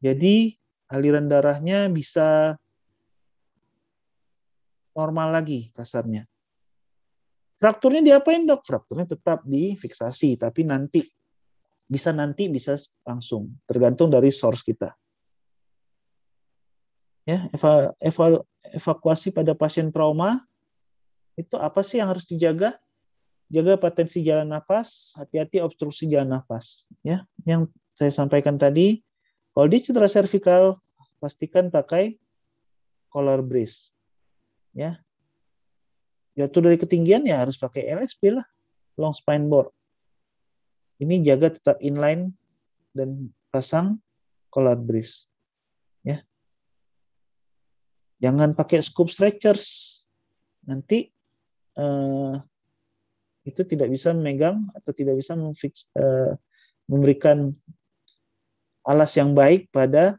Jadi aliran darahnya bisa normal lagi kasarnya. Frakturnya diapain dok? Frakturnya tetap difiksasi, tapi nanti bisa nanti bisa langsung tergantung dari source kita. Ya, eva, eva, evakuasi pada pasien trauma itu apa sih yang harus dijaga? Jaga potensi jalan nafas, hati-hati obstruksi jalan nafas. Ya, yang saya sampaikan tadi kalau di cedera cervical, pastikan pakai collar brace. Ya. Jatuh dari ketinggian ya harus pakai LSP lah, long spine board. Ini jaga tetap inline dan pasang collar brace. Ya. Jangan pakai scoop stretchers. Nanti eh, itu tidak bisa memegang atau tidak bisa memfix, eh, memberikan alas yang baik pada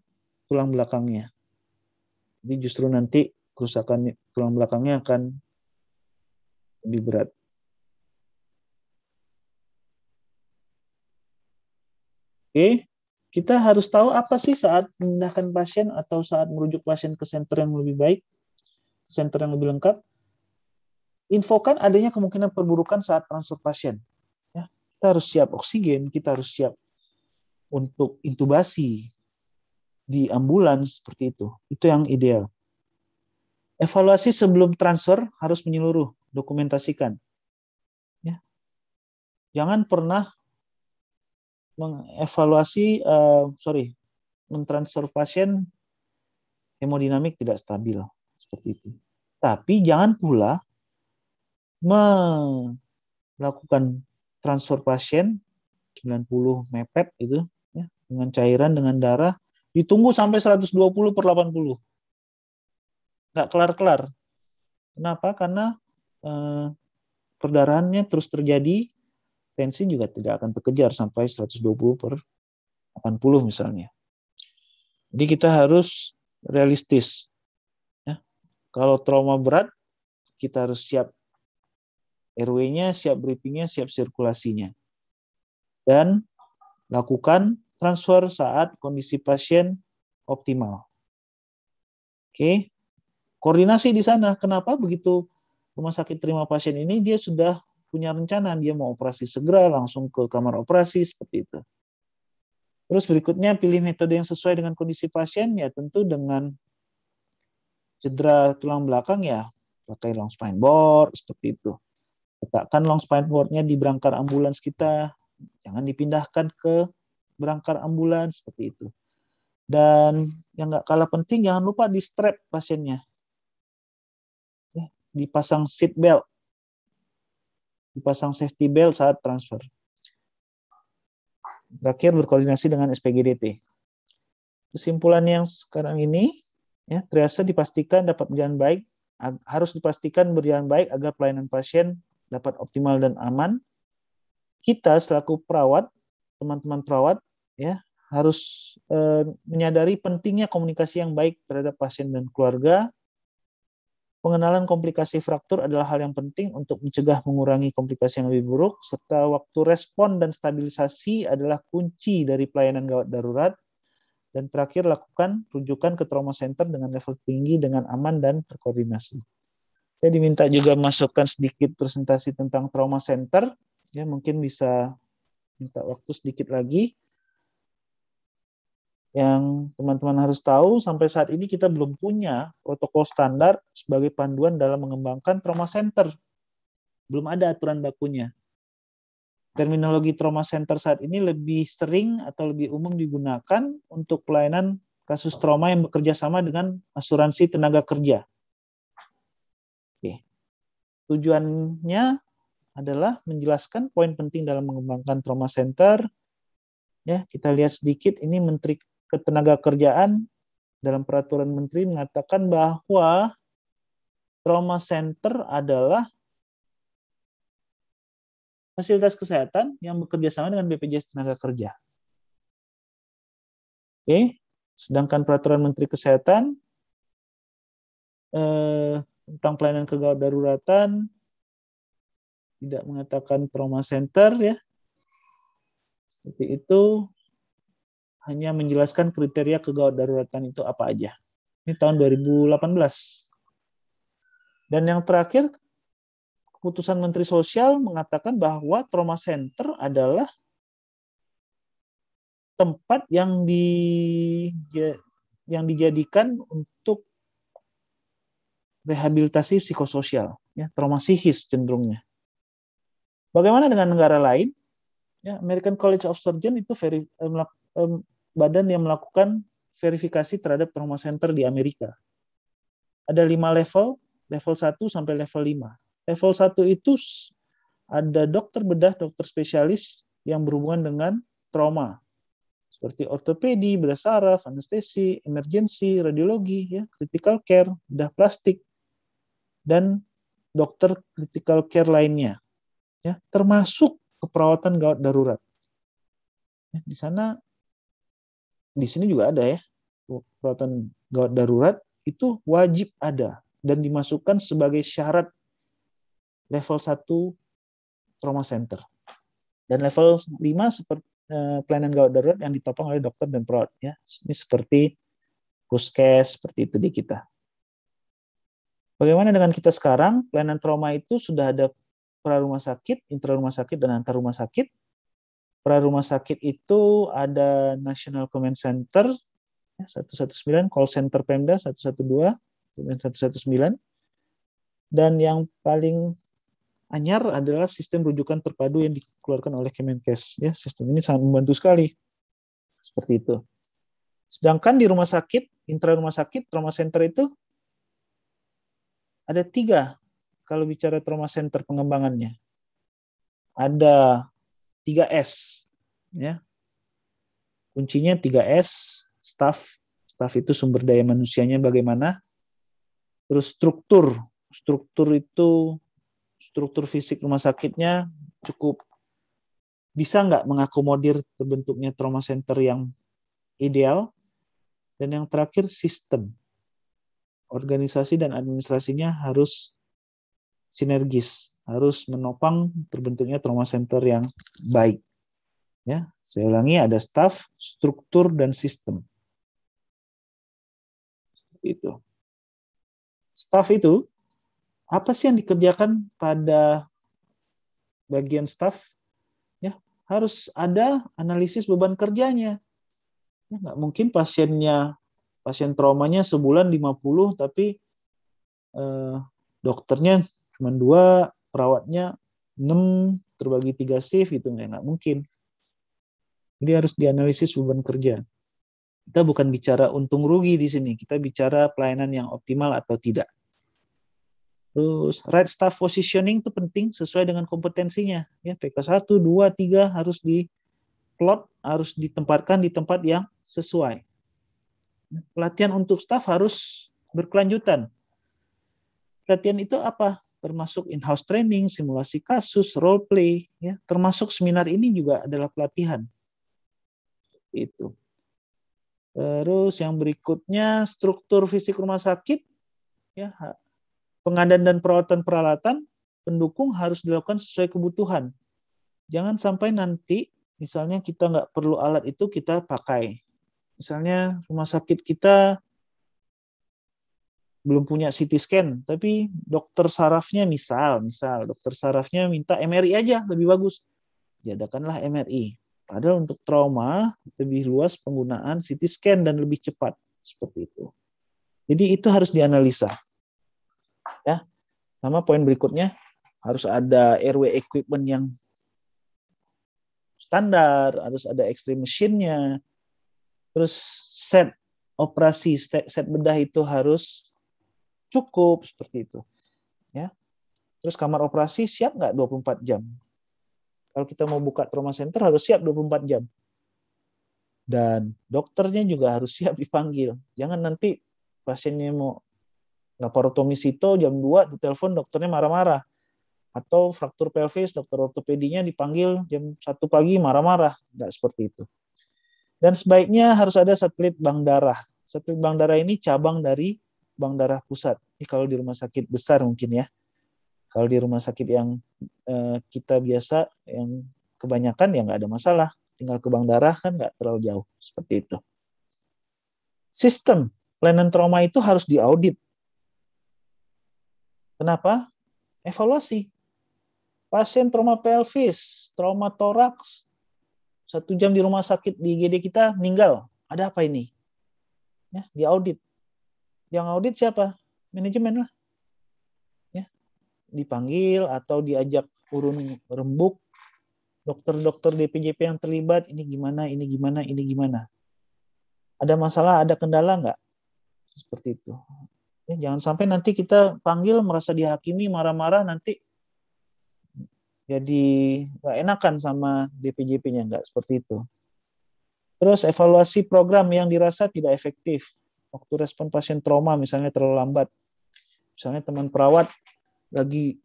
tulang belakangnya. Jadi justru nanti kerusakan tulang belakangnya akan lebih berat. Oke, kita harus tahu apa sih saat memindahkan pasien atau saat merujuk pasien ke center yang lebih baik, center yang lebih lengkap. Infokan adanya kemungkinan perburukan saat transfer pasien. Ya, kita harus siap oksigen, kita harus siap untuk intubasi di ambulans seperti itu. Itu yang ideal. Evaluasi sebelum transfer harus menyeluruh, dokumentasikan. Ya. Jangan pernah mengevaluasi, uh, sorry, mentransfer pasien hemodinamik tidak stabil seperti itu. Tapi jangan pula melakukan transfer pasien 90 mepet itu dengan cairan dengan darah ditunggu sampai 120 per 80 nggak kelar-kelar kenapa karena eh, perdarahannya terus terjadi tensi juga tidak akan terkejar sampai 120 per 80 misalnya jadi kita harus realistis ya. kalau trauma berat kita harus siap rw nya siap breathing-nya, siap sirkulasinya. Dan lakukan transfer saat kondisi pasien optimal. Oke. Koordinasi di sana. Kenapa begitu rumah sakit terima pasien ini dia sudah punya rencana dia mau operasi segera langsung ke kamar operasi seperti itu. Terus berikutnya pilih metode yang sesuai dengan kondisi pasien ya tentu dengan cedera tulang belakang ya pakai long spine board seperti itu. Letakkan long spine boardnya di berangkar ambulans kita, jangan dipindahkan ke berangkar ambulans seperti itu. Dan yang nggak kalah penting jangan lupa di strap pasiennya. Ya, dipasang seat belt. Dipasang safety belt saat transfer. Terakhir berkoordinasi dengan SPGDT. Kesimpulan yang sekarang ini, ya, triase dipastikan dapat berjalan baik, harus dipastikan berjalan baik agar pelayanan pasien dapat optimal dan aman. Kita selaku perawat, teman-teman perawat ya harus e, menyadari pentingnya komunikasi yang baik terhadap pasien dan keluarga. Pengenalan komplikasi fraktur adalah hal yang penting untuk mencegah mengurangi komplikasi yang lebih buruk, serta waktu respon dan stabilisasi adalah kunci dari pelayanan gawat darurat. Dan terakhir, lakukan rujukan ke trauma center dengan level tinggi, dengan aman dan terkoordinasi. Saya diminta juga masukkan sedikit presentasi tentang trauma center. Ya, mungkin bisa minta waktu sedikit lagi yang teman-teman harus tahu sampai saat ini kita belum punya protokol standar sebagai panduan dalam mengembangkan trauma center. Belum ada aturan bakunya. Terminologi trauma center saat ini lebih sering atau lebih umum digunakan untuk pelayanan kasus trauma yang bekerja sama dengan asuransi tenaga kerja. Oke. Tujuannya adalah menjelaskan poin penting dalam mengembangkan trauma center, ya kita lihat sedikit ini menteri ketenaga kerjaan dalam peraturan menteri mengatakan bahwa trauma center adalah fasilitas kesehatan yang bekerja sama dengan BPJS tenaga kerja. Oke, sedangkan peraturan menteri kesehatan eh, tentang pelayanan kegawatdaruratan tidak mengatakan trauma center ya. Seperti itu hanya menjelaskan kriteria kegawat daruratan itu apa aja. Ini tahun 2018. Dan yang terakhir, keputusan Menteri Sosial mengatakan bahwa trauma center adalah tempat yang di yang dijadikan untuk rehabilitasi psikososial, ya, trauma psikis cenderungnya. Bagaimana dengan negara lain? Ya, American College of Surgeon itu very um, badan yang melakukan verifikasi terhadap trauma center di Amerika. Ada lima level, level 1 sampai level 5. Level 1 itu ada dokter bedah, dokter spesialis yang berhubungan dengan trauma. Seperti ortopedi, bedah saraf, anestesi, emergency, radiologi, ya, critical care, bedah plastik, dan dokter critical care lainnya. Ya, termasuk keperawatan gawat darurat. Ya, di sana di sini juga ada ya peralatan gawat darurat itu wajib ada dan dimasukkan sebagai syarat level 1 trauma center dan level 5 seperti eh, pelayanan gawat darurat yang ditopang oleh dokter dan perawat ya ini seperti puskes seperti itu di kita bagaimana dengan kita sekarang pelayanan trauma itu sudah ada pra rumah sakit intra rumah sakit dan antar rumah sakit pra rumah sakit itu ada National Command Center 119, ya, call center Pemda 112, 119. Dan yang paling anyar adalah sistem rujukan terpadu yang dikeluarkan oleh Kemenkes. Ya, sistem ini sangat membantu sekali. Seperti itu. Sedangkan di rumah sakit, intra rumah sakit, trauma center itu ada tiga kalau bicara trauma center pengembangannya. Ada 3S ya. Kuncinya 3S, staff, staff itu sumber daya manusianya bagaimana? Terus struktur, struktur itu struktur fisik rumah sakitnya cukup bisa nggak mengakomodir terbentuknya trauma center yang ideal dan yang terakhir sistem organisasi dan administrasinya harus sinergis harus menopang terbentuknya trauma center yang baik. Ya, saya ulangi ada staff, struktur dan sistem. Itu. Staff itu apa sih yang dikerjakan pada bagian staff? Ya, harus ada analisis beban kerjanya. Ya, nggak mungkin pasiennya pasien traumanya sebulan 50 tapi eh, dokternya cuma dua perawatnya 6 terbagi 3 shift itu nggak nggak mungkin jadi harus dianalisis beban kerja kita bukan bicara untung rugi di sini kita bicara pelayanan yang optimal atau tidak Terus right staff positioning itu penting sesuai dengan kompetensinya. Ya, PK 1, 2, 3 harus di plot, harus ditempatkan di tempat yang sesuai. Pelatihan untuk staff harus berkelanjutan. Pelatihan itu apa? termasuk in-house training, simulasi kasus, role play, ya, termasuk seminar ini juga adalah pelatihan. Itu. Terus yang berikutnya struktur fisik rumah sakit, ya, pengadaan dan perawatan peralatan pendukung harus dilakukan sesuai kebutuhan. Jangan sampai nanti misalnya kita nggak perlu alat itu kita pakai. Misalnya rumah sakit kita belum punya CT scan, tapi dokter sarafnya misal, misal dokter sarafnya minta MRI aja lebih bagus. Jadakanlah MRI. Padahal untuk trauma lebih luas penggunaan CT scan dan lebih cepat seperti itu. Jadi itu harus dianalisa. Ya. Sama poin berikutnya harus ada RW equipment yang standar, harus ada extreme machine-nya. Terus set operasi set bedah itu harus cukup seperti itu. Ya. Terus kamar operasi siap nggak 24 jam? Kalau kita mau buka trauma center harus siap 24 jam. Dan dokternya juga harus siap dipanggil. Jangan nanti pasiennya mau laparotomi sito jam 2 ditelepon dokternya marah-marah. Atau fraktur pelvis dokter ortopedinya dipanggil jam 1 pagi marah-marah. Nggak seperti itu. Dan sebaiknya harus ada satelit bank darah. Satelit bank darah ini cabang dari bank darah pusat. Ini kalau di rumah sakit besar mungkin ya. Kalau di rumah sakit yang eh, kita biasa, yang kebanyakan ya nggak ada masalah. Tinggal ke bank darah kan nggak terlalu jauh. Seperti itu. Sistem pelayanan trauma itu harus diaudit. Kenapa? Evaluasi. Pasien trauma pelvis, trauma toraks, satu jam di rumah sakit di IGD kita meninggal. Ada apa ini? Ya, diaudit yang audit siapa manajemen lah ya dipanggil atau diajak urun rembuk dokter-dokter DPJP yang terlibat ini gimana ini gimana ini gimana ada masalah ada kendala nggak seperti itu ya, jangan sampai nanti kita panggil merasa dihakimi marah-marah nanti jadi nggak enakan sama DPJP-nya nggak seperti itu terus evaluasi program yang dirasa tidak efektif waktu respon pasien trauma misalnya terlalu lambat. Misalnya teman perawat lagi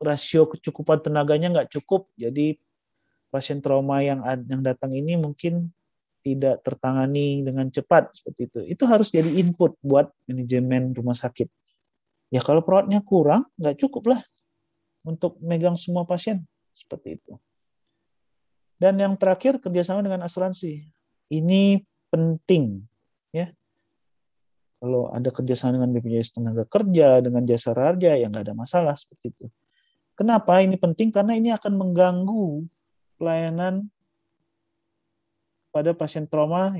rasio kecukupan tenaganya nggak cukup, jadi pasien trauma yang yang datang ini mungkin tidak tertangani dengan cepat seperti itu. Itu harus jadi input buat manajemen rumah sakit. Ya kalau perawatnya kurang, nggak cukup lah untuk megang semua pasien seperti itu. Dan yang terakhir kerjasama dengan asuransi. Ini penting kalau ada kerjasama dengan BPJS Tenaga Kerja, dengan jasa raja, yang nggak ada masalah seperti itu. Kenapa ini penting? Karena ini akan mengganggu pelayanan pada pasien trauma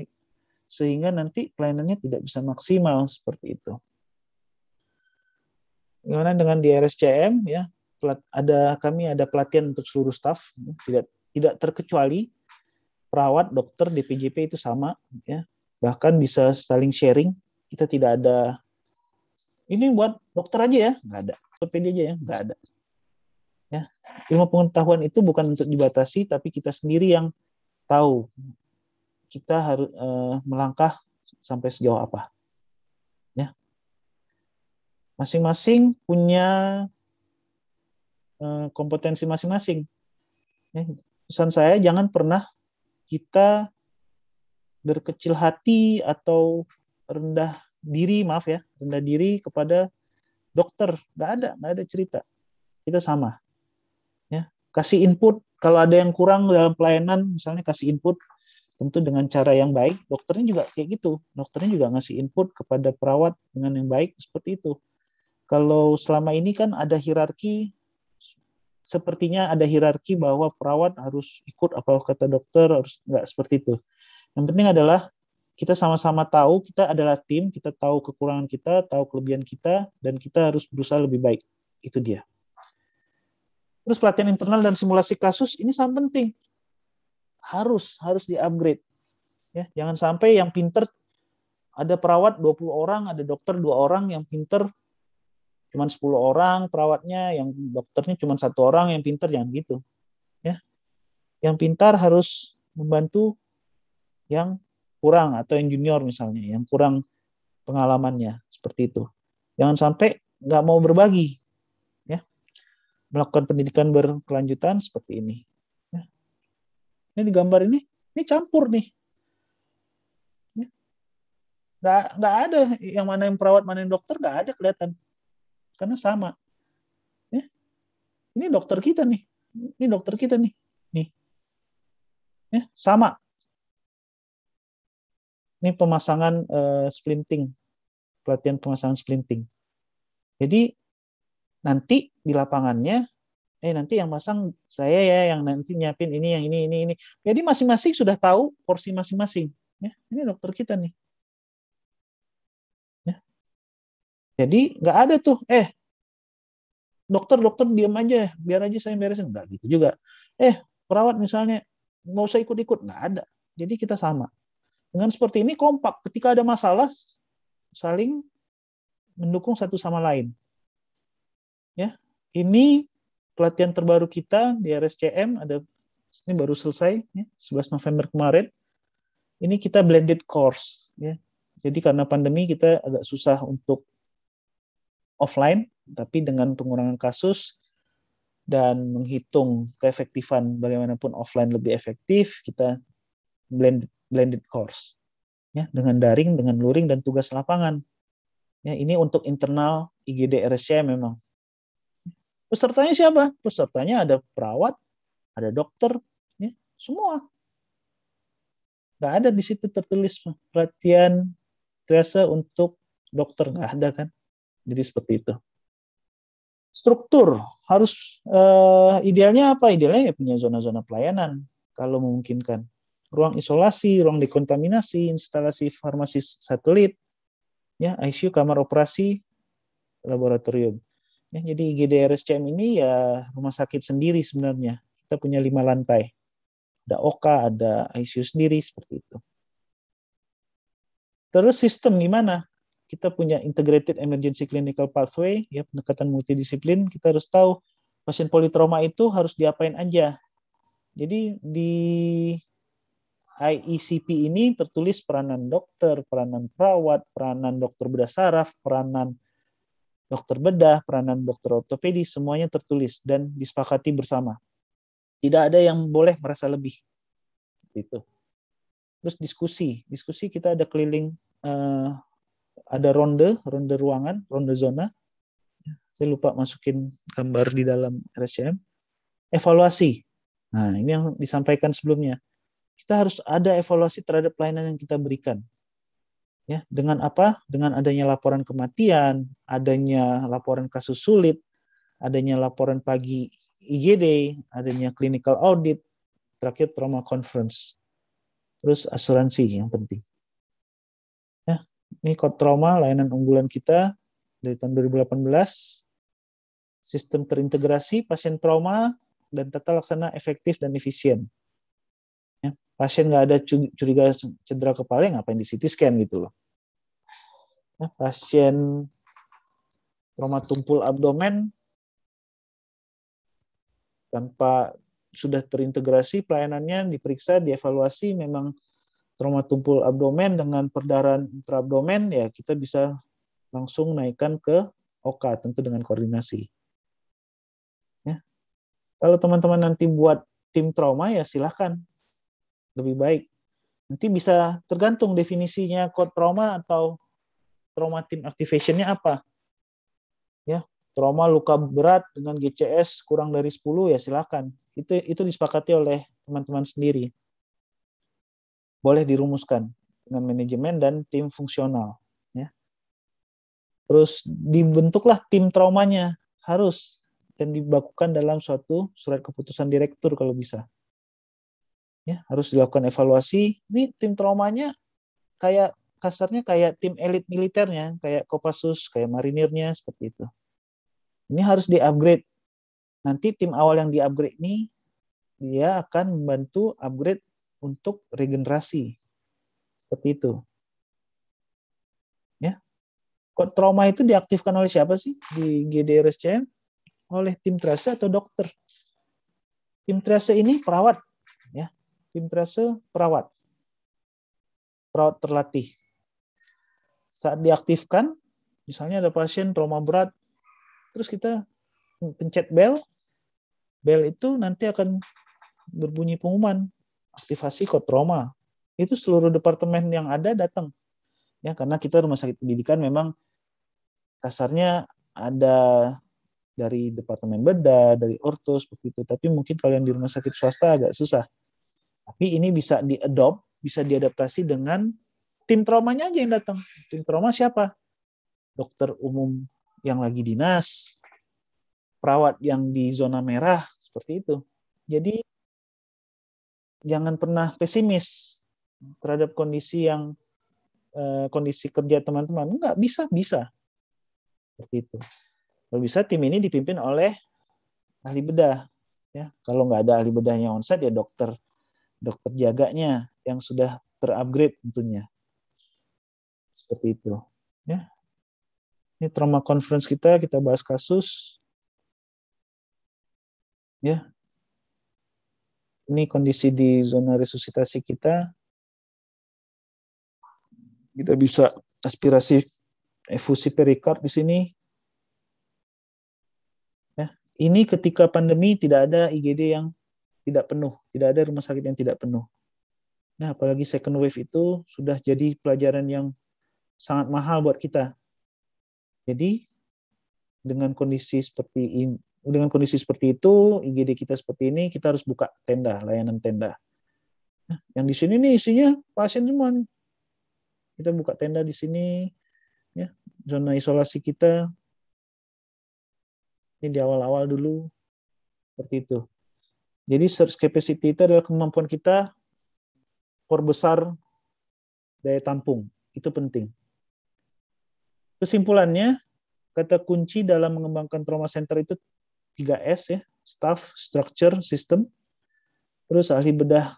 sehingga nanti pelayanannya tidak bisa maksimal seperti itu. Gimana dengan di RSCM ya? Ada kami ada pelatihan untuk seluruh staf, ya. tidak tidak terkecuali perawat, dokter, DPJP itu sama ya. Bahkan bisa saling sharing kita tidak ada ini buat dokter aja ya nggak ada ortopedi aja ya nggak ada ya ilmu pengetahuan itu bukan untuk dibatasi tapi kita sendiri yang tahu kita harus uh, melangkah sampai sejauh apa ya masing-masing punya uh, kompetensi masing-masing ya. pesan saya jangan pernah kita berkecil hati atau rendah diri maaf ya rendah diri kepada dokter nggak ada nggak ada cerita kita sama ya kasih input kalau ada yang kurang dalam pelayanan misalnya kasih input tentu dengan cara yang baik dokternya juga kayak gitu dokternya juga ngasih input kepada perawat dengan yang baik seperti itu kalau selama ini kan ada hierarki sepertinya ada hierarki bahwa perawat harus ikut apa kata dokter harus nggak seperti itu yang penting adalah kita sama-sama tahu kita adalah tim, kita tahu kekurangan kita, tahu kelebihan kita, dan kita harus berusaha lebih baik. Itu dia. Terus pelatihan internal dan simulasi kasus ini sangat penting. Harus harus di Ya, jangan sampai yang pinter ada perawat 20 orang, ada dokter dua orang, yang pinter cuma 10 orang perawatnya, yang dokternya cuma satu orang, yang pinter jangan gitu. Ya. Yang pintar harus membantu yang kurang atau yang junior misalnya yang kurang pengalamannya seperti itu. Jangan sampai nggak mau berbagi, ya melakukan pendidikan berkelanjutan seperti ini. Ya. Ini di gambar ini, ini campur nih. Ya. Nggak, nggak ada yang mana yang perawat, mana yang dokter, nggak ada kelihatan. Karena sama. Ya. Ini dokter kita nih. Ini dokter kita nih. Nih. Ya, sama ini pemasangan uh, splinting, pelatihan pemasangan splinting. Jadi nanti di lapangannya, eh nanti yang pasang saya ya yang nanti nyiapin ini yang ini ini ini. Jadi masing-masing sudah tahu porsi masing-masing. Ya, ini dokter kita nih. Ya. Jadi nggak ada tuh, eh dokter dokter diam aja, biar aja saya beresin nggak gitu juga. Eh perawat misalnya nggak usah ikut-ikut nggak ada. Jadi kita sama dengan seperti ini kompak. Ketika ada masalah, saling mendukung satu sama lain. Ya, ini pelatihan terbaru kita di RSCM ada ini baru selesai ya, 11 November kemarin. Ini kita blended course ya. Jadi karena pandemi kita agak susah untuk offline, tapi dengan pengurangan kasus dan menghitung keefektifan bagaimanapun offline lebih efektif, kita blended blended course ya dengan daring dengan luring dan tugas lapangan ya ini untuk internal IGD RSCM memang pesertanya siapa pesertanya ada perawat ada dokter ya semua nggak ada di situ tertulis perhatian terasa untuk dokter nggak ada kan jadi seperti itu struktur harus uh, idealnya apa idealnya ya punya zona-zona pelayanan kalau memungkinkan ruang isolasi, ruang dekontaminasi, instalasi farmasi satelit, ya ICU, kamar operasi, laboratorium. Ya, jadi IGD RSCM ini ya rumah sakit sendiri sebenarnya. Kita punya lima lantai. Ada OKA, ada ICU sendiri seperti itu. Terus sistem gimana? Kita punya integrated emergency clinical pathway, ya pendekatan multidisiplin. Kita harus tahu pasien politrauma itu harus diapain aja. Jadi di IECP ini tertulis peranan dokter, peranan perawat, peranan dokter bedah saraf, peranan dokter bedah, peranan dokter ortopedi, semuanya tertulis dan disepakati bersama. Tidak ada yang boleh merasa lebih. Itu. Terus diskusi, diskusi kita ada keliling, eh, ada ronde, ronde ruangan, ronde zona. Saya lupa masukin gambar di dalam RSCM. Evaluasi. Nah, ini yang disampaikan sebelumnya kita harus ada evaluasi terhadap pelayanan yang kita berikan. Ya, dengan apa? Dengan adanya laporan kematian, adanya laporan kasus sulit, adanya laporan pagi IGD, adanya clinical audit, terakhir trauma conference. Terus asuransi yang penting. Ya, ini kod trauma layanan unggulan kita dari tahun 2018. Sistem terintegrasi pasien trauma dan tata laksana efektif dan efisien pasien nggak ada curiga cedera kepala ya ngapain di CT scan gitu loh. Nah, pasien trauma tumpul abdomen tanpa sudah terintegrasi pelayanannya diperiksa dievaluasi memang trauma tumpul abdomen dengan perdarahan intraabdomen ya kita bisa langsung naikkan ke OK tentu dengan koordinasi. Ya. Kalau teman-teman nanti buat tim trauma ya silahkan lebih baik. Nanti bisa tergantung definisinya code trauma atau trauma team activation-nya apa. Ya, trauma luka berat dengan GCS kurang dari 10 ya silakan. Itu itu disepakati oleh teman-teman sendiri. Boleh dirumuskan dengan manajemen dan tim fungsional, ya. Terus dibentuklah tim traumanya harus dan dibakukan dalam suatu surat keputusan direktur kalau bisa ya harus dilakukan evaluasi ini tim traumanya kayak kasarnya kayak tim elit militernya kayak Kopassus kayak marinirnya seperti itu ini harus diupgrade nanti tim awal yang diupgrade ini dia akan membantu upgrade untuk regenerasi seperti itu ya kok trauma itu diaktifkan oleh siapa sih di GDRSCM oleh tim trace atau dokter tim trace ini perawat Tim terasa perawat. Perawat terlatih. Saat diaktifkan, misalnya ada pasien trauma berat, terus kita pencet bel, bel itu nanti akan berbunyi pengumuman aktivasi kod trauma. Itu seluruh departemen yang ada datang. Ya, karena kita rumah sakit pendidikan memang kasarnya ada dari departemen bedah, dari ortus, begitu. Tapi mungkin kalian di rumah sakit swasta agak susah. Tapi ini bisa diadop, bisa diadaptasi dengan tim traumanya aja yang datang. Tim trauma siapa? Dokter umum yang lagi dinas, perawat yang di zona merah, seperti itu. Jadi jangan pernah pesimis terhadap kondisi yang eh, kondisi kerja teman-teman. Enggak, bisa, bisa. Seperti itu. Kalau bisa tim ini dipimpin oleh ahli bedah. Ya, kalau nggak ada ahli bedahnya onset ya dokter dokter jaganya yang sudah terupgrade tentunya. Seperti itu. Ya. Ini trauma conference kita, kita bahas kasus. Ya. Ini kondisi di zona resusitasi kita. Kita bisa aspirasi efusi perikard di sini. Ya. Ini ketika pandemi tidak ada IGD yang tidak penuh, tidak ada rumah sakit yang tidak penuh. Nah, apalagi second wave itu sudah jadi pelajaran yang sangat mahal buat kita. Jadi dengan kondisi seperti ini, dengan kondisi seperti itu, IGD kita seperti ini, kita harus buka tenda, layanan tenda. Nah, yang di sini nih isinya pasien semua. Kita buka tenda di sini, ya zona isolasi kita. Ini di awal-awal dulu, seperti itu. Jadi search capacity itu adalah kemampuan kita perbesar daya tampung. Itu penting. Kesimpulannya, kata kunci dalam mengembangkan trauma center itu 3S ya, staff, structure, system. Terus ahli bedah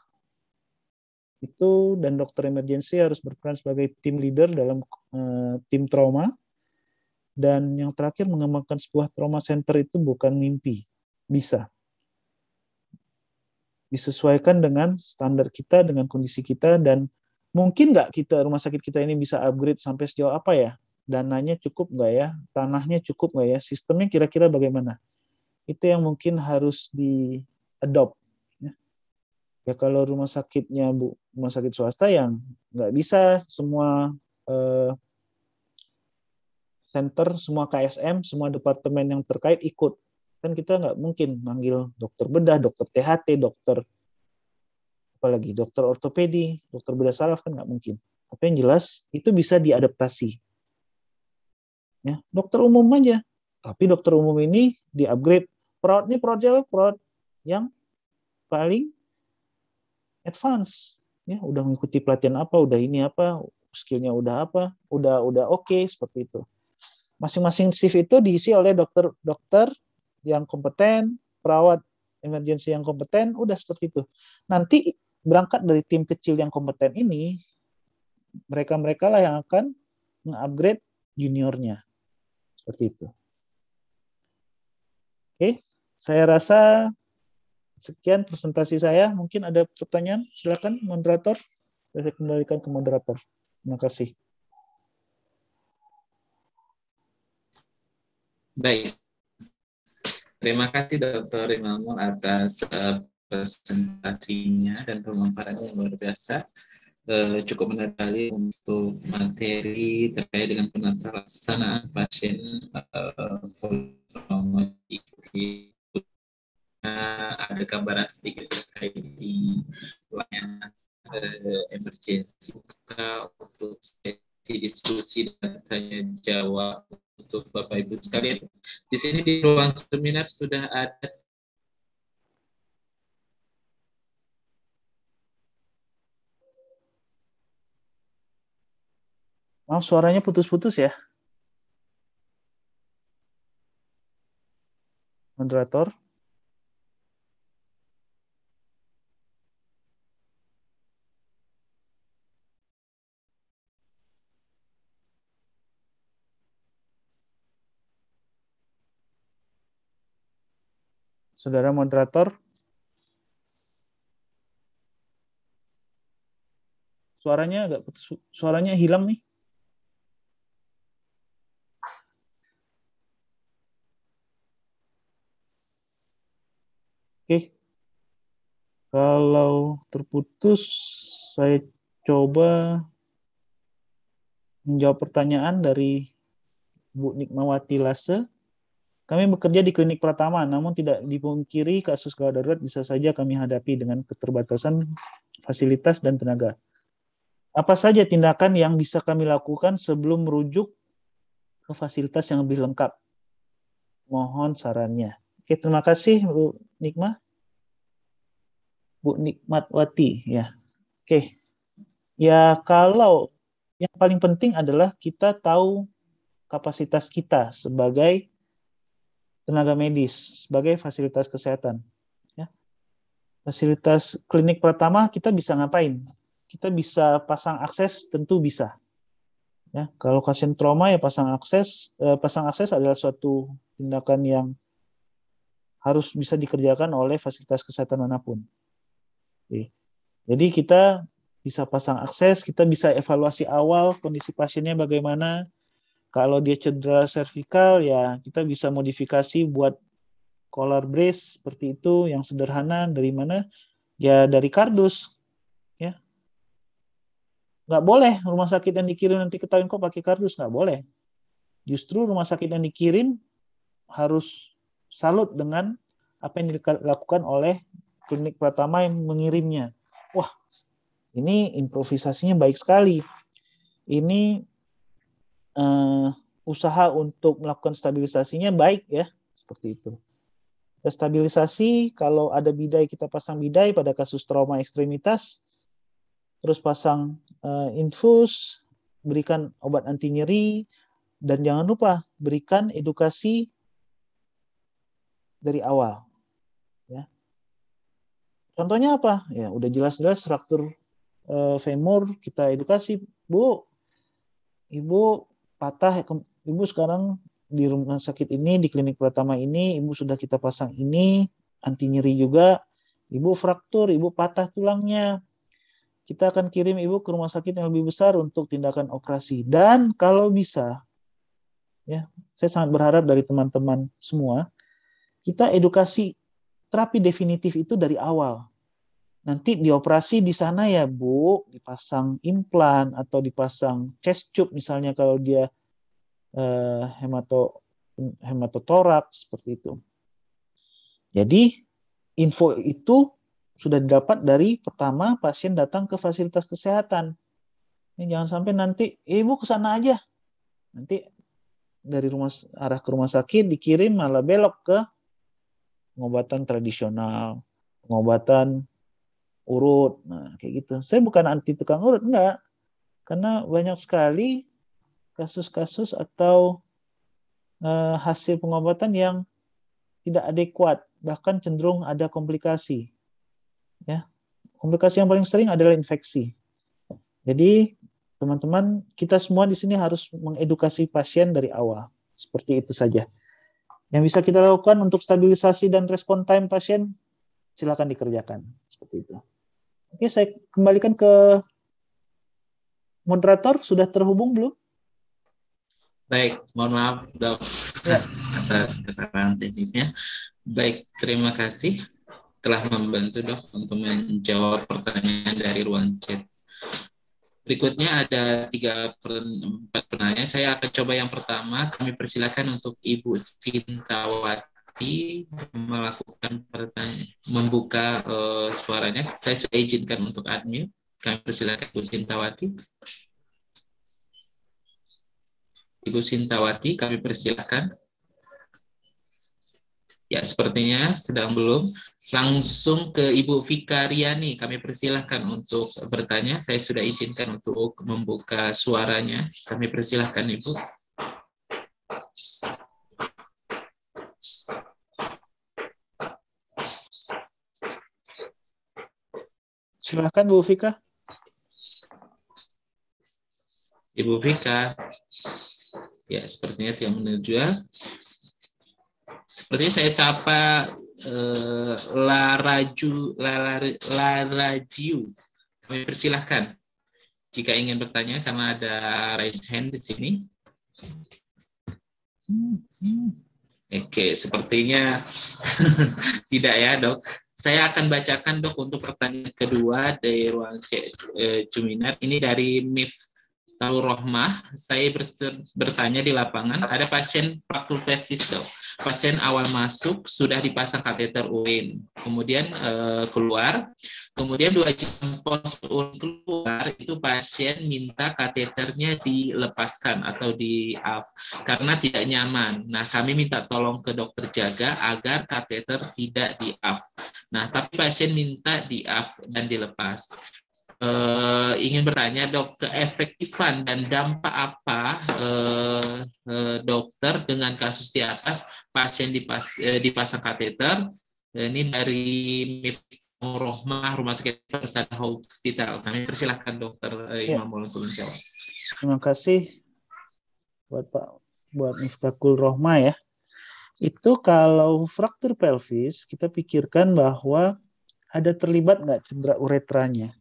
itu dan dokter emergency harus berperan sebagai tim leader dalam uh, tim trauma. Dan yang terakhir mengembangkan sebuah trauma center itu bukan mimpi, bisa disesuaikan dengan standar kita, dengan kondisi kita, dan mungkin nggak kita rumah sakit kita ini bisa upgrade sampai sejauh apa ya? Dananya cukup nggak ya? Tanahnya cukup nggak ya? Sistemnya kira-kira bagaimana? Itu yang mungkin harus di ya. ya. kalau rumah sakitnya bu rumah sakit swasta yang nggak bisa semua eh, center, semua KSM, semua departemen yang terkait ikut kan kita nggak mungkin manggil dokter bedah, dokter THT, dokter apalagi dokter ortopedi, dokter bedah saraf kan nggak mungkin. Tapi yang jelas itu bisa diadaptasi. Ya, dokter umum aja. Tapi dokter umum ini diupgrade. Perawat ini perawat jawa, perawat yang paling advance. Ya, udah mengikuti pelatihan apa, udah ini apa, skillnya udah apa, udah udah oke okay, seperti itu. Masing-masing shift itu diisi oleh dokter dokter yang kompeten, perawat emergensi yang kompeten, udah seperti itu. Nanti berangkat dari tim kecil yang kompeten ini, mereka-mereka lah yang akan mengupgrade juniornya. Seperti itu. Oke, saya rasa sekian presentasi saya. Mungkin ada pertanyaan, silakan moderator. Saya kembalikan ke moderator. Terima kasih. Baik, Terima kasih Dr. Rimamul atas uh, presentasinya dan pemaparannya yang luar biasa. Uh, cukup menarik untuk materi terkait dengan penata laksanaan pasien uh, ada gambaran sedikit terkait di layanan uh, emergensi buka untuk diskusi dan tanya jawab untuk Bapak Ibu sekalian. Di sini di ruang seminar sudah ada Maaf, suaranya putus-putus ya. Moderator. saudara moderator. Suaranya agak putus, suaranya hilang nih. Oke. Kalau terputus, saya coba menjawab pertanyaan dari Bu Nikmawati Lase. Kami bekerja di klinik pertama, namun tidak dipungkiri kasus gawat darurat bisa saja kami hadapi dengan keterbatasan fasilitas dan tenaga. Apa saja tindakan yang bisa kami lakukan sebelum merujuk ke fasilitas yang lebih lengkap? Mohon sarannya. Oke, terima kasih Bu Nikma. Bu Nikmatwati, ya. Oke. Ya, kalau yang paling penting adalah kita tahu kapasitas kita sebagai tenaga medis sebagai fasilitas kesehatan. Ya. Fasilitas klinik pertama kita bisa ngapain? Kita bisa pasang akses tentu bisa. Ya, kalau pasien trauma ya pasang akses, eh, pasang akses adalah suatu tindakan yang harus bisa dikerjakan oleh fasilitas kesehatan manapun. Jadi kita bisa pasang akses, kita bisa evaluasi awal kondisi pasiennya bagaimana, kalau dia cedera cervical ya kita bisa modifikasi buat collar brace seperti itu yang sederhana dari mana? Ya dari kardus ya. Nggak boleh rumah sakit yang dikirim nanti ketahuin kok pakai kardus nggak boleh. Justru rumah sakit yang dikirim harus salut dengan apa yang dilakukan oleh klinik pertama yang mengirimnya. Wah, ini improvisasinya baik sekali. Ini uh, usaha untuk melakukan stabilisasinya baik ya seperti itu. Stabilisasi kalau ada bidai kita pasang bidai pada kasus trauma ekstremitas, terus pasang uh, infus, berikan obat anti nyeri, dan jangan lupa berikan edukasi dari awal. Ya. Contohnya apa? Ya udah jelas-jelas struktur uh, eh, femur kita edukasi, bu, ibu patah ibu sekarang di rumah sakit ini di klinik pertama ini ibu sudah kita pasang ini anti nyeri juga ibu fraktur ibu patah tulangnya kita akan kirim ibu ke rumah sakit yang lebih besar untuk tindakan operasi dan kalau bisa ya saya sangat berharap dari teman-teman semua kita edukasi terapi definitif itu dari awal nanti dioperasi di sana ya Bu, dipasang implan atau dipasang chest tube misalnya kalau dia eh, hemato hematotorak seperti itu. Jadi info itu sudah didapat dari pertama pasien datang ke fasilitas kesehatan. Ini jangan sampai nanti ibu eh, ke sana aja. Nanti dari rumah arah ke rumah sakit dikirim malah belok ke pengobatan tradisional, pengobatan urut. Nah, kayak gitu. Saya bukan anti tukang urut, enggak. Karena banyak sekali kasus-kasus atau uh, hasil pengobatan yang tidak adekuat, bahkan cenderung ada komplikasi. Ya. Komplikasi yang paling sering adalah infeksi. Jadi, teman-teman, kita semua di sini harus mengedukasi pasien dari awal. Seperti itu saja. Yang bisa kita lakukan untuk stabilisasi dan respon time pasien silakan dikerjakan seperti itu. Oke, saya kembalikan ke moderator. Sudah terhubung belum? Baik, mohon maaf dok ya. atas kesalahan teknisnya. Baik, terima kasih telah membantu dok untuk menjawab pertanyaan dari ruang chat. Berikutnya ada tiga empat pertanyaan. Saya akan coba yang pertama. Kami persilakan untuk Ibu Sintawati nanti melakukan pertanyaan, membuka uh, suaranya, saya sudah izinkan untuk admin. Kami persilakan Bu Sintawati. Ibu Sintawati, kami persilahkan. Ya, sepertinya sedang belum. Langsung ke Ibu Riani, kami persilahkan untuk bertanya. Saya sudah izinkan untuk membuka suaranya. Kami persilahkan, Ibu. Silahkan Bu Fika. Ibu Fika. Ya, sepertinya tidak menuju. Ya. Seperti saya sapa eh, Laraju Laraju. Kami persilahkan jika ingin bertanya karena ada raise hand di sini. Oke, sepertinya tidak ya, Dok. Saya akan bacakan dok untuk pertanyaan kedua dari ruang C, eh, Ini dari MIF Tahu Rohmah, saya bertanya di lapangan, ada pasien fraktur fistula. Pasien awal masuk sudah dipasang kateter urin, kemudian eh, keluar, kemudian dua jam pos urin keluar itu pasien minta kateternya dilepaskan atau di af karena tidak nyaman. Nah kami minta tolong ke dokter jaga agar kateter tidak di af. Nah tapi pasien minta di af dan dilepas uh, ingin bertanya dok keefektifan dan dampak apa uh, uh, dokter dengan kasus di atas pasien dipas, uh, dipasang kateter ini dari Miftahul Rohmah Rumah Sakit Persada Hospital kami persilahkan dokter uh, ya. Imam untuk menjawab terima kasih buat Pak buat Miftakul Rohmah ya itu kalau fraktur pelvis kita pikirkan bahwa ada terlibat nggak cedera uretranya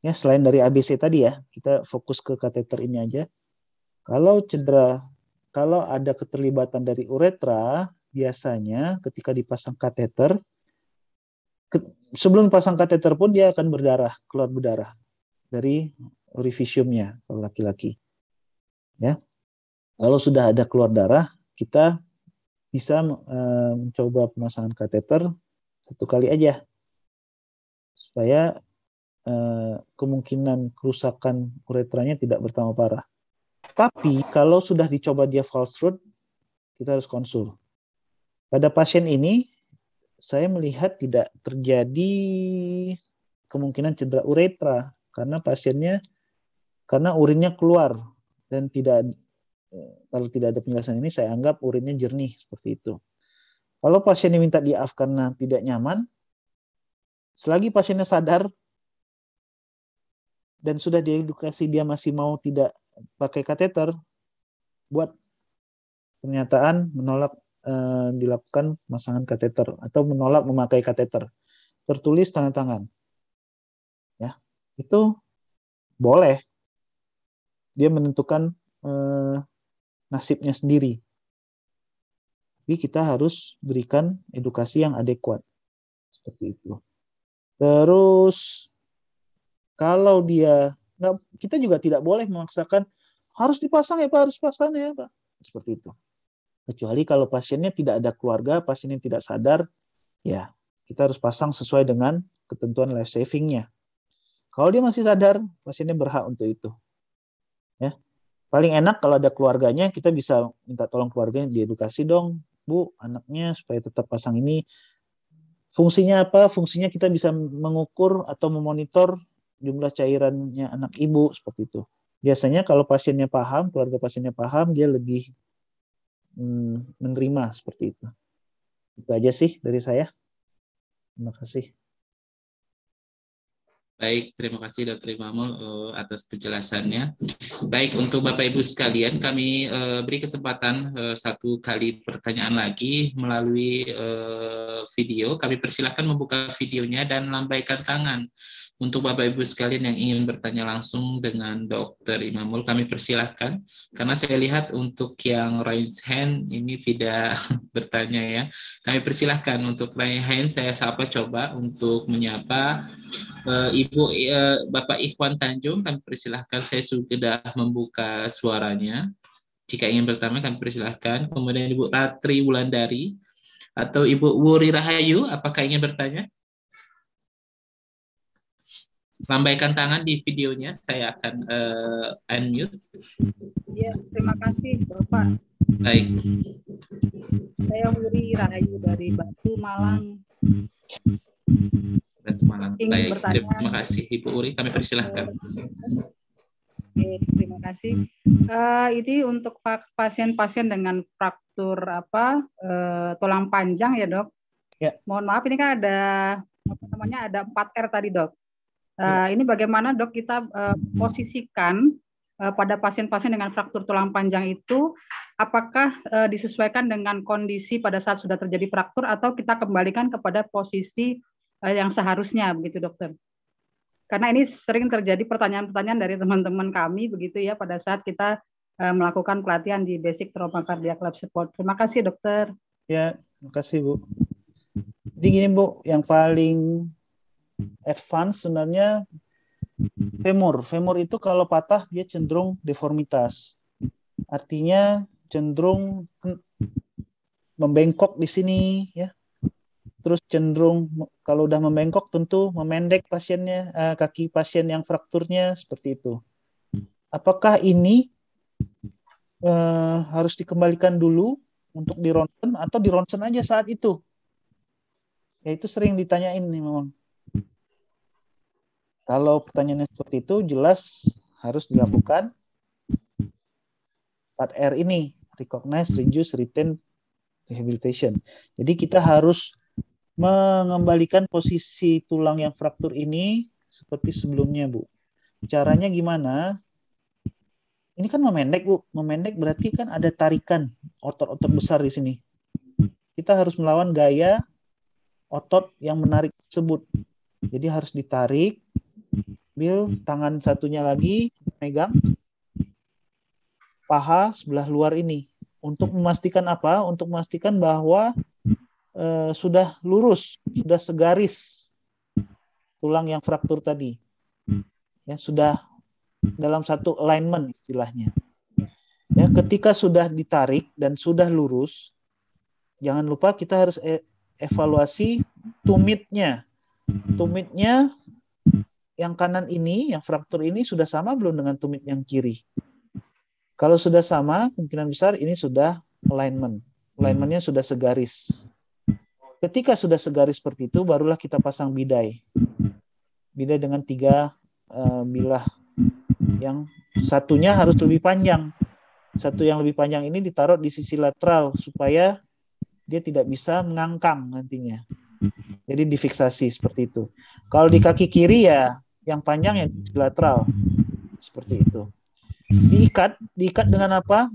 Ya, selain dari ABC tadi ya, kita fokus ke kateter ini aja. Kalau cedera, kalau ada keterlibatan dari uretra, biasanya ketika dipasang kateter, ke, sebelum pasang kateter pun dia akan berdarah, keluar berdarah dari orifisiumnya kalau laki-laki. Ya. Kalau sudah ada keluar darah, kita bisa eh, mencoba pemasangan kateter satu kali aja supaya Eh, kemungkinan kerusakan uretranya tidak bertambah parah. Tapi kalau sudah dicoba dia false root, kita harus konsul. Pada pasien ini, saya melihat tidak terjadi kemungkinan cedera uretra karena pasiennya karena urinnya keluar dan tidak kalau tidak ada penjelasan ini saya anggap urinnya jernih seperti itu. Kalau pasien diminta diaf karena tidak nyaman, selagi pasiennya sadar dan sudah diedukasi dia masih mau tidak pakai kateter buat pernyataan menolak e, dilakukan pemasangan kateter atau menolak memakai kateter tertulis tanda tangan ya itu boleh dia menentukan e, nasibnya sendiri tapi kita harus berikan edukasi yang adekuat seperti itu terus kalau dia nggak, kita juga tidak boleh memaksakan harus dipasang ya pak, harus pasang ya pak, seperti itu. Kecuali kalau pasiennya tidak ada keluarga, pasiennya tidak sadar, ya kita harus pasang sesuai dengan ketentuan life savingnya. Kalau dia masih sadar, pasiennya berhak untuk itu. Ya, paling enak kalau ada keluarganya, kita bisa minta tolong keluarganya diedukasi dong, bu, anaknya supaya tetap pasang ini fungsinya apa? Fungsinya kita bisa mengukur atau memonitor jumlah cairannya anak ibu seperti itu. Biasanya kalau pasiennya paham, keluarga pasiennya paham, dia lebih hmm, menerima seperti itu. Itu aja sih dari saya. Terima kasih. Baik, terima kasih Dr. Imamul uh, atas penjelasannya. Baik, untuk Bapak Ibu sekalian, kami uh, beri kesempatan uh, satu kali pertanyaan lagi melalui video. Kami persilahkan membuka videonya dan lambaikan tangan. Untuk Bapak Ibu sekalian yang ingin bertanya langsung dengan Dokter Imamul, kami persilahkan. Karena saya lihat untuk yang raise hand ini tidak bertanya ya. Kami persilahkan untuk raise hand saya sapa coba untuk menyapa e, Ibu e, Bapak Ikhwan Tanjung. Kami persilahkan saya sudah membuka suaranya. Jika ingin bertanya kami persilahkan. Kemudian Ibu Ratri Wulandari atau Ibu Wuri Rahayu, apakah ingin bertanya? lambaikan tangan di videonya, saya akan uh, unmute. Ya, terima kasih Bapak. Baik. Saya Wuri Rahayu dari Batu Malang. Batu Malang. Baik, bertanya. terima kasih Ibu Uri, kami persilahkan. Oke, terima kasih. Uh, ini untuk pasien-pasien dengan fraktur apa uh, tulang panjang ya dok. Ya. Mohon maaf ini kan ada apa namanya ada 4 R tadi dok. Uh, ini bagaimana dok kita uh, posisikan uh, pada pasien-pasien dengan fraktur tulang panjang itu apakah uh, disesuaikan dengan kondisi pada saat sudah terjadi fraktur atau kita kembalikan kepada posisi uh, yang seharusnya begitu dokter? Karena ini sering terjadi pertanyaan-pertanyaan dari teman-teman kami begitu ya pada saat kita uh, melakukan pelatihan di Basic Trauma Cardiac Lab Support. Terima kasih dokter. Ya, terima kasih Bu. Jadi gini Bu, yang paling advance sebenarnya femur. Femur itu kalau patah dia cenderung deformitas. Artinya cenderung membengkok di sini ya. Terus cenderung kalau udah membengkok tentu memendek pasiennya eh, kaki pasien yang frakturnya seperti itu. Apakah ini eh, harus dikembalikan dulu untuk di dironsen atau di dironsen aja saat itu? Ya itu sering ditanyain nih memang kalau pertanyaannya seperti itu, jelas harus dilakukan 4R ini, recognize, reduce, retain, rehabilitation. Jadi kita harus mengembalikan posisi tulang yang fraktur ini seperti sebelumnya, Bu. Caranya gimana? Ini kan memendek, Bu. Memendek berarti kan ada tarikan otot-otot besar di sini. Kita harus melawan gaya otot yang menarik tersebut. Jadi harus ditarik Bill, tangan satunya lagi megang paha sebelah luar ini. Untuk memastikan apa? Untuk memastikan bahwa e, sudah lurus, sudah segaris tulang yang fraktur tadi. Ya, sudah dalam satu alignment istilahnya. Ya, ketika sudah ditarik dan sudah lurus, jangan lupa kita harus e evaluasi tumitnya. Tumitnya yang kanan ini, yang fraktur ini sudah sama belum dengan tumit yang kiri? Kalau sudah sama, kemungkinan besar ini sudah alignment. Alignmentnya hmm. sudah segaris. Ketika sudah segaris seperti itu, barulah kita pasang bidai. Bidai dengan tiga uh, bilah yang satunya harus lebih panjang. Satu yang lebih panjang ini ditaruh di sisi lateral supaya dia tidak bisa mengangkang nantinya. Jadi difiksasi seperti itu. Kalau di kaki kiri ya yang panjang yang hmm. bilateral seperti itu diikat diikat dengan apa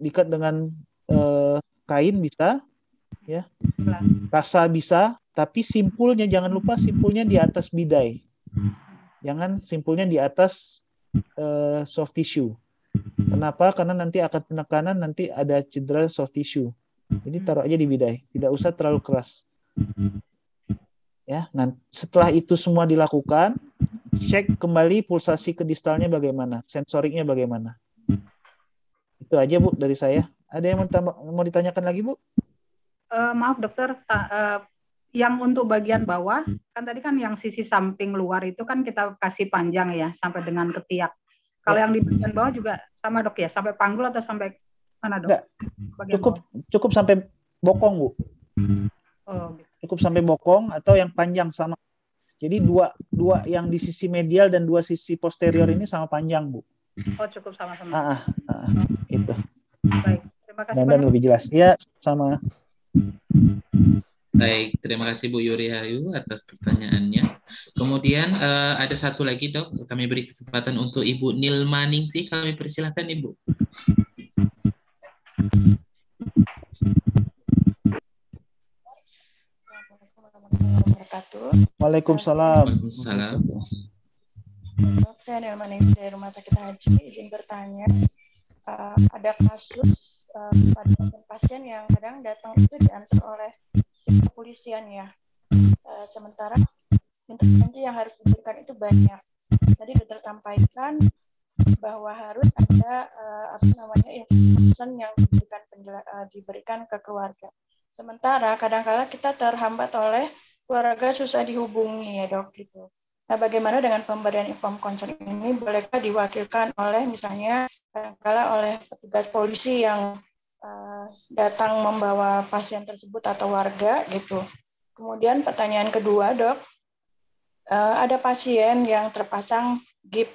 diikat dengan uh, kain bisa ya kasa bisa tapi simpulnya jangan lupa simpulnya di atas bidai jangan simpulnya di atas uh, soft tissue kenapa karena nanti akan penekanan nanti ada cedera soft tissue jadi taruh aja di bidai tidak usah terlalu keras ya nah, setelah itu semua dilakukan hmm. cek kembali pulsasi ke distalnya bagaimana sensoriknya bagaimana hmm. itu aja bu dari saya ada yang mau, mau ditanyakan lagi bu uh, maaf dokter uh, yang untuk bagian bawah hmm. kan tadi kan yang sisi samping luar itu kan kita kasih panjang ya sampai dengan ketiak kalau ya. yang di bagian bawah juga sama dok ya sampai panggul atau sampai mana dok cukup bawah. cukup sampai bokong bu oh, gitu cukup sampai bokong atau yang panjang sama. Jadi hmm. dua dua yang di sisi medial dan dua sisi posterior hmm. ini sama panjang, Bu. Hmm. Oh, cukup sama-sama. Ah, ah, ah, ah, itu. Baik, terima kasih. Dan, dan lebih jelas. Iya, sama. Baik, terima kasih Bu Yuri Hayu atas pertanyaannya. Kemudian uh, ada satu lagi dok, kami beri kesempatan untuk Ibu Nil sih, Kami persilahkan Ibu. wabarakatuh. Waalaikumsalam. Waalaikumsalam. Saya Nelma dari Rumah Sakit Haji izin bertanya. Uh, ada kasus uh, pada pasien yang kadang datang itu diantar oleh kepolisian ya. Uh, sementara intervensi yang harus diberikan itu banyak. Tadi sudah sampaikan bahwa harus ada uh, apa namanya information yang diberikan uh, diberikan ke keluarga. Sementara kadangkala -kadang kita terhambat oleh keluarga susah dihubungi ya dok gitu. Nah bagaimana dengan pemberian inform concern ini bolehkah diwakilkan oleh misalnya kadangkala -kadang oleh petugas polisi yang uh, datang membawa pasien tersebut atau warga gitu. Kemudian pertanyaan kedua dok, Eh, ada pasien yang terpasang gip.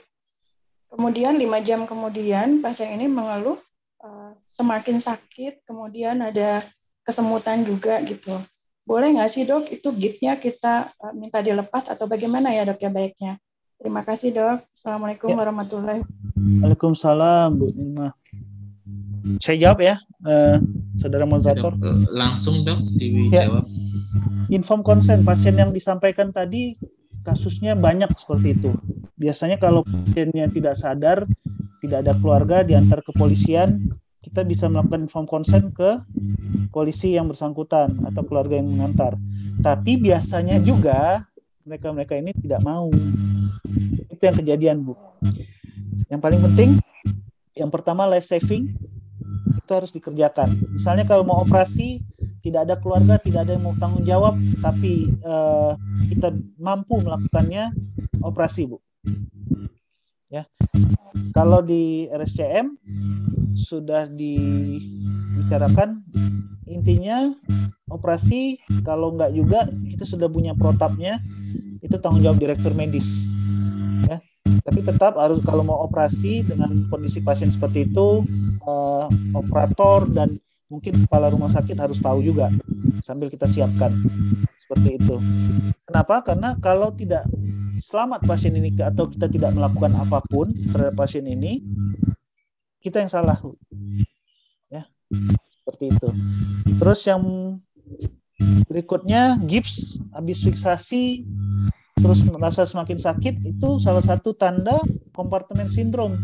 Kemudian lima jam kemudian pasien ini mengeluh eh, semakin sakit, kemudian ada kesemutan juga gitu. Boleh nggak sih dok, itu gipnya kita eh, minta dilepas atau bagaimana ya dok ya baiknya? Terima kasih dok. Assalamualaikum ya. warahmatullahi wabarakatuh. Waalaikumsalam Bu Nima. Saya jawab ya, uh, saudara moderator. Langsung dok ya. dijawab. Ya. Inform konsen pasien yang disampaikan tadi kasusnya banyak seperti itu. Biasanya kalau pasiennya tidak sadar, tidak ada keluarga diantar ke polisian, kita bisa melakukan inform konsen ke polisi yang bersangkutan atau keluarga yang mengantar. Tapi biasanya juga mereka-mereka ini tidak mau. Itu yang kejadian, Bu. Yang paling penting, yang pertama life saving itu harus dikerjakan. Misalnya kalau mau operasi, tidak ada keluarga, tidak ada yang mau tanggung jawab, tapi uh, kita mampu melakukannya operasi, Bu. Ya. Kalau di RSCM sudah dibicarakan intinya operasi kalau nggak juga kita sudah punya protapnya itu tanggung jawab direktur medis ya tapi tetap harus kalau mau operasi dengan kondisi pasien seperti itu uh, operator dan mungkin kepala rumah sakit harus tahu juga sambil kita siapkan seperti itu. Kenapa? Karena kalau tidak selamat pasien ini atau kita tidak melakukan apapun terhadap pasien ini, kita yang salah. Ya. Seperti itu. Terus yang berikutnya gips habis fiksasi terus merasa semakin sakit itu salah satu tanda kompartemen sindrom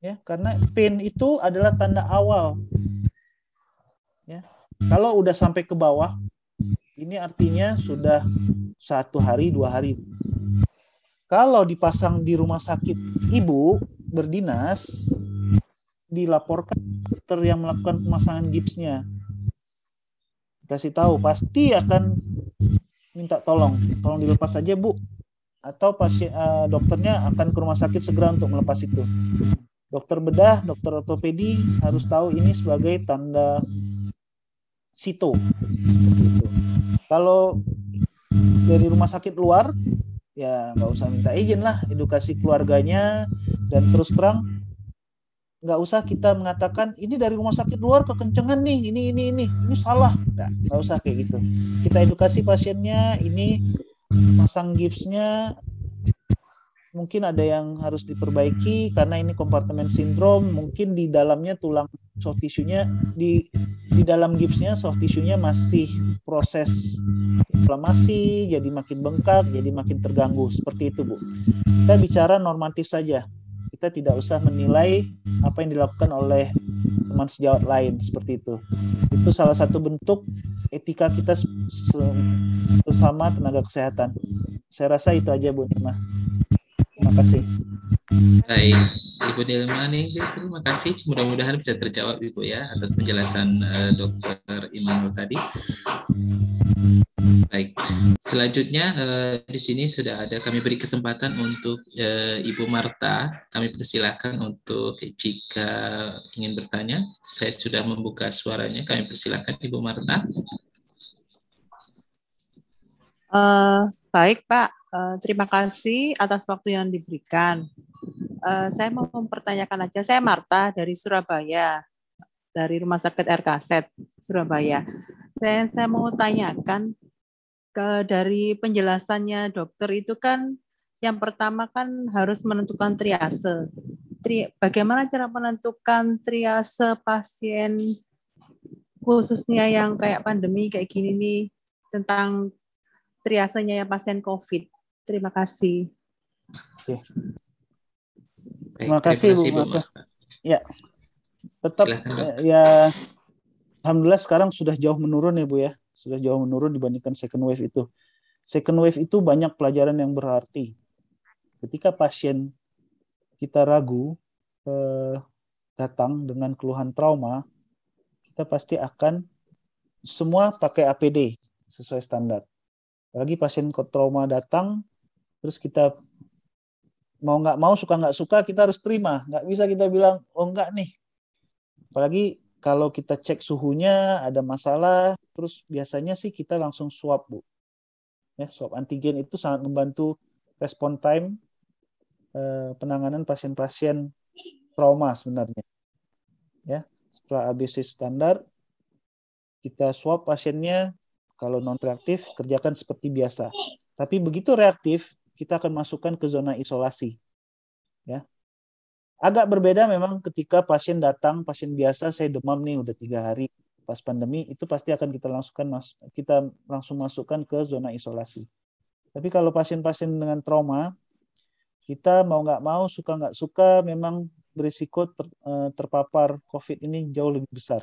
ya karena pain itu adalah tanda awal ya kalau udah sampai ke bawah ini artinya sudah satu hari dua hari kalau dipasang di rumah sakit ibu berdinas dilaporkan dokter yang melakukan pemasangan gipsnya kasih tahu pasti akan minta tolong tolong dilepas saja bu atau pasien uh, dokternya akan ke rumah sakit segera untuk melepas itu dokter bedah, dokter ortopedi harus tahu ini sebagai tanda sito. Kalau dari rumah sakit luar, ya nggak usah minta izin lah, edukasi keluarganya dan terus terang nggak usah kita mengatakan ini dari rumah sakit luar kekencengan nih ini ini ini ini salah nggak nggak usah kayak gitu kita edukasi pasiennya ini pasang gipsnya mungkin ada yang harus diperbaiki karena ini kompartemen sindrom mungkin di dalamnya tulang soft tissue-nya di di dalam gipsnya soft tissue-nya masih proses inflamasi jadi makin bengkak jadi makin terganggu seperti itu Bu kita bicara normatif saja kita tidak usah menilai apa yang dilakukan oleh teman sejawat lain seperti itu itu salah satu bentuk etika kita bersama tenaga kesehatan saya rasa itu aja Bu Nima Terima kasih. Baik, Ibu Delma Ningsih, terima kasih. Mudah-mudahan bisa terjawab Ibu ya atas penjelasan uh, Dokter Imanul tadi. Baik, selanjutnya uh, di sini sudah ada kami beri kesempatan untuk uh, Ibu Marta. Kami persilahkan untuk jika ingin bertanya. Saya sudah membuka suaranya. Kami persilahkan Ibu Marta. Uh, baik Pak, Eh, terima kasih atas waktu yang diberikan. Uh, saya mau mempertanyakan aja. Saya Marta dari Surabaya, dari Rumah Sakit RKZ Surabaya. Saya, saya mau tanyakan ke dari penjelasannya dokter itu kan yang pertama kan harus menentukan triase. Tri, bagaimana cara menentukan triase pasien khususnya yang kayak pandemi kayak gini nih tentang triasenya ya pasien COVID? Terima kasih. Oke. Terima kasih, ya, Bu Ya. Tetap Silahkan. ya alhamdulillah sekarang sudah jauh menurun ya, Bu ya. Sudah jauh menurun dibandingkan second wave itu. Second wave itu banyak pelajaran yang berarti. Ketika pasien kita ragu eh, datang dengan keluhan trauma, kita pasti akan semua pakai APD sesuai standar. Lagi pasien trauma datang, terus kita mau nggak mau suka nggak suka kita harus terima nggak bisa kita bilang oh nggak nih apalagi kalau kita cek suhunya ada masalah terus biasanya sih kita langsung swab bu ya swab antigen itu sangat membantu respon time eh, penanganan pasien-pasien trauma sebenarnya ya setelah ABC standar kita swab pasiennya kalau non reaktif kerjakan seperti biasa. Tapi begitu reaktif kita akan masukkan ke zona isolasi. Ya. Agak berbeda memang ketika pasien datang, pasien biasa saya demam nih udah tiga hari pas pandemi itu pasti akan kita langsungkan kita langsung masukkan ke zona isolasi. Tapi kalau pasien-pasien dengan trauma kita mau nggak mau suka nggak suka memang berisiko ter, eh, terpapar COVID ini jauh lebih besar.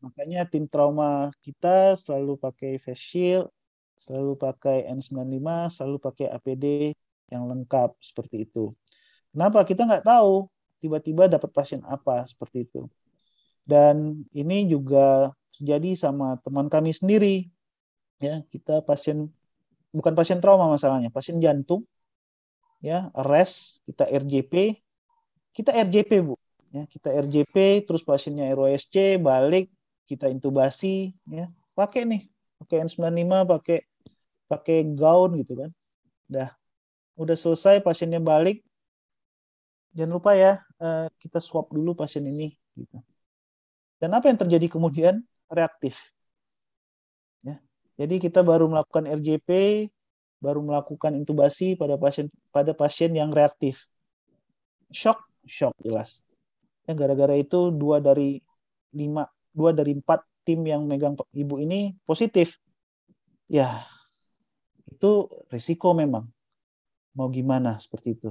Makanya tim trauma kita selalu pakai face shield, selalu pakai N95, selalu pakai APD yang lengkap seperti itu. Kenapa kita nggak tahu tiba-tiba dapat pasien apa seperti itu. Dan ini juga terjadi sama teman kami sendiri. Ya, kita pasien bukan pasien trauma masalahnya, pasien jantung ya, RES, kita RJP. Kita RJP, Bu. Ya, kita RJP terus pasiennya ROSC balik kita intubasi ya pakai nih pakai N95 pakai pakai gaun gitu kan dah udah selesai pasiennya balik jangan lupa ya eh, kita swap dulu pasien ini gitu dan apa yang terjadi kemudian reaktif ya jadi kita baru melakukan RJP baru melakukan intubasi pada pasien pada pasien yang reaktif shock shock jelas ya gara-gara itu dua dari lima dua dari empat tim yang megang ibu ini positif, ya itu risiko memang. Mau gimana seperti itu.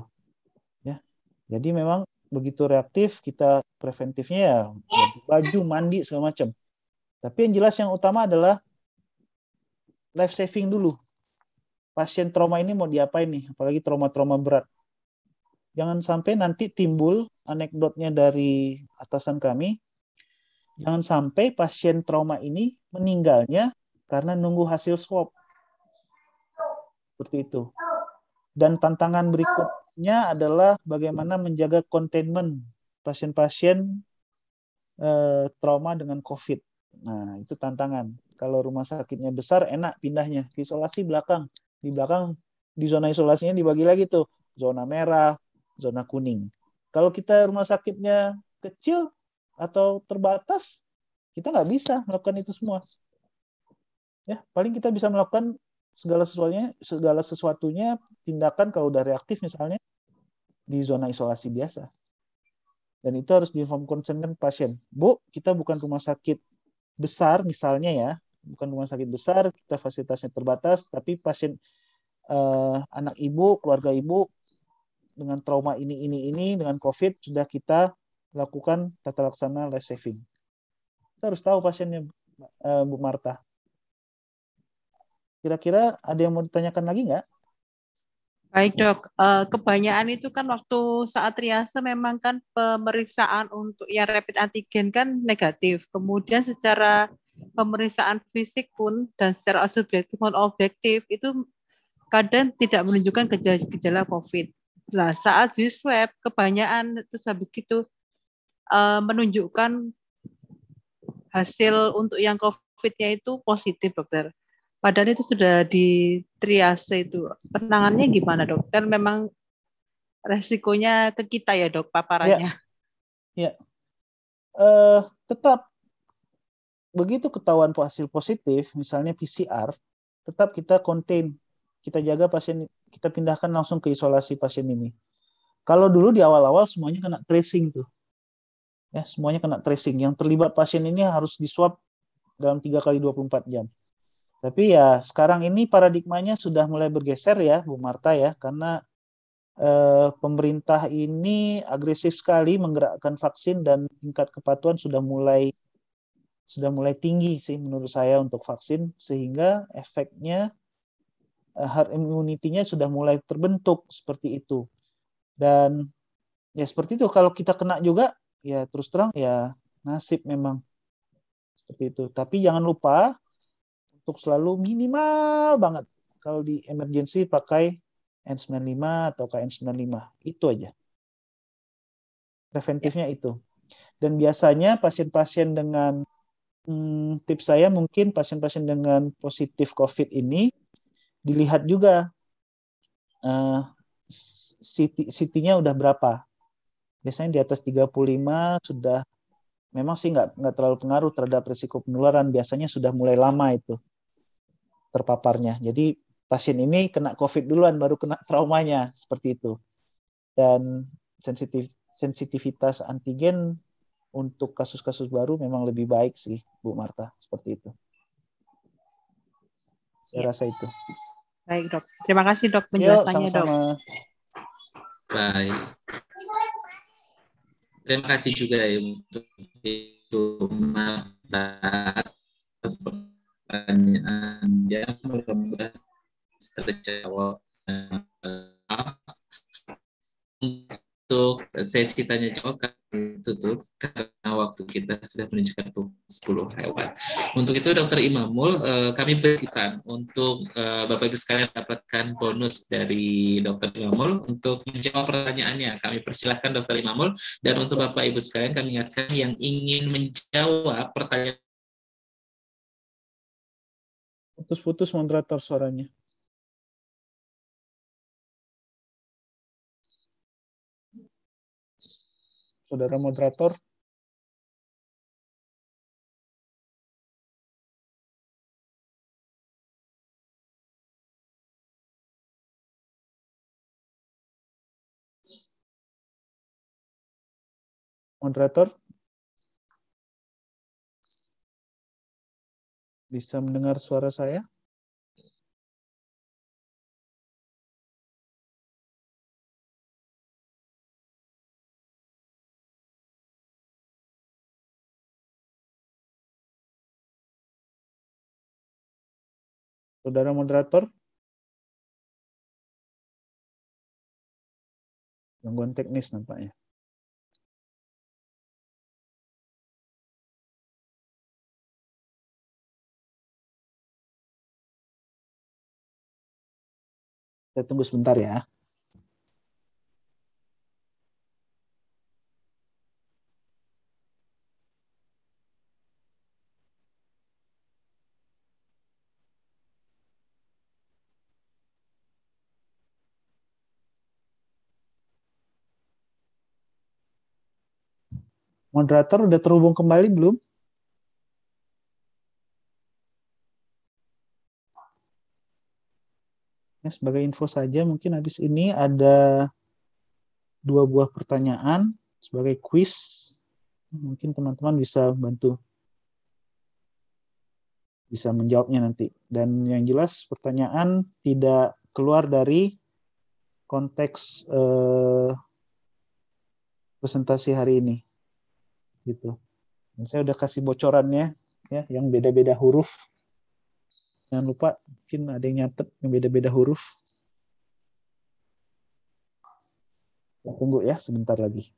ya Jadi memang begitu reaktif kita preventifnya ya baju mandi segala macam. Tapi yang jelas yang utama adalah life saving dulu. Pasien trauma ini mau diapain nih? Apalagi trauma-trauma berat jangan sampai nanti timbul anekdotnya dari atasan kami Jangan sampai pasien trauma ini meninggalnya karena nunggu hasil swab. Seperti itu. Dan tantangan berikutnya adalah bagaimana menjaga containment pasien-pasien eh, trauma dengan COVID. Nah, itu tantangan. Kalau rumah sakitnya besar, enak pindahnya. Ke isolasi belakang. Di belakang, di zona isolasinya dibagi lagi tuh. Zona merah, zona kuning. Kalau kita rumah sakitnya kecil, atau terbatas, kita nggak bisa melakukan itu semua. Ya, paling kita bisa melakukan segala sesuatunya, segala sesuatunya tindakan kalau udah reaktif misalnya di zona isolasi biasa. Dan itu harus diinform concernkan pasien. Bu, kita bukan rumah sakit besar misalnya ya, bukan rumah sakit besar, kita fasilitasnya terbatas, tapi pasien eh, anak ibu, keluarga ibu dengan trauma ini ini ini dengan COVID sudah kita lakukan tata laksana life saving. Kita harus tahu pasiennya eh, Bu Marta. Kira-kira ada yang mau ditanyakan lagi nggak? Baik dok, eh, kebanyakan itu kan waktu saat triase memang kan pemeriksaan untuk yang rapid antigen kan negatif. Kemudian secara pemeriksaan fisik pun dan secara subjektif maupun objektif itu kadang tidak menunjukkan gejala-gejala COVID. Nah saat di swab kebanyakan itu habis itu Eh, menunjukkan hasil untuk yang COVID-nya itu positif, dokter. Padahal itu sudah di triase itu. Penangannya gimana, dokter kan memang resikonya ke kita ya, dok, paparannya. Ya, ya. Uh, tetap begitu ketahuan hasil positif, misalnya PCR, tetap kita contain, kita jaga pasien, kita pindahkan langsung ke isolasi pasien ini. Kalau dulu di awal-awal semuanya kena tracing tuh, ya semuanya kena tracing yang terlibat pasien ini harus diswab dalam tiga kali 24 jam tapi ya sekarang ini paradigmanya sudah mulai bergeser ya Bu Marta ya karena eh, pemerintah ini agresif sekali menggerakkan vaksin dan tingkat kepatuhan sudah mulai sudah mulai tinggi sih menurut saya untuk vaksin sehingga efeknya eh, herd immunity-nya sudah mulai terbentuk seperti itu. Dan ya seperti itu kalau kita kena juga ya terus terang ya nasib memang seperti itu. Tapi jangan lupa untuk selalu minimal banget kalau di emergency pakai N95 atau KN95. Itu aja. Preventifnya ya. itu. Dan biasanya pasien-pasien dengan hmm, tips saya mungkin pasien-pasien dengan positif COVID ini dilihat juga uh, CT, ct udah berapa biasanya di atas 35 sudah memang sih nggak nggak terlalu pengaruh terhadap risiko penularan biasanya sudah mulai lama itu terpaparnya jadi pasien ini kena covid duluan baru kena traumanya seperti itu dan sensitif sensitivitas antigen untuk kasus-kasus baru memang lebih baik sih Bu Marta seperti itu saya ya. rasa itu baik dok terima kasih dok penjelasannya sama dok baik terima kasih juga ya untuk itu atas pertanyaan yang mudah-mudahan bisa terjawab. Eh, untuk sesi tanya jawab kami tutup karena waktu kita sudah menunjukkan pukul 10 lewat. Untuk itu Dokter Imamul eh, kami berikan untuk eh, Bapak Ibu sekalian dapatkan bonus dari Dokter Imamul untuk menjawab pertanyaannya. Kami persilahkan Dokter Imamul dan untuk Bapak Ibu sekalian kami ingatkan yang ingin menjawab pertanyaan putus-putus moderator suaranya. saudara moderator. Moderator? Bisa mendengar suara saya? saudara moderator? Gangguan teknis nampaknya. Kita tunggu sebentar ya. Moderator udah terhubung kembali belum? Ya, sebagai info saja, mungkin habis ini ada dua buah pertanyaan sebagai quiz. Mungkin teman-teman bisa bantu. Bisa menjawabnya nanti. Dan yang jelas pertanyaan tidak keluar dari konteks eh, presentasi hari ini gitu. Dan saya udah kasih bocorannya ya yang beda-beda huruf. Jangan lupa mungkin ada yang nyatet yang beda-beda huruf. Tunggu ya sebentar lagi.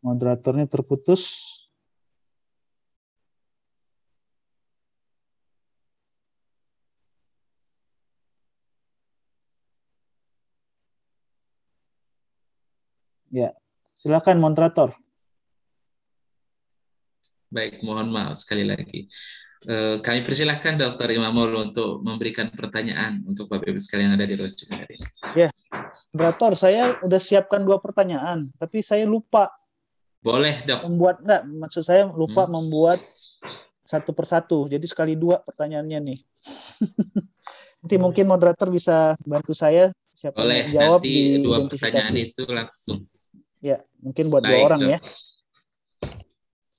moderatornya terputus. Silakan moderator. Baik, mohon maaf sekali lagi. Eh, kami persilahkan Dr. Imamul untuk memberikan pertanyaan untuk Bapak-Ibu sekalian yang ada di ruangan hari ini. Ya, moderator, saya sudah siapkan dua pertanyaan, tapi saya lupa. Boleh, dok. Membuat, enggak, maksud saya lupa hmm. membuat satu persatu. Jadi sekali dua pertanyaannya nih. nanti mungkin moderator bisa bantu saya siapa Boleh, yang jawab nanti dua pertanyaan itu langsung. Ya. Mungkin buat Baik, dua orang dok. ya.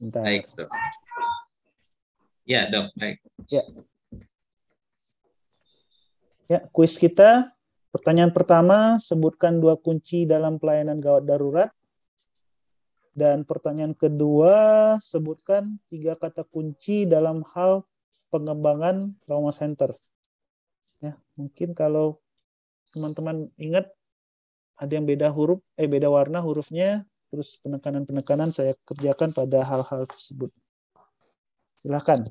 Bentar. Baik, dok. Ya, dok. Baik. Ya. Ya, kuis kita. Pertanyaan pertama, sebutkan dua kunci dalam pelayanan gawat darurat. Dan pertanyaan kedua, sebutkan tiga kata kunci dalam hal pengembangan trauma center. Ya, mungkin kalau teman-teman ingat ada yang beda huruf, eh beda warna hurufnya, terus penekanan-penekanan saya kerjakan pada hal-hal tersebut. Silahkan.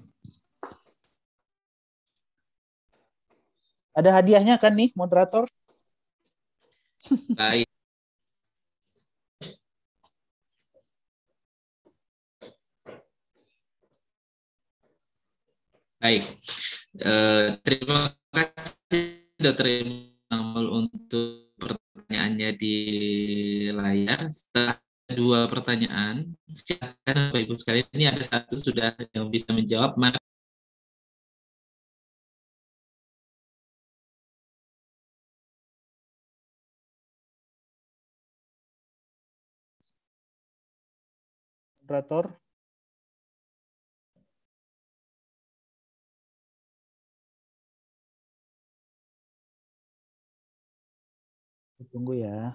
Ada hadiahnya kan nih, moderator? Baik. Baik. Uh, terima kasih Dr. Imamul untuk pertanyaannya di layar. Setelah dua pertanyaan. Silakan Bapak Ibu sekalian. Ini ada satu sudah yang bisa menjawab mana moderator. Tunggu ya.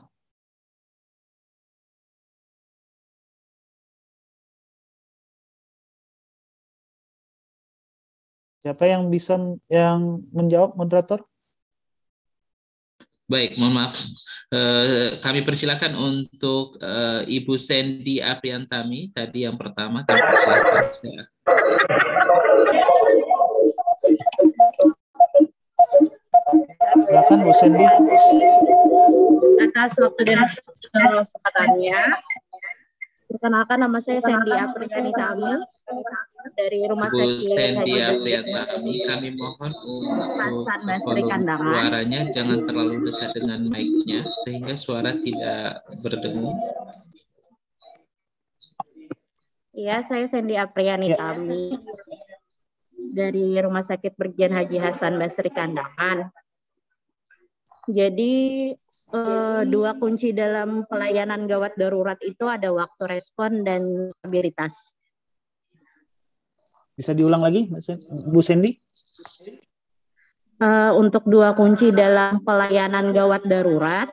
Siapa yang bisa yang menjawab moderator? Baik, mohon maaf. Eh, kami persilakan untuk eh, Ibu Sandy Apriantami tadi yang pertama kami persilakan. Silakan Bu Sandy. Atas waktu dan kesempatannya. Perkenalkan nama saya Sandy Aprianita Tami dari Rumah Sakit Sandy Aprianita Tami Kami mohon untuk suaranya jangan terlalu dekat dengan mic-nya sehingga suara tidak berdengung. Iya, saya Sandy Aprianita ya. Tami dari Rumah Sakit Berjen Haji Hasan Basri Kandangan. Jadi uh, dua kunci dalam pelayanan gawat darurat itu ada waktu respon dan abilitas. Bisa diulang lagi, Bu Sandy? Uh, eh, untuk dua kunci dalam pelayanan gawat darurat,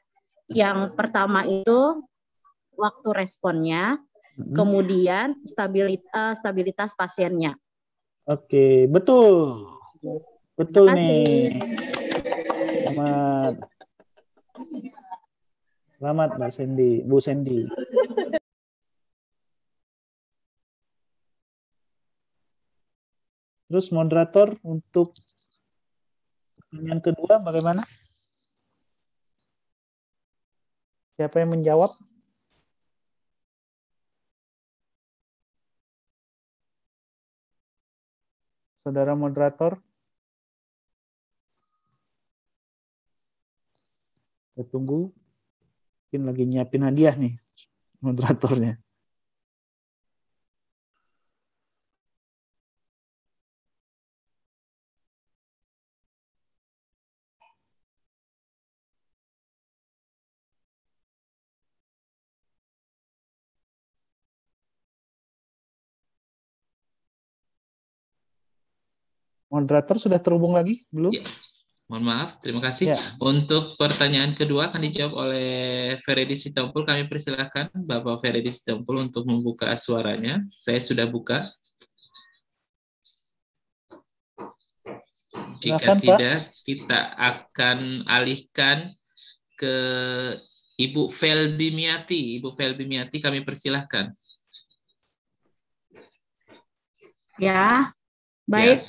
yang pertama itu waktu responnya, hmm. kemudian stabilitas, eh, stabilitas pasiennya. Oke, betul. Betul nih. Selamat. Selamat Mbak Sandy, Bu Sandy. Terus moderator untuk pertanyaan kedua bagaimana? Siapa yang menjawab? Saudara moderator? Kita tunggu. Mungkin lagi nyiapin hadiah nih moderatornya. Moderator sudah terhubung lagi? Belum? Yeah. Mohon maaf, terima kasih. Ya. Untuk pertanyaan kedua akan dijawab oleh Feredi Sitompul. Kami persilahkan Bapak Feredi Sitompul untuk membuka suaranya. Saya sudah buka. Jika Silahkan, tidak, Pak. kita akan alihkan ke Ibu Felbi Miati. Ibu Felbi Miati, kami persilahkan. Ya, baik. Ya.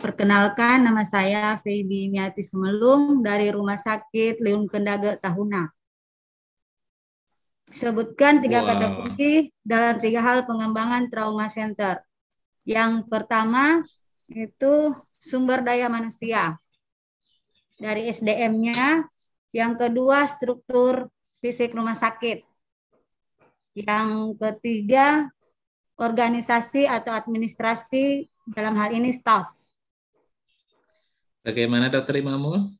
Perkenalkan nama saya Feby Miati Semelung dari Rumah Sakit Leun Kendaga Tahuna. Sebutkan tiga wow. kata kunci dalam tiga hal pengembangan trauma center. Yang pertama itu sumber daya manusia dari SDM-nya. Yang kedua struktur fisik rumah sakit. Yang ketiga organisasi atau administrasi dalam hal ini staff. Bagaimana dokter Imamul?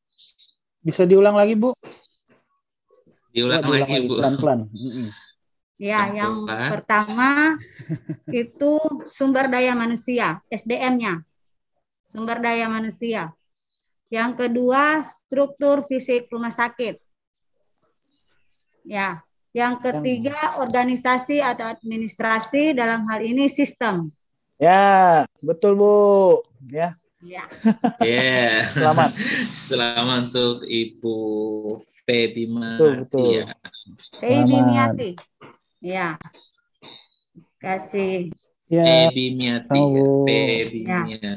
Bisa diulang lagi, Bu? Diulang, diulang lagi, Bu. Pelan-pelan. Ya, Tentu, yang pertama itu sumber daya manusia, SDM-nya. Sumber daya manusia. Yang kedua, struktur fisik rumah sakit. Ya. Yang ketiga, organisasi atau administrasi dalam hal ini sistem. Ya, betul Bu. Ya. Ya. Yeah. Selamat. Selamat untuk Ibu Fedima. Betul, betul. Ya. Ya. Kasih. Ya. Fedimiati. Oh. Fedimiati. Ya.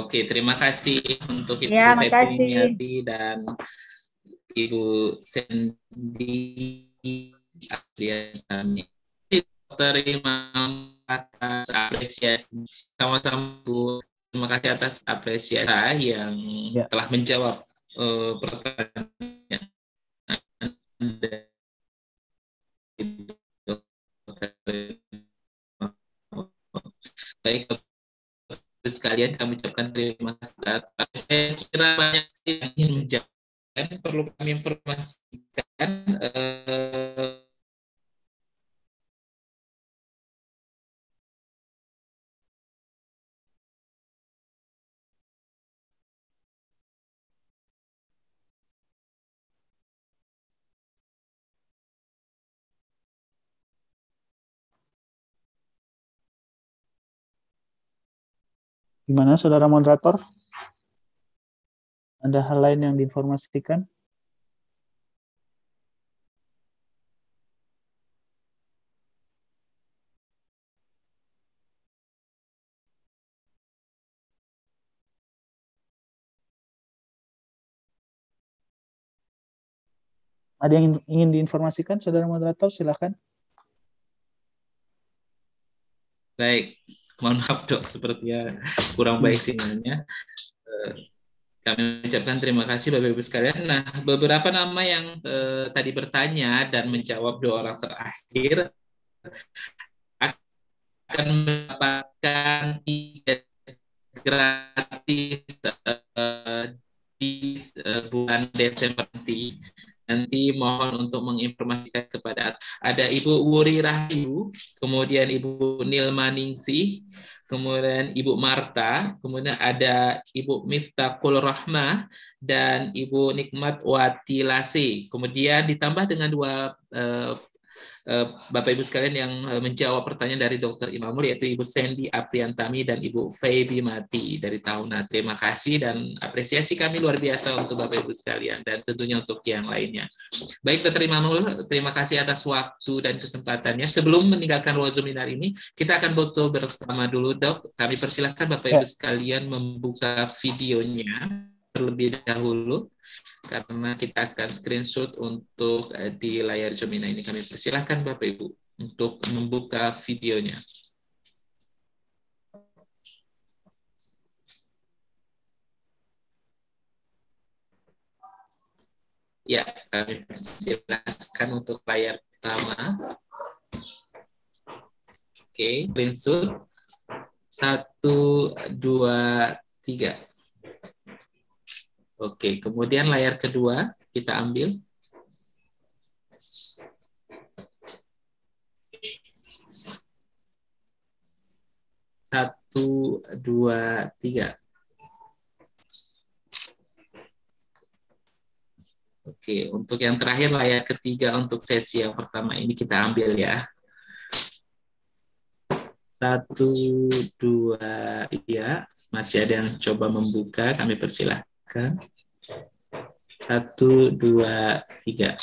Oke, terima kasih untuk Ibu ya, Fedimiati dan Ibu Sandy Adriani terima atas apresiasi sama-sama Bu terima kasih atas apresiasi yang ya. telah menjawab uh, pertanyaan baik sekalian kami ucapkan terima kasih saya kira banyak yang ingin menjawab perlu kami informasikan uh, Gimana saudara moderator? Ada hal lain yang diinformasikan? Ada yang ingin diinformasikan, saudara moderator? Silahkan. Baik, mohon maaf dok sepertinya kurang baik sinyalnya eh, kami ucapkan terima kasih Bapak Ibu sekalian. Nah, beberapa nama yang eh, tadi bertanya dan menjawab dua orang terakhir akan mendapatkan tiket gratis uh, di uh, bulan Desember nanti nanti mohon untuk menginformasikan kepada ada Ibu Wuri Rahayu, kemudian Ibu Nilma Ningsih, kemudian Ibu Marta, kemudian ada Ibu Miftakul Rahmah dan Ibu Nikmat Wati Lasi. Kemudian ditambah dengan dua eh, Eh, Bapak Ibu sekalian yang eh, menjawab pertanyaan dari Dokter Imamul yaitu Ibu Sandy Apriantami dan Ibu Feby Mati dari Tahuna. Terima kasih dan apresiasi kami luar biasa untuk Bapak Ibu sekalian dan tentunya untuk yang lainnya. Baik Dokter Imamul, terima kasih atas waktu dan kesempatannya. Sebelum meninggalkan ruang seminar ini, kita akan foto bersama dulu Dok. Kami persilahkan Bapak Ibu ya. sekalian membuka videonya terlebih dahulu karena kita akan screenshot untuk eh, di layar Jomina ini. Kami persilahkan Bapak Ibu untuk membuka videonya. Ya, kami persilahkan untuk layar pertama. Oke, screenshot. Satu, dua, tiga. Oke, kemudian layar kedua kita ambil. Satu, dua, tiga. Oke, untuk yang terakhir layar ketiga untuk sesi yang pertama ini kita ambil ya. Satu, dua, tiga. Masih ada yang coba membuka, kami persilahkan. Satu, dua, tiga.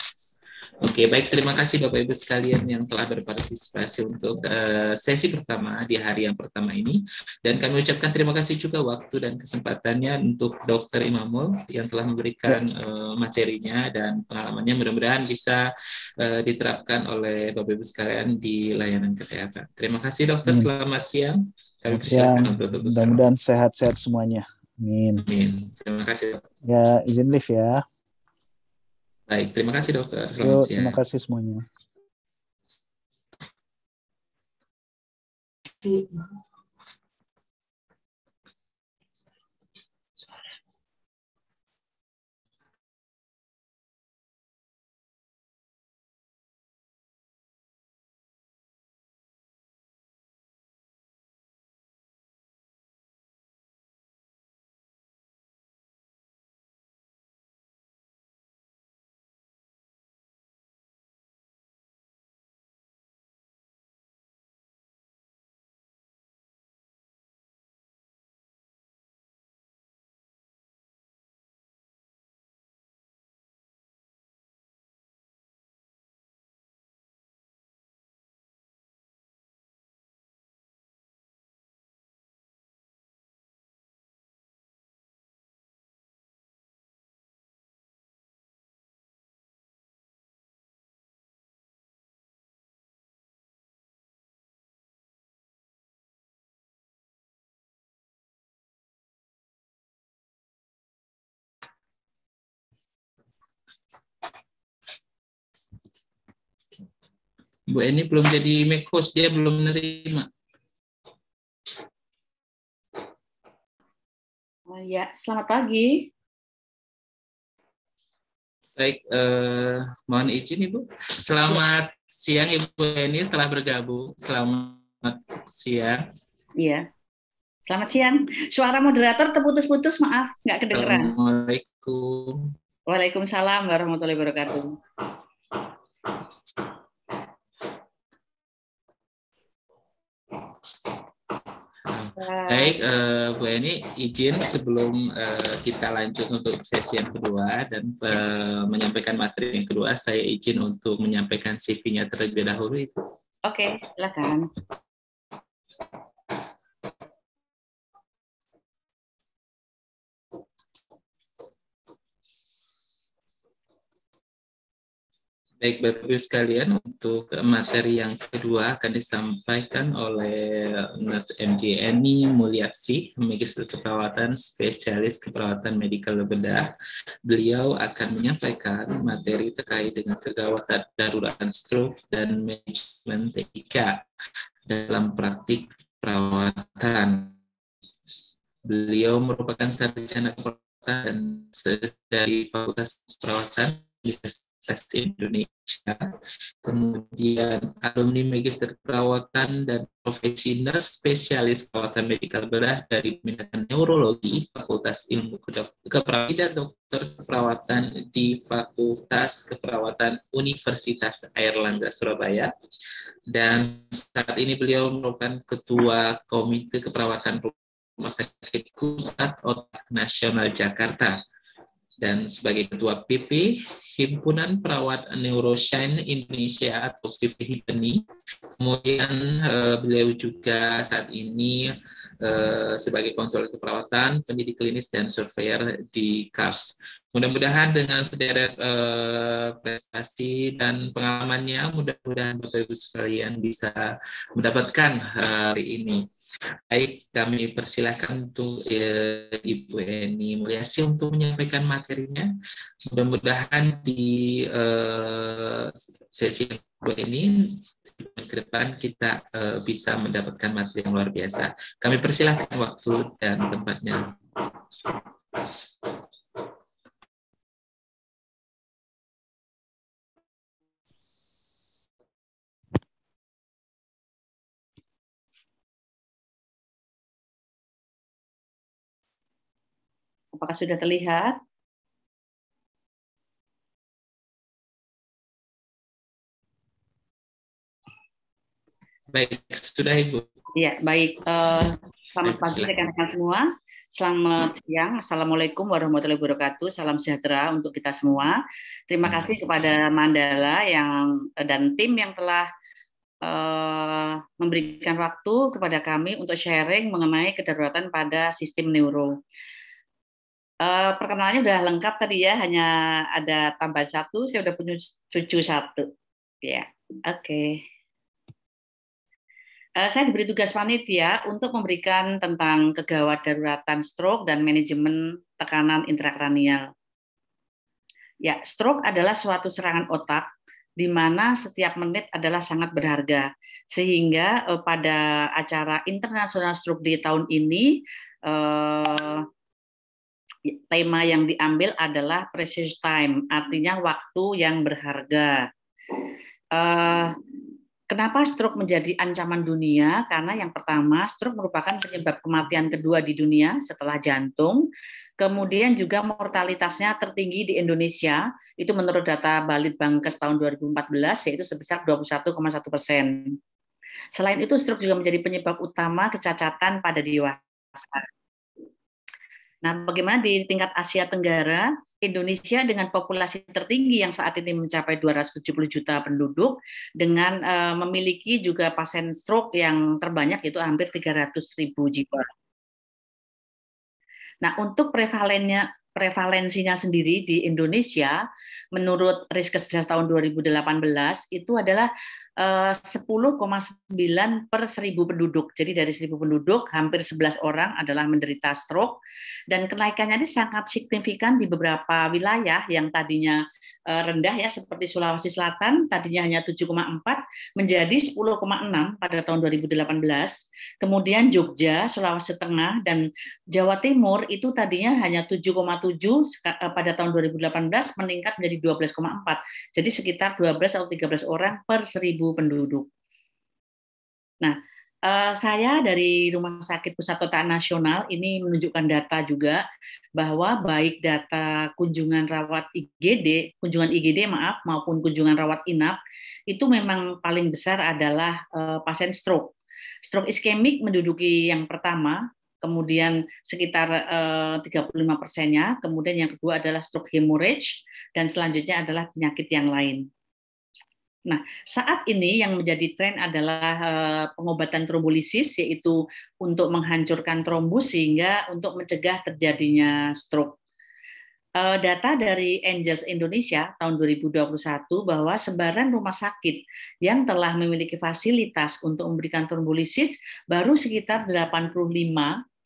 Oke, baik. Terima kasih Bapak-Ibu sekalian yang telah berpartisipasi untuk uh, sesi pertama di hari yang pertama ini. Dan kami ucapkan terima kasih juga waktu dan kesempatannya untuk Dr. Imamul yang telah memberikan uh, materinya dan pengalamannya. Mudah-mudahan bisa uh, diterapkan oleh Bapak-Ibu sekalian di layanan kesehatan. Terima kasih dokter. Hmm. Selamat siang. selamat siang. Mudah-mudahan sehat-sehat semuanya. Amin. Amin. Terima kasih. Dok. Ya, izin lift ya. Baik, terima kasih dokter. Selamat Yo, siang. Terima kasih semuanya. Bu Eni belum jadi mekos, dia belum menerima. Oh, ya, selamat pagi. Baik, eh, mohon izin Ibu. Selamat ya. siang Ibu Eni telah bergabung. Selamat siang. Iya. Selamat siang. Suara moderator terputus-putus, maaf, nggak kedengeran. Assalamualaikum. Waalaikumsalam warahmatullahi wabarakatuh. Baik, eh, Bu Eni, izin sebelum eh, kita lanjut untuk sesi yang kedua dan eh, menyampaikan materi yang kedua, saya izin untuk menyampaikan CV-nya terlebih dahulu. Oke, okay, silakan. Baik Bapak Ibu sekalian, untuk materi yang kedua akan disampaikan oleh Mas MJNI Mulyaksi, Magister Keperawatan Spesialis Keperawatan Medikal Bedah. Beliau akan menyampaikan materi terkait dengan kegawatan darurat stroke dan manajemen TIK dalam praktik perawatan. Beliau merupakan sarjana keperawatan dan dari Fakultas Perawatan Universitas Universitas Indonesia, kemudian alumni magister Perawatan dan profesi nurse spesialis perawatan medikal Berat dari minatan neurologi Fakultas Ilmu Keperawatan dan dokter Perawatan di Fakultas Keperawatan Universitas Airlangga Surabaya dan saat ini beliau merupakan ketua komite keperawatan Rumah Sakit Pusat Otak Nasional Jakarta dan sebagai ketua PP Himpunan Perawat Neuroscience Indonesia atau PP HIPENI. Kemudian eh, beliau juga saat ini eh, sebagai konsultan keperawatan, pendidik klinis dan surveyor di KARS. Mudah-mudahan dengan sederet eh, prestasi dan pengalamannya, mudah-mudahan Bapak Ibu sekalian bisa mendapatkan eh, hari ini. Baik, kami persilahkan untuk ya, Ibu Eni Mulyasi untuk menyampaikan materinya. Mudah-mudahan di eh, sesi yang kedua ini ke depan kita eh, bisa mendapatkan materi yang luar biasa. Kami persilahkan waktu dan tempatnya. Apakah sudah terlihat? Baik, sudah Ibu. Iya, baik. Eh, selamat pagi rekan-rekan semua. Selamat hmm. siang. Assalamualaikum warahmatullahi wabarakatuh. Salam sejahtera untuk kita semua. Terima hmm. kasih kepada Mandala yang eh, dan tim yang telah eh, memberikan waktu kepada kami untuk sharing mengenai kedaruratan pada sistem neuro. Eh, perkenalannya udah lengkap tadi ya, hanya ada tambahan satu. Saya udah punya cucu satu. Ya, yeah. oke. Okay. Eh, saya diberi tugas panitia untuk memberikan tentang kegawat daruratan stroke dan manajemen tekanan intrakranial. Ya, stroke adalah suatu serangan otak di mana setiap menit adalah sangat berharga. Sehingga eh, pada acara internasional Stroke di tahun ini tema yang diambil adalah precious time, artinya waktu yang berharga. Uh, kenapa stroke menjadi ancaman dunia? Karena yang pertama, stroke merupakan penyebab kematian kedua di dunia setelah jantung. Kemudian juga mortalitasnya tertinggi di Indonesia, itu menurut data Balit Bangkes tahun 2014, yaitu sebesar 21,1 persen. Selain itu, stroke juga menjadi penyebab utama kecacatan pada dewasa. Nah, bagaimana di tingkat Asia Tenggara, Indonesia dengan populasi tertinggi yang saat ini mencapai 270 juta penduduk dengan uh, memiliki juga pasien stroke yang terbanyak itu hampir 300 ribu jiwa. Nah, untuk prevalennya prevalensinya sendiri di Indonesia menurut Riskesdas tahun 2018 itu adalah 10,9 eh, per seribu penduduk. Jadi dari seribu penduduk, hampir 11 orang adalah menderita stroke. Dan kenaikannya ini sangat signifikan di beberapa wilayah yang tadinya eh, rendah ya, seperti Sulawesi Selatan, tadinya hanya 7,4, menjadi 10,6 pada tahun 2018. Kemudian Jogja, Sulawesi Tengah, dan Jawa Timur itu tadinya hanya 7,7 eh, pada tahun 2018 meningkat menjadi 12,4. Jadi sekitar 12 atau 13 orang per 1000 penduduk. Nah, eh, saya dari Rumah Sakit Pusat Kota Nasional ini menunjukkan data juga bahwa baik data kunjungan rawat IGD, kunjungan IGD maaf maupun kunjungan rawat inap itu memang paling besar adalah eh, pasien stroke. Stroke iskemik menduduki yang pertama, kemudian sekitar 35 eh, persennya, kemudian yang kedua adalah stroke hemorrhage, dan selanjutnya adalah penyakit yang lain. Nah, saat ini yang menjadi tren adalah eh, pengobatan trombolisis, yaitu untuk menghancurkan trombus sehingga untuk mencegah terjadinya stroke. Eh, data dari Angels Indonesia tahun 2021 bahwa sebaran rumah sakit yang telah memiliki fasilitas untuk memberikan trombolisis baru sekitar 85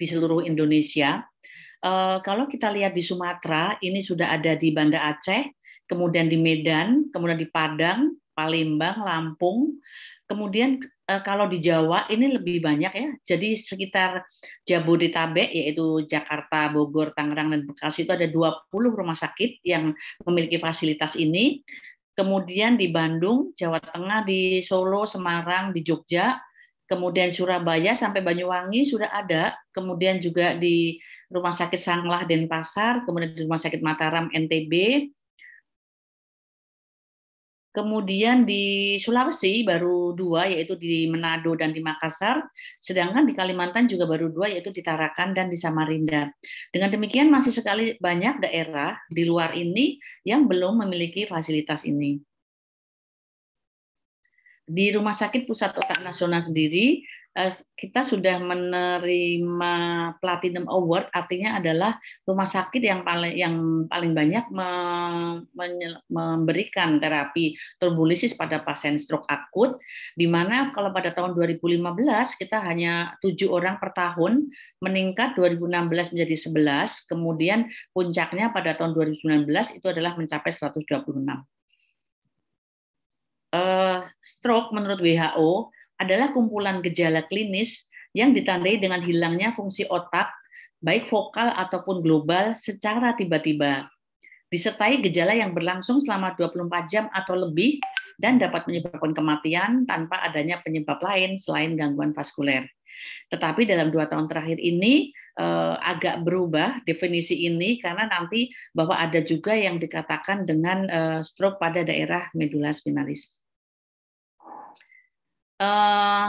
di seluruh Indonesia. Eh, kalau kita lihat di Sumatera, ini sudah ada di Banda Aceh, kemudian di Medan, kemudian di Padang, Palembang, Lampung. Kemudian eh, kalau di Jawa ini lebih banyak ya. Jadi sekitar Jabodetabek yaitu Jakarta, Bogor, Tangerang dan Bekasi itu ada 20 rumah sakit yang memiliki fasilitas ini. Kemudian di Bandung, Jawa Tengah, di Solo, Semarang, di Jogja, kemudian Surabaya sampai Banyuwangi sudah ada, kemudian juga di Rumah Sakit Sanglah Denpasar, kemudian di Rumah Sakit Mataram NTB, Kemudian di Sulawesi baru dua, yaitu di Manado dan di Makassar. Sedangkan di Kalimantan juga baru dua, yaitu di Tarakan dan di Samarinda. Dengan demikian masih sekali banyak daerah di luar ini yang belum memiliki fasilitas ini di Rumah Sakit Pusat Otak Nasional sendiri eh, kita sudah menerima Platinum Award artinya adalah rumah sakit yang paling yang paling banyak memberikan terapi turbulisis pada pasien stroke akut di mana kalau pada tahun 2015 kita hanya tujuh orang per tahun meningkat 2016 menjadi 11 kemudian puncaknya pada tahun 2019 itu adalah mencapai 126 eh, stroke menurut WHO adalah kumpulan gejala klinis yang ditandai dengan hilangnya fungsi otak, baik vokal ataupun global, secara tiba-tiba. Disertai gejala yang berlangsung selama 24 jam atau lebih dan dapat menyebabkan kematian tanpa adanya penyebab lain selain gangguan vaskuler. Tetapi dalam dua tahun terakhir ini eh, agak berubah definisi ini karena nanti bahwa ada juga yang dikatakan dengan eh, stroke pada daerah medula spinalis. Eh,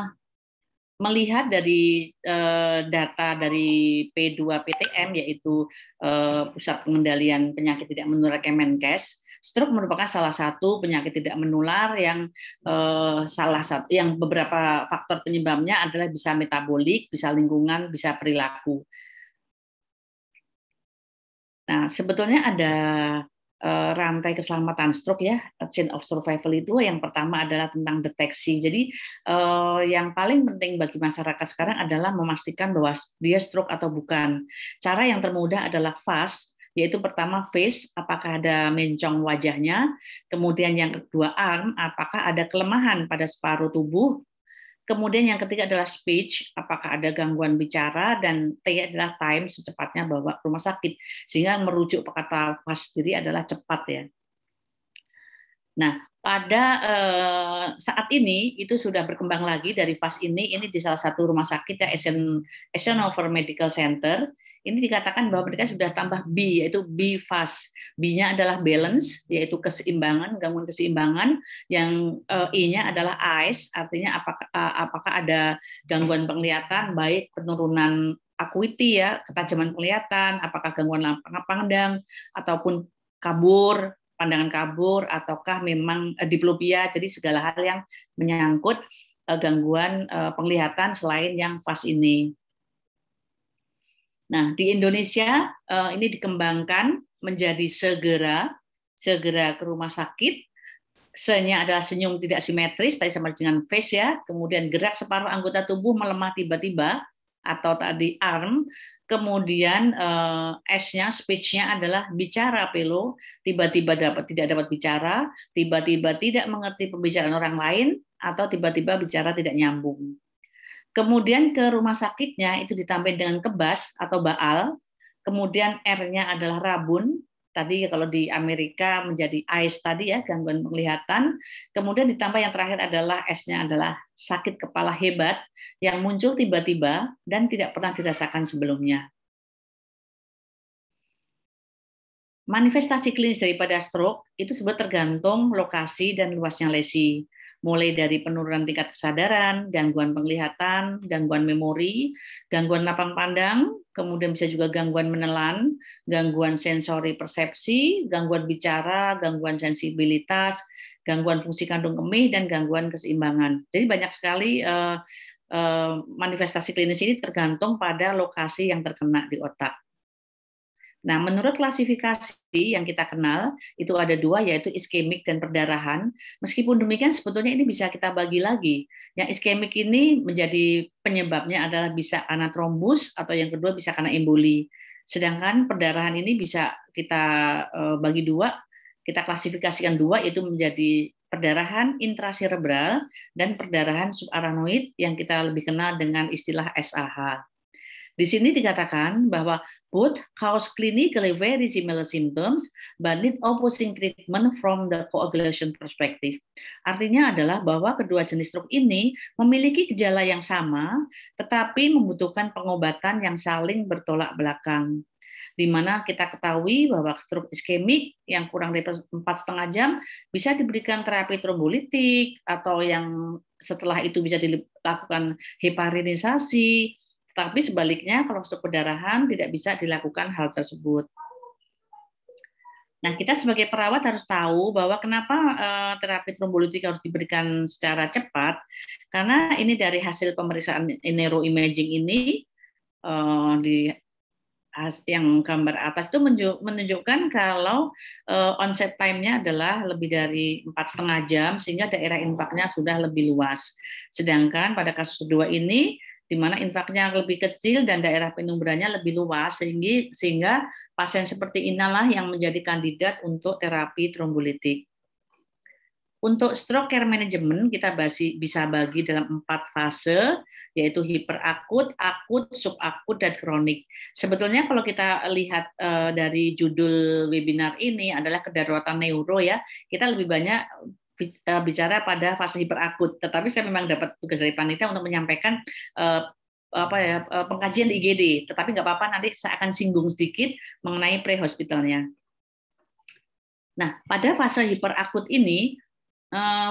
melihat dari uh, data dari P2PTM yaitu uh, Pusat Pengendalian Penyakit Tidak Menular Kemenkes, stroke merupakan salah satu penyakit tidak menular yang uh, salah satu yang beberapa faktor penyebabnya adalah bisa metabolik, bisa lingkungan, bisa perilaku. Nah, sebetulnya ada Eh, rantai keselamatan stroke ya chain of survival itu yang pertama adalah tentang deteksi jadi eh, yang paling penting bagi masyarakat sekarang adalah memastikan bahwa dia stroke atau bukan cara yang termudah adalah fast yaitu pertama face apakah ada mencong wajahnya kemudian yang kedua arm apakah ada kelemahan pada separuh tubuh Kemudian yang ketiga adalah speech, apakah ada gangguan bicara dan T adalah time secepatnya bawa ke rumah sakit sehingga merujuk kata pas diri adalah cepat ya. Nah, pada eh, saat ini itu sudah berkembang lagi dari fas ini ini di salah satu rumah sakit ya Over Medical Center ini dikatakan bahwa mereka sudah tambah B yaitu B fas B-nya adalah balance yaitu keseimbangan gangguan keseimbangan yang eh, I-nya adalah eyes artinya apakah eh, apakah ada gangguan penglihatan baik penurunan acuity ya ketajaman penglihatan apakah gangguan lampang pandang ataupun kabur pandangan kabur ataukah memang eh, diplopia jadi segala hal yang menyangkut eh, gangguan eh, penglihatan selain yang FAS ini. Nah, di Indonesia ini dikembangkan menjadi segera segera ke rumah sakit. Senya adalah senyum tidak simetris tadi sama dengan face ya, kemudian gerak separuh anggota tubuh melemah tiba-tiba atau tadi arm, kemudian eh, S-nya, speech-nya adalah bicara pelo, tiba-tiba dapat tidak dapat bicara, tiba-tiba tidak mengerti pembicaraan orang lain, atau tiba-tiba bicara tidak nyambung. Kemudian ke rumah sakitnya itu ditambah dengan kebas atau baal, kemudian R-nya adalah rabun, tadi kalau di Amerika menjadi eyes tadi ya gangguan penglihatan. Kemudian ditambah yang terakhir adalah S-nya adalah sakit kepala hebat yang muncul tiba-tiba dan tidak pernah dirasakan sebelumnya. Manifestasi klinis daripada stroke itu sebetulnya tergantung lokasi dan luasnya lesi mulai dari penurunan tingkat kesadaran, gangguan penglihatan, gangguan memori, gangguan lapang pandang, kemudian bisa juga gangguan menelan, gangguan sensori persepsi, gangguan bicara, gangguan sensibilitas, gangguan fungsi kandung kemih, dan gangguan keseimbangan. Jadi banyak sekali eh, eh, manifestasi klinis ini tergantung pada lokasi yang terkena di otak. Nah, menurut klasifikasi yang kita kenal, itu ada dua, yaitu iskemik dan perdarahan. Meskipun demikian, sebetulnya ini bisa kita bagi lagi. Yang iskemik ini menjadi penyebabnya adalah bisa karena trombus, atau yang kedua bisa karena emboli. Sedangkan perdarahan ini bisa kita eh, bagi dua, kita klasifikasikan dua, yaitu menjadi perdarahan intraserebral dan perdarahan subaranoid yang kita lebih kenal dengan istilah SAH. Di sini dikatakan bahwa both cause clinically very similar symptoms but need opposing treatment from the coagulation perspective. Artinya adalah bahwa kedua jenis stroke ini memiliki gejala yang sama tetapi membutuhkan pengobatan yang saling bertolak belakang di mana kita ketahui bahwa stroke iskemik yang kurang dari empat setengah jam bisa diberikan terapi trombolitik atau yang setelah itu bisa dilakukan heparinisasi tapi sebaliknya kalau stok perdarahan tidak bisa dilakukan hal tersebut. Nah, kita sebagai perawat harus tahu bahwa kenapa eh, terapi trombolitik harus diberikan secara cepat, karena ini dari hasil pemeriksaan neuroimaging ini eh, di yang gambar atas itu menunjukkan kalau eh, onset time-nya adalah lebih dari empat setengah jam sehingga daerah impaknya sudah lebih luas. Sedangkan pada kasus kedua ini di mana infaknya lebih kecil dan daerah penumbranya lebih luas sehingga sehingga pasien seperti inilah yang menjadi kandidat untuk terapi trombolitik. Untuk stroke care management kita bisa bagi dalam empat fase, yaitu hiperakut, akut, subakut, dan kronik. Sebetulnya kalau kita lihat eh, dari judul webinar ini adalah kedaruratan neuro ya, kita lebih banyak E, bicara pada fase hiperakut. Tetapi saya memang dapat tugas dari panitia untuk menyampaikan e, apa ya e, pengkajian di IGD. Tetapi nggak apa-apa nanti saya akan singgung sedikit mengenai pre-hospitalnya. Nah, pada fase hiperakut ini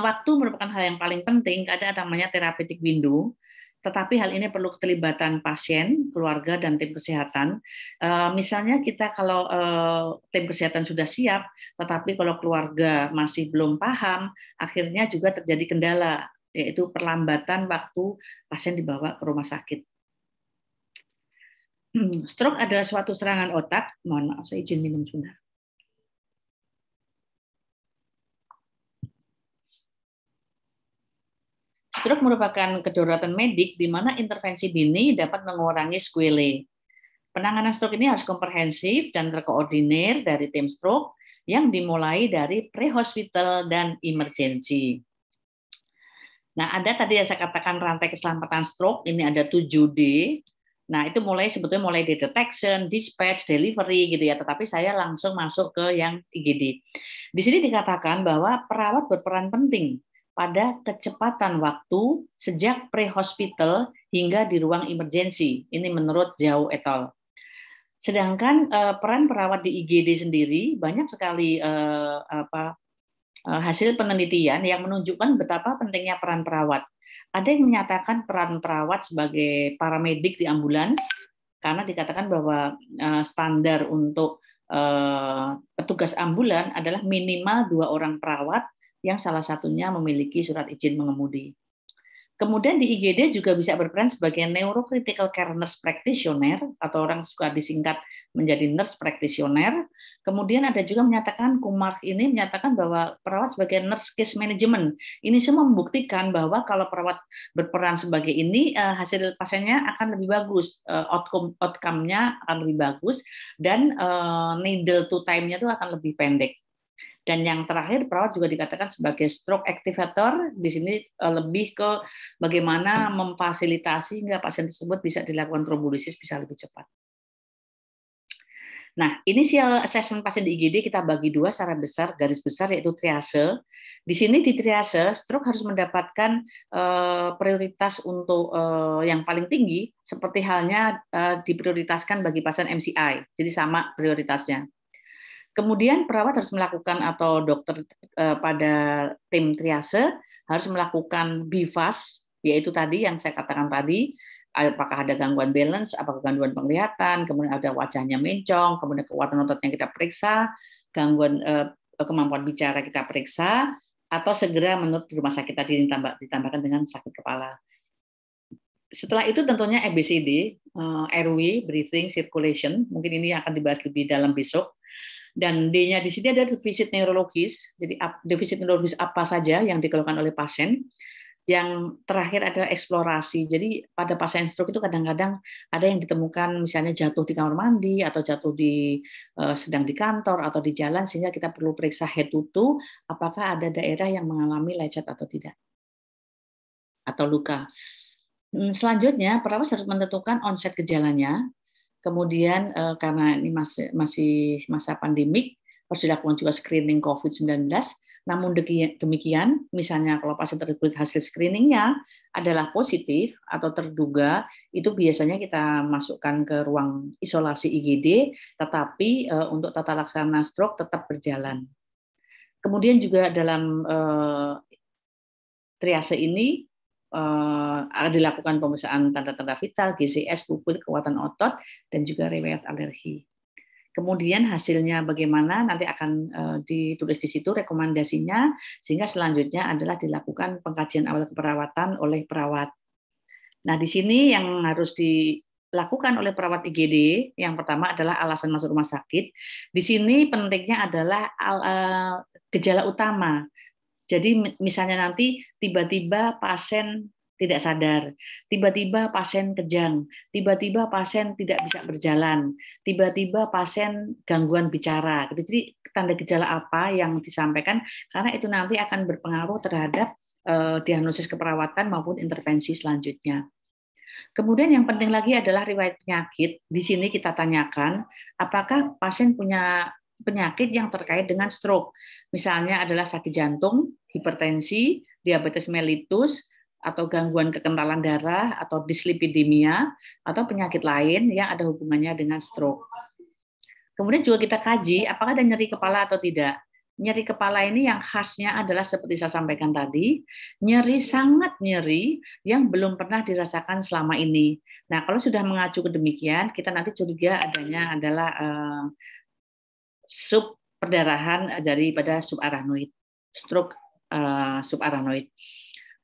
waktu merupakan hal yang paling penting ada namanya therapeutic window tetapi hal ini perlu keterlibatan pasien, keluarga, dan tim kesehatan. Eh, misalnya kita kalau eh, tim kesehatan sudah siap, tetapi kalau keluarga masih belum paham, akhirnya juga terjadi kendala, yaitu perlambatan waktu pasien dibawa ke rumah sakit. Hmm, stroke adalah suatu serangan otak. Mohon maaf, saya izin minum sebentar. stroke merupakan kedaruratan medik di mana intervensi dini dapat mengurangi squele. Penanganan stroke ini harus komprehensif dan terkoordinir dari tim stroke yang dimulai dari pre-hospital dan emergency. Nah, ada tadi yang saya katakan rantai keselamatan stroke, ini ada 7D. Nah, itu mulai sebetulnya mulai dari detection, dispatch, delivery gitu ya, tetapi saya langsung masuk ke yang IGD. Di sini dikatakan bahwa perawat berperan penting pada kecepatan waktu sejak pre-hospital hingga di ruang emergensi. Ini menurut Jau et al. Sedangkan eh, peran perawat di IGD sendiri banyak sekali eh, eh, hasil penelitian yang menunjukkan betapa pentingnya peran perawat. Ada yang menyatakan peran perawat sebagai paramedik di ambulans karena dikatakan bahwa standar untuk petugas ambulan adalah minimal dua orang perawat yang salah satunya memiliki surat izin mengemudi. Kemudian di IGD juga bisa berperan sebagai neurocritical care nurse practitioner atau orang suka disingkat menjadi nurse practitioner. Kemudian ada juga menyatakan Kumar ini menyatakan bahwa perawat sebagai nurse case management. Ini semua membuktikan bahwa kalau perawat berperan sebagai ini eh, hasil pasiennya akan lebih bagus, eh, outcome outcome-nya akan lebih bagus dan eh, needle to time-nya itu akan lebih pendek. Dan yang terakhir perawat juga dikatakan sebagai stroke activator. Di sini eh, lebih ke bagaimana memfasilitasi sehingga pasien tersebut bisa dilakukan trombolisis bisa lebih cepat. Nah, inisial eh, assessment pasien di IGD kita bagi dua secara besar, garis besar yaitu triase. Di sini di triase, stroke harus mendapatkan uh, prioritas untuk uh, yang paling tinggi, seperti halnya uh, diprioritaskan bagi pasien MCI. Jadi sama prioritasnya. Kemudian perawat harus melakukan atau dokter eh, pada tim triase harus melakukan bifas, yaitu tadi yang saya katakan tadi, apakah ada gangguan balance, apakah gangguan penglihatan, kemudian ada wajahnya mencong, kemudian kekuatan ototnya kita periksa, gangguan eh, kemampuan bicara kita periksa, atau segera menurut rumah sakit tadi ditambah, ditambahkan dengan sakit kepala. Setelah itu tentunya ABCD, eh, airway, breathing, circulation, mungkin ini akan dibahas lebih dalam besok dan D-nya di sini ada defisit neurologis. Jadi defisit neurologis apa saja yang dikeluhkan oleh pasien. Yang terakhir adalah eksplorasi. Jadi pada pasien stroke itu kadang-kadang ada yang ditemukan misalnya jatuh di kamar mandi atau jatuh di eh, sedang di kantor atau di jalan sehingga kita perlu periksa head to toe apakah ada daerah yang mengalami lecet atau tidak atau luka. Hmm, selanjutnya, perawat harus menentukan onset gejalanya, Kemudian uh, karena ini masih, masih masa pandemik, harus dilakukan juga screening COVID-19. Namun demikian, misalnya kalau pasien tersebut hasil screeningnya adalah positif atau terduga, itu biasanya kita masukkan ke ruang isolasi IGD, tetapi uh, untuk tata laksana stroke tetap berjalan. Kemudian juga dalam uh, triase ini uh, dilakukan pemeriksaan tanda-tanda vital, GCS, pupil, kekuatan otot, dan juga riwayat alergi. Kemudian hasilnya bagaimana nanti akan uh, ditulis di situ rekomendasinya, sehingga selanjutnya adalah dilakukan pengkajian awal keperawatan oleh perawat. Nah di sini yang harus di lakukan oleh perawat IGD yang pertama adalah alasan masuk rumah sakit. Di sini pentingnya adalah eh, gejala utama. Jadi misalnya nanti tiba-tiba pasien tidak sadar, tiba-tiba pasien kejang, tiba-tiba pasien tidak bisa berjalan, tiba-tiba pasien gangguan bicara. Jadi tanda gejala apa yang disampaikan karena itu nanti akan berpengaruh terhadap uh, diagnosis keperawatan maupun intervensi selanjutnya. Kemudian yang penting lagi adalah riwayat penyakit. Di sini kita tanyakan apakah pasien punya penyakit yang terkait dengan stroke. Misalnya adalah sakit jantung, hipertensi, diabetes mellitus, atau gangguan kekentalan darah atau dislipidemia atau penyakit lain yang ada hubungannya dengan stroke. Kemudian juga kita kaji apakah ada nyeri kepala atau tidak. Nyeri kepala ini yang khasnya adalah seperti saya sampaikan tadi, nyeri sangat nyeri yang belum pernah dirasakan selama ini. Nah, kalau sudah mengacu ke demikian, kita nanti curiga adanya adalah uh, sub perdarahan eh, daripada subarachnoid, stroke uh, eh, subarachnoid.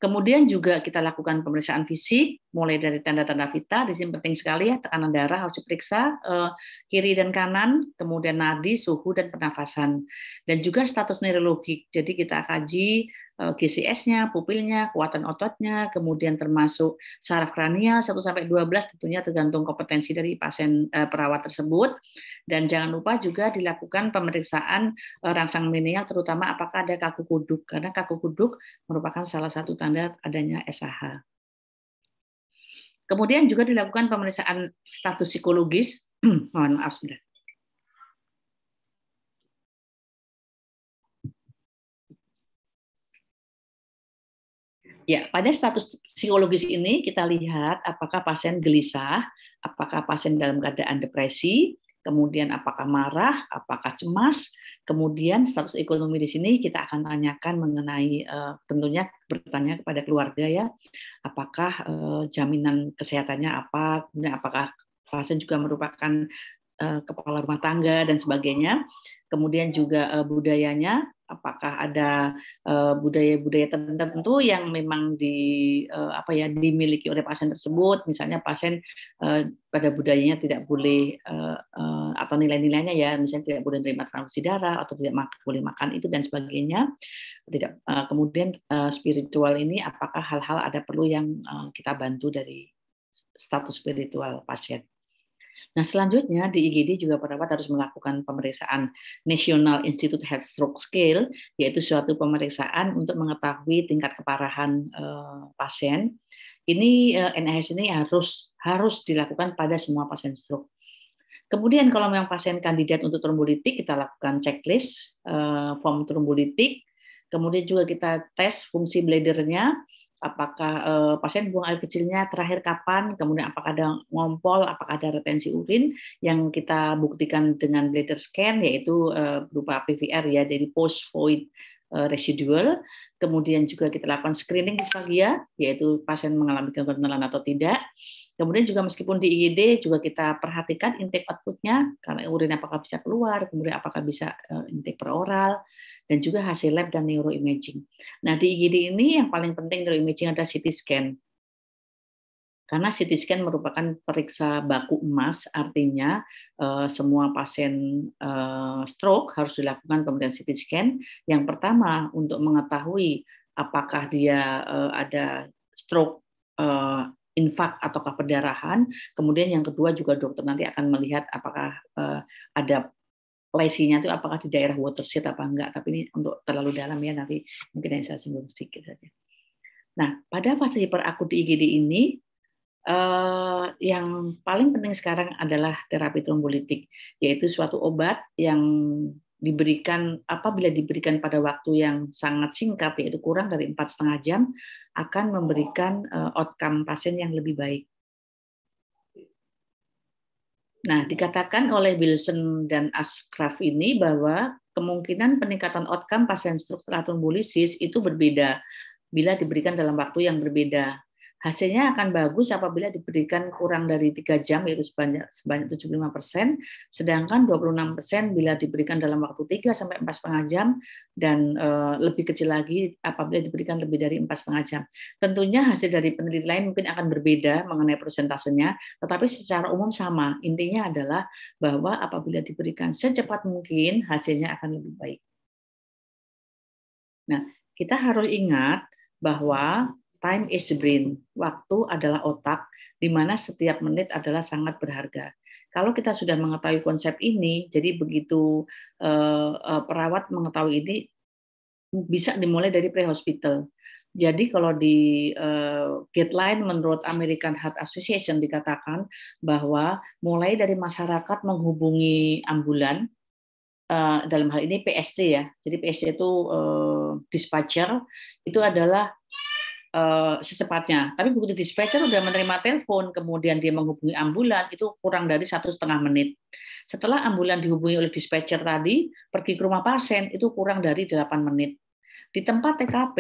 Kemudian juga kita lakukan pemeriksaan fisik, mulai dari tanda-tanda vital, di sini penting sekali ya, tekanan darah harus diperiksa, eh, kiri dan kanan, kemudian nadi, suhu, dan pernafasan. Dan juga status neurologik, jadi kita kaji Eh, GCS-nya, pupilnya, kekuatan ototnya, kemudian termasuk saraf kranial 1 sampai 12 tentunya tergantung kompetensi dari pasien eh, perawat tersebut. Dan jangan lupa juga dilakukan pemeriksaan eh, rangsang meniak terutama apakah ada kaku kuduk karena kaku kuduk merupakan salah satu tanda adanya SAH. Kemudian juga dilakukan pemeriksaan status psikologis, mohon maaf sebentar Ya, pada status psikologis ini kita lihat apakah pasien gelisah, apakah pasien dalam keadaan depresi, kemudian apakah marah, apakah cemas, kemudian status ekonomi di sini kita akan tanyakan mengenai eh, tentunya bertanya kepada keluarga ya, apakah eh, jaminan kesehatannya apa, kemudian apakah pasien juga merupakan eh, kepala rumah tangga dan sebagainya, kemudian juga budayanya, apakah ada eh, budaya-budaya tertentu yang memang di eh, apa ya dimiliki oleh pasien tersebut misalnya pasien eh, pada budayanya tidak boleh atau nilai-nilainya ya misalnya tidak boleh menerima transfusi darah atau tidak mak boleh makan itu dan sebagainya tidak kemudian spiritual ini apakah hal-hal ada perlu yang kita bantu dari status spiritual pasien Nah, selanjutnya di IGD juga perawat harus melakukan pemeriksaan National Institute Head Stroke Scale, yaitu suatu pemeriksaan untuk mengetahui tingkat keparahan uh, pasien. Ini uh, eh, NIH ini harus harus dilakukan pada semua pasien stroke. Kemudian kalau memang pasien kandidat untuk trombolitik, kita lakukan checklist uh, form trombolitik, kemudian juga kita tes fungsi bladernya, apakah eh, pasien buang air kecilnya terakhir kapan, kemudian apakah ada ngompol, apakah ada retensi urin yang kita buktikan dengan bladder scan yaitu eh, berupa PVR ya dari post void eh, residual. Kemudian juga kita lakukan screening sebagian, yaitu pasien mengalami gangguan menelan atau tidak. Kemudian juga meskipun di IGD juga kita perhatikan intake outputnya karena urin apakah bisa keluar, kemudian apakah bisa eh, intake oral, dan juga hasil lab dan neuroimaging. Nah di IGD ini yang paling penting neuroimaging adalah CT scan. Karena CT scan merupakan periksa baku emas, artinya eh, semua pasien eh, stroke harus dilakukan pemeriksaan CT scan. Yang pertama untuk mengetahui apakah dia ada stroke infak ataukah perdarahan. Kemudian yang kedua juga dokter nanti akan melihat apakah eh, ada lesinya itu apakah di daerah watershed apa enggak. Tapi ini untuk terlalu dalam ya nanti mungkin yang saya singgung sedikit saja. Nah, pada fase hiperakut di IGD ini uh, yang paling penting sekarang adalah terapi trombolitik, yaitu suatu obat yang diberikan apabila diberikan pada waktu yang sangat singkat yaitu kurang dari empat setengah jam akan memberikan eh, outcome pasien yang lebih baik. Nah, dikatakan oleh Wilson dan Ashcraft ini bahwa kemungkinan peningkatan outcome pasien struktur atau itu berbeda bila diberikan dalam waktu yang berbeda. Hasilnya akan bagus apabila diberikan kurang dari 3 jam, yaitu sebanyak, sebanyak 75 persen, sedangkan 26 persen bila diberikan dalam waktu 3 sampai setengah jam, dan e, lebih kecil lagi apabila diberikan lebih dari setengah jam. Tentunya hasil dari peneliti lain mungkin akan berbeda mengenai persentasenya, tetapi secara umum sama. Intinya adalah bahwa apabila diberikan secepat mungkin, hasilnya akan lebih baik. Nah, kita harus ingat bahwa Time is the brain. Waktu adalah otak, di mana setiap menit adalah sangat berharga. Kalau kita sudah mengetahui konsep ini, jadi begitu uh, perawat mengetahui ini, bisa dimulai dari pre-hospital. Jadi kalau di uh, guideline menurut American Heart Association dikatakan bahwa mulai dari masyarakat menghubungi ambulan uh, dalam hal ini PSC ya. Jadi PSC itu uh, dispatcher itu adalah Eh, secepatnya. Tapi begitu dispatcher sudah menerima telepon, kemudian dia menghubungi ambulan, itu kurang dari satu setengah menit. Setelah ambulan dihubungi oleh dispatcher tadi, pergi ke rumah pasien itu kurang dari delapan menit. Di tempat TKP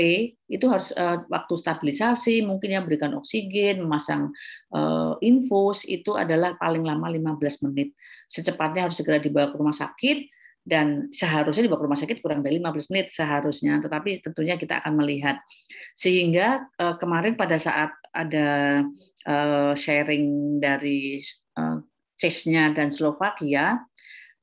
itu harus eh, waktu stabilisasi, mungkin yang berikan oksigen, memasang eh, infus itu adalah paling lama 15 menit. Secepatnya harus segera dibawa ke rumah sakit dan seharusnya dibawa ke rumah sakit kurang dari 15 menit seharusnya tetapi tentunya kita akan melihat sehingga eh, kemarin pada saat ada eh, sharing dari eh, dan Slovakia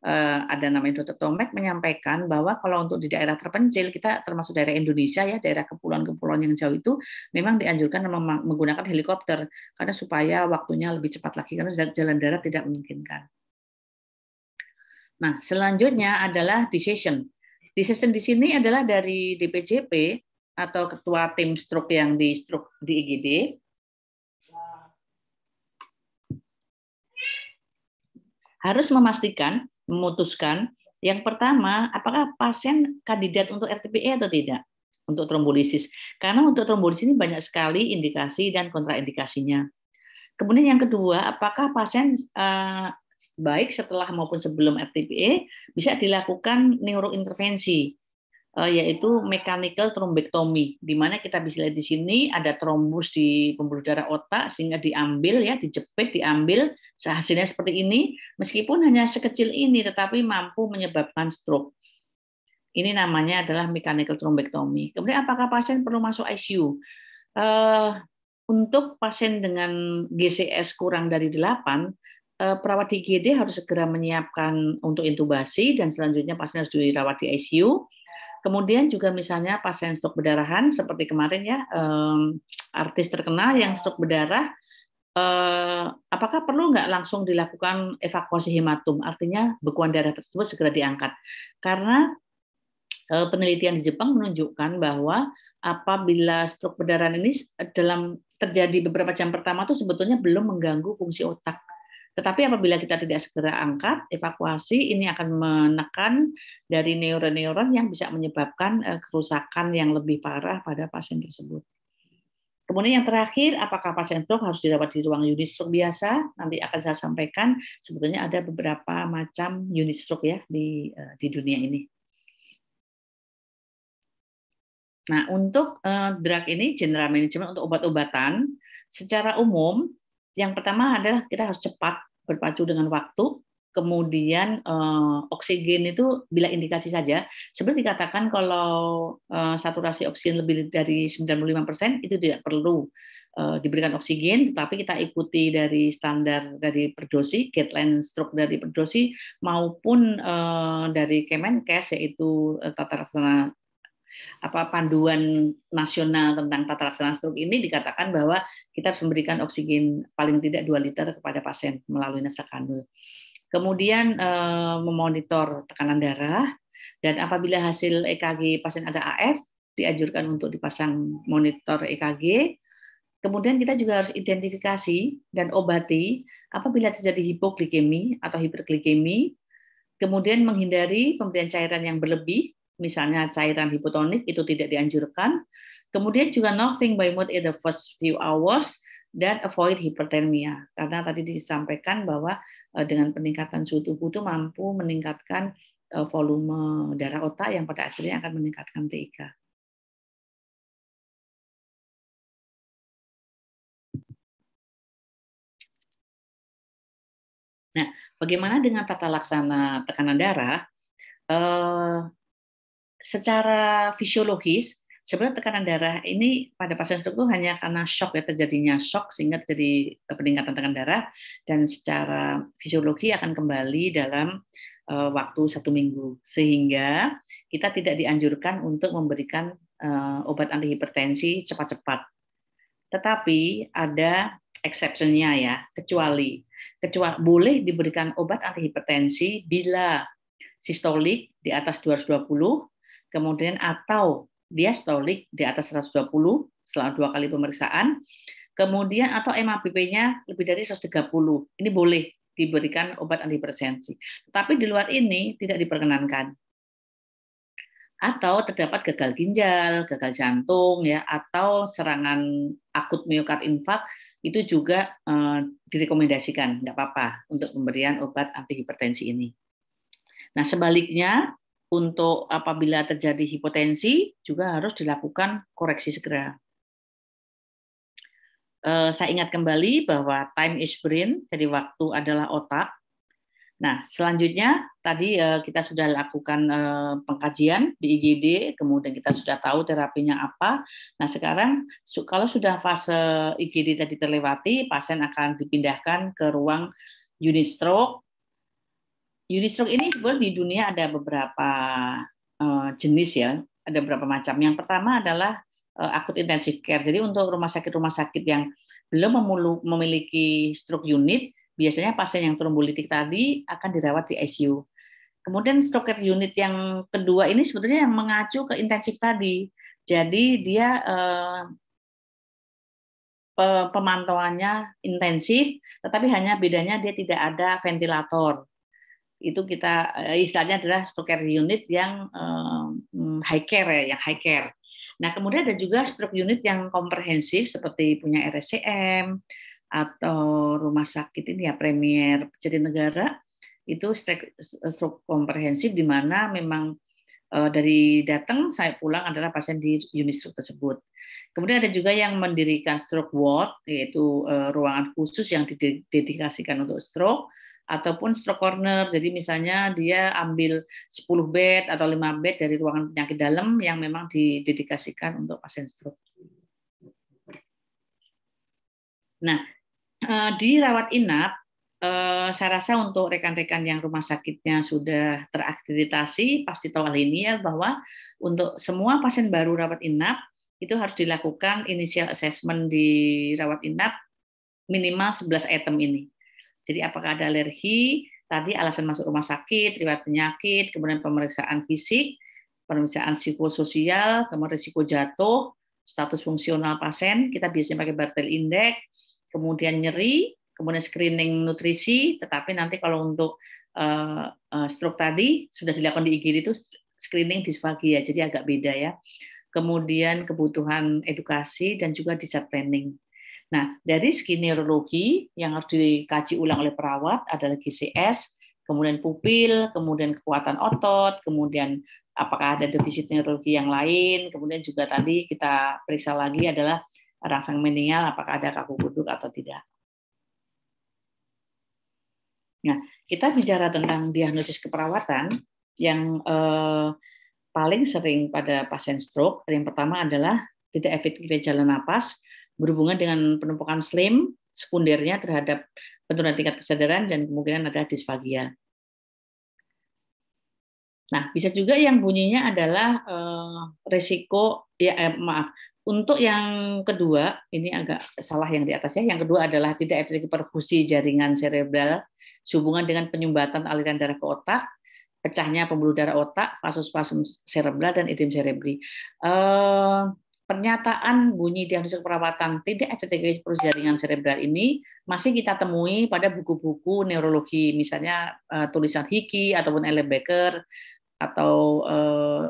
eh, ada namanya Dr. Tomek menyampaikan bahwa kalau untuk di daerah terpencil kita termasuk daerah Indonesia ya daerah kepulauan-kepulauan yang jauh itu memang dianjurkan menggunakan helikopter karena supaya waktunya lebih cepat lagi karena jalan darat tidak memungkinkan. Nah, selanjutnya adalah decision. Decision di sini adalah dari DPJP atau ketua tim stroke yang di stroke di IGD. Harus memastikan, memutuskan yang pertama, apakah pasien kandidat untuk RTPE atau tidak untuk trombolisis. Karena untuk trombolisis ini banyak sekali indikasi dan kontraindikasinya. Kemudian yang kedua, apakah pasien eh, baik setelah maupun sebelum RTPE bisa dilakukan neurointervensi eh, yaitu mechanical thrombectomy di mana kita bisa lihat di sini ada trombus di pembuluh darah otak sehingga diambil ya dijepit diambil hasilnya seperti ini meskipun hanya sekecil ini tetapi mampu menyebabkan stroke ini namanya adalah mechanical thrombectomy kemudian apakah pasien perlu masuk ICU eh, untuk pasien dengan GCS kurang dari 8 Eh, perawat di IGD harus segera menyiapkan untuk intubasi dan selanjutnya pasien harus dirawat di ICU. Kemudian juga misalnya pasien stok berdarahan seperti kemarin ya artis terkenal yang stok berdarah eh, apakah perlu nggak langsung dilakukan evakuasi hematum artinya bekuan darah tersebut segera diangkat karena eh, penelitian di Jepang menunjukkan bahwa apabila stroke berdarah ini dalam terjadi beberapa jam pertama itu sebetulnya belum mengganggu fungsi otak tetapi apabila kita tidak segera angkat, evakuasi ini akan menekan dari neuron-neuron yang bisa menyebabkan eh, kerusakan yang lebih parah pada pasien tersebut. Kemudian yang terakhir, apakah pasien stroke harus dirawat di ruang unit stroke biasa? Nanti akan saya sampaikan, sebetulnya ada beberapa macam unit stroke ya di, eh, di dunia ini. Nah, untuk eh, drug ini general management untuk obat-obatan secara umum yang pertama adalah kita harus cepat berpacu dengan waktu, kemudian eh, oksigen itu bila indikasi saja seperti dikatakan kalau eh, saturasi oksigen lebih dari 95% itu tidak perlu eh, diberikan oksigen tetapi kita ikuti dari standar dari perdosi guideline stroke dari perdosi maupun eh, dari Kemenkes yaitu eh, tata laksana apa panduan nasional tentang tata laksana stroke ini dikatakan bahwa kita harus memberikan oksigen paling tidak 2 liter kepada pasien melalui nasal kanul. Kemudian eh, memonitor tekanan darah dan apabila hasil EKG pasien ada AF dianjurkan untuk dipasang monitor EKG. Kemudian kita juga harus identifikasi dan obati apabila terjadi hipoglikemi atau hiperglikemi kemudian menghindari pemberian cairan yang berlebih misalnya cairan hipotonik itu tidak dianjurkan. Kemudian juga nothing by mouth in the first few hours dan avoid hipertermia karena tadi disampaikan bahwa eh, dengan peningkatan suhu tubuh itu mampu meningkatkan eh, volume darah otak yang pada akhirnya akan meningkatkan TIK. Nah, bagaimana dengan tata laksana tekanan darah? Eh, secara fisiologis sebenarnya tekanan darah ini pada pasien stroke itu hanya karena shock ya terjadinya shock sehingga terjadi eh, peningkatan tekanan darah dan secara fisiologi akan kembali dalam eh, waktu satu minggu sehingga kita tidak dianjurkan untuk memberikan eh, obat antihipertensi cepat-cepat. Tetapi ada exceptionnya ya, kecuali kecuali boleh diberikan obat antihipertensi bila sistolik di atas 220 kemudian atau diastolik di atas 120 selama dua kali pemeriksaan, kemudian atau MABP-nya lebih dari 130. Ini boleh diberikan obat antihipertensi. Tapi di luar ini tidak diperkenankan. Atau terdapat gagal ginjal, gagal jantung, ya, atau serangan akut miokard infark itu juga eh, direkomendasikan, nggak apa-apa untuk pemberian obat antihipertensi ini. Nah sebaliknya untuk apabila terjadi hipotensi juga harus dilakukan koreksi segera. Eh, saya ingat kembali bahwa time is brain, jadi waktu adalah otak. Nah, selanjutnya tadi eh, kita sudah lakukan eh, pengkajian di IGD, kemudian kita sudah tahu terapinya apa. Nah, sekarang kalau sudah fase IGD tadi terlewati, pasien akan dipindahkan ke ruang unit stroke stroke ini sebenarnya di dunia ada beberapa uh, jenis ya, ada beberapa macam. Yang pertama adalah uh, akut intensive care. Jadi untuk rumah sakit-rumah sakit yang belum memiliki stroke unit, biasanya pasien yang trombolitik tadi akan dirawat di ICU. Kemudian stroke care unit yang kedua ini sebetulnya yang mengacu ke intensif tadi. Jadi dia eh, pemantauannya intensif, tetapi hanya bedanya dia tidak ada ventilator itu kita eh, istilahnya adalah stroke unit yang eh, high care ya, yang high care. Nah, kemudian ada juga stroke unit yang komprehensif seperti punya RSCM atau rumah sakit ini ya Premier negara itu stroke, stroke komprehensif di mana memang eh, dari datang saya pulang adalah pasien di unit stroke tersebut. Kemudian ada juga yang mendirikan stroke ward yaitu ruangan khusus yang didedikasikan untuk stroke ataupun stroke corner. Jadi misalnya dia ambil 10 bed atau 5 bed dari ruangan penyakit dalam yang memang didedikasikan untuk pasien stroke. Nah, eh, di rawat inap eh, saya rasa untuk rekan-rekan yang rumah sakitnya sudah terakreditasi pasti tahu hal ini ya bahwa untuk semua pasien baru rawat inap itu harus dilakukan initial assessment di rawat inap minimal 11 item ini. Jadi apakah ada alergi, tadi alasan masuk rumah sakit, riwayat penyakit, kemudian pemeriksaan fisik, pemeriksaan psikososial, kemudian risiko jatuh, status fungsional pasien, kita biasanya pakai Bartel Index, kemudian nyeri, kemudian screening nutrisi, tetapi nanti kalau untuk eh, eh, stroke tadi sudah dilakukan di IGD itu screening disfagia, jadi agak beda ya. Kemudian kebutuhan edukasi dan juga disaster planning. Nah, dari segi neurologi yang harus dikaji ulang oleh perawat adalah GCS, kemudian pupil, kemudian kekuatan otot, kemudian apakah ada defisit neurologi yang lain, kemudian juga tadi kita periksa lagi adalah rangsang meningal, apakah ada kaku kuduk atau tidak. Nah, kita bicara tentang diagnosis keperawatan yang eh, paling sering pada pasien stroke, yang pertama adalah tidak efektif jalan napas, berhubungan dengan penumpukan slim sekundernya terhadap penurunan tingkat kesadaran dan kemungkinan ada disfagia. Nah, bisa juga yang bunyinya adalah eh, resiko ya eh, maaf. Untuk yang kedua, ini agak salah yang di atasnya. Yang kedua adalah tidak efektif perfusi jaringan cerebral, sehubungan dengan penyumbatan aliran darah ke otak, pecahnya pembuluh darah otak, vasospasm cerebral dan edem cerebri. Eh, pernyataan bunyi diagnosis perawatan tidak efektif virus jaringan cerebral ini masih kita temui pada buku-buku neurologi, misalnya uh, tulisan Hickey ataupun Ellen Becker atau buku eh,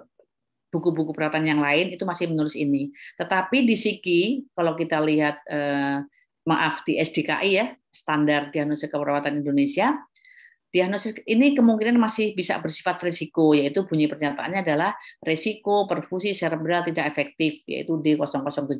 buku-buku perawatan yang lain itu masih menulis ini. Tetapi di Siki, kalau kita lihat uh, maaf di SDKI ya, standar diagnosis keperawatan Indonesia, Diagnosis ini kemungkinan masih bisa bersifat risiko, yaitu bunyi pernyataannya adalah risiko perfusi cerebral tidak efektif, yaitu D0017.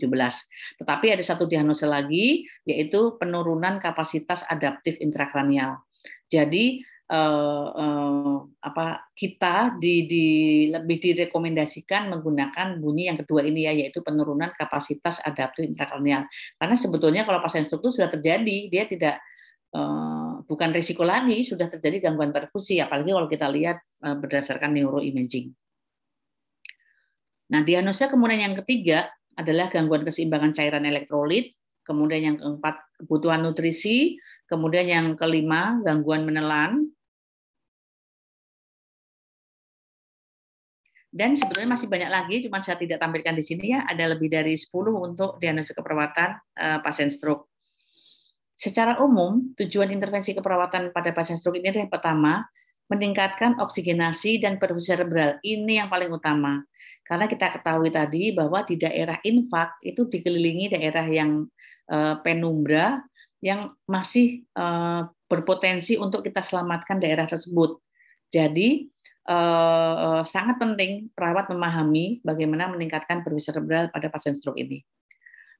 Tetapi ada satu diagnosis lagi, yaitu penurunan kapasitas adaptif intrakranial. Jadi eh, eh, apa kita di, di lebih direkomendasikan menggunakan bunyi yang kedua ini ya yaitu penurunan kapasitas adaptif intrakranial karena sebetulnya kalau pasien struktur sudah terjadi dia tidak Eh, bukan risiko lagi sudah terjadi gangguan perfusi apalagi kalau kita lihat eh, berdasarkan neuroimaging. Nah, diagnosa kemudian yang ketiga adalah gangguan keseimbangan cairan elektrolit, kemudian yang keempat kebutuhan nutrisi, kemudian yang kelima gangguan menelan. Dan sebetulnya masih banyak lagi, cuma saya tidak tampilkan di sini ya, ada lebih dari 10 untuk diagnosa keperawatan eh, pasien stroke Secara umum, tujuan intervensi keperawatan pada pasien stroke ini yang pertama, meningkatkan oksigenasi dan perfusi cerebral. Ini yang paling utama. Karena kita ketahui tadi bahwa di daerah infak itu dikelilingi daerah yang eh, penumbra yang masih eh, berpotensi untuk kita selamatkan daerah tersebut. Jadi eh, sangat penting perawat memahami bagaimana meningkatkan perfusi cerebral pada pasien stroke ini.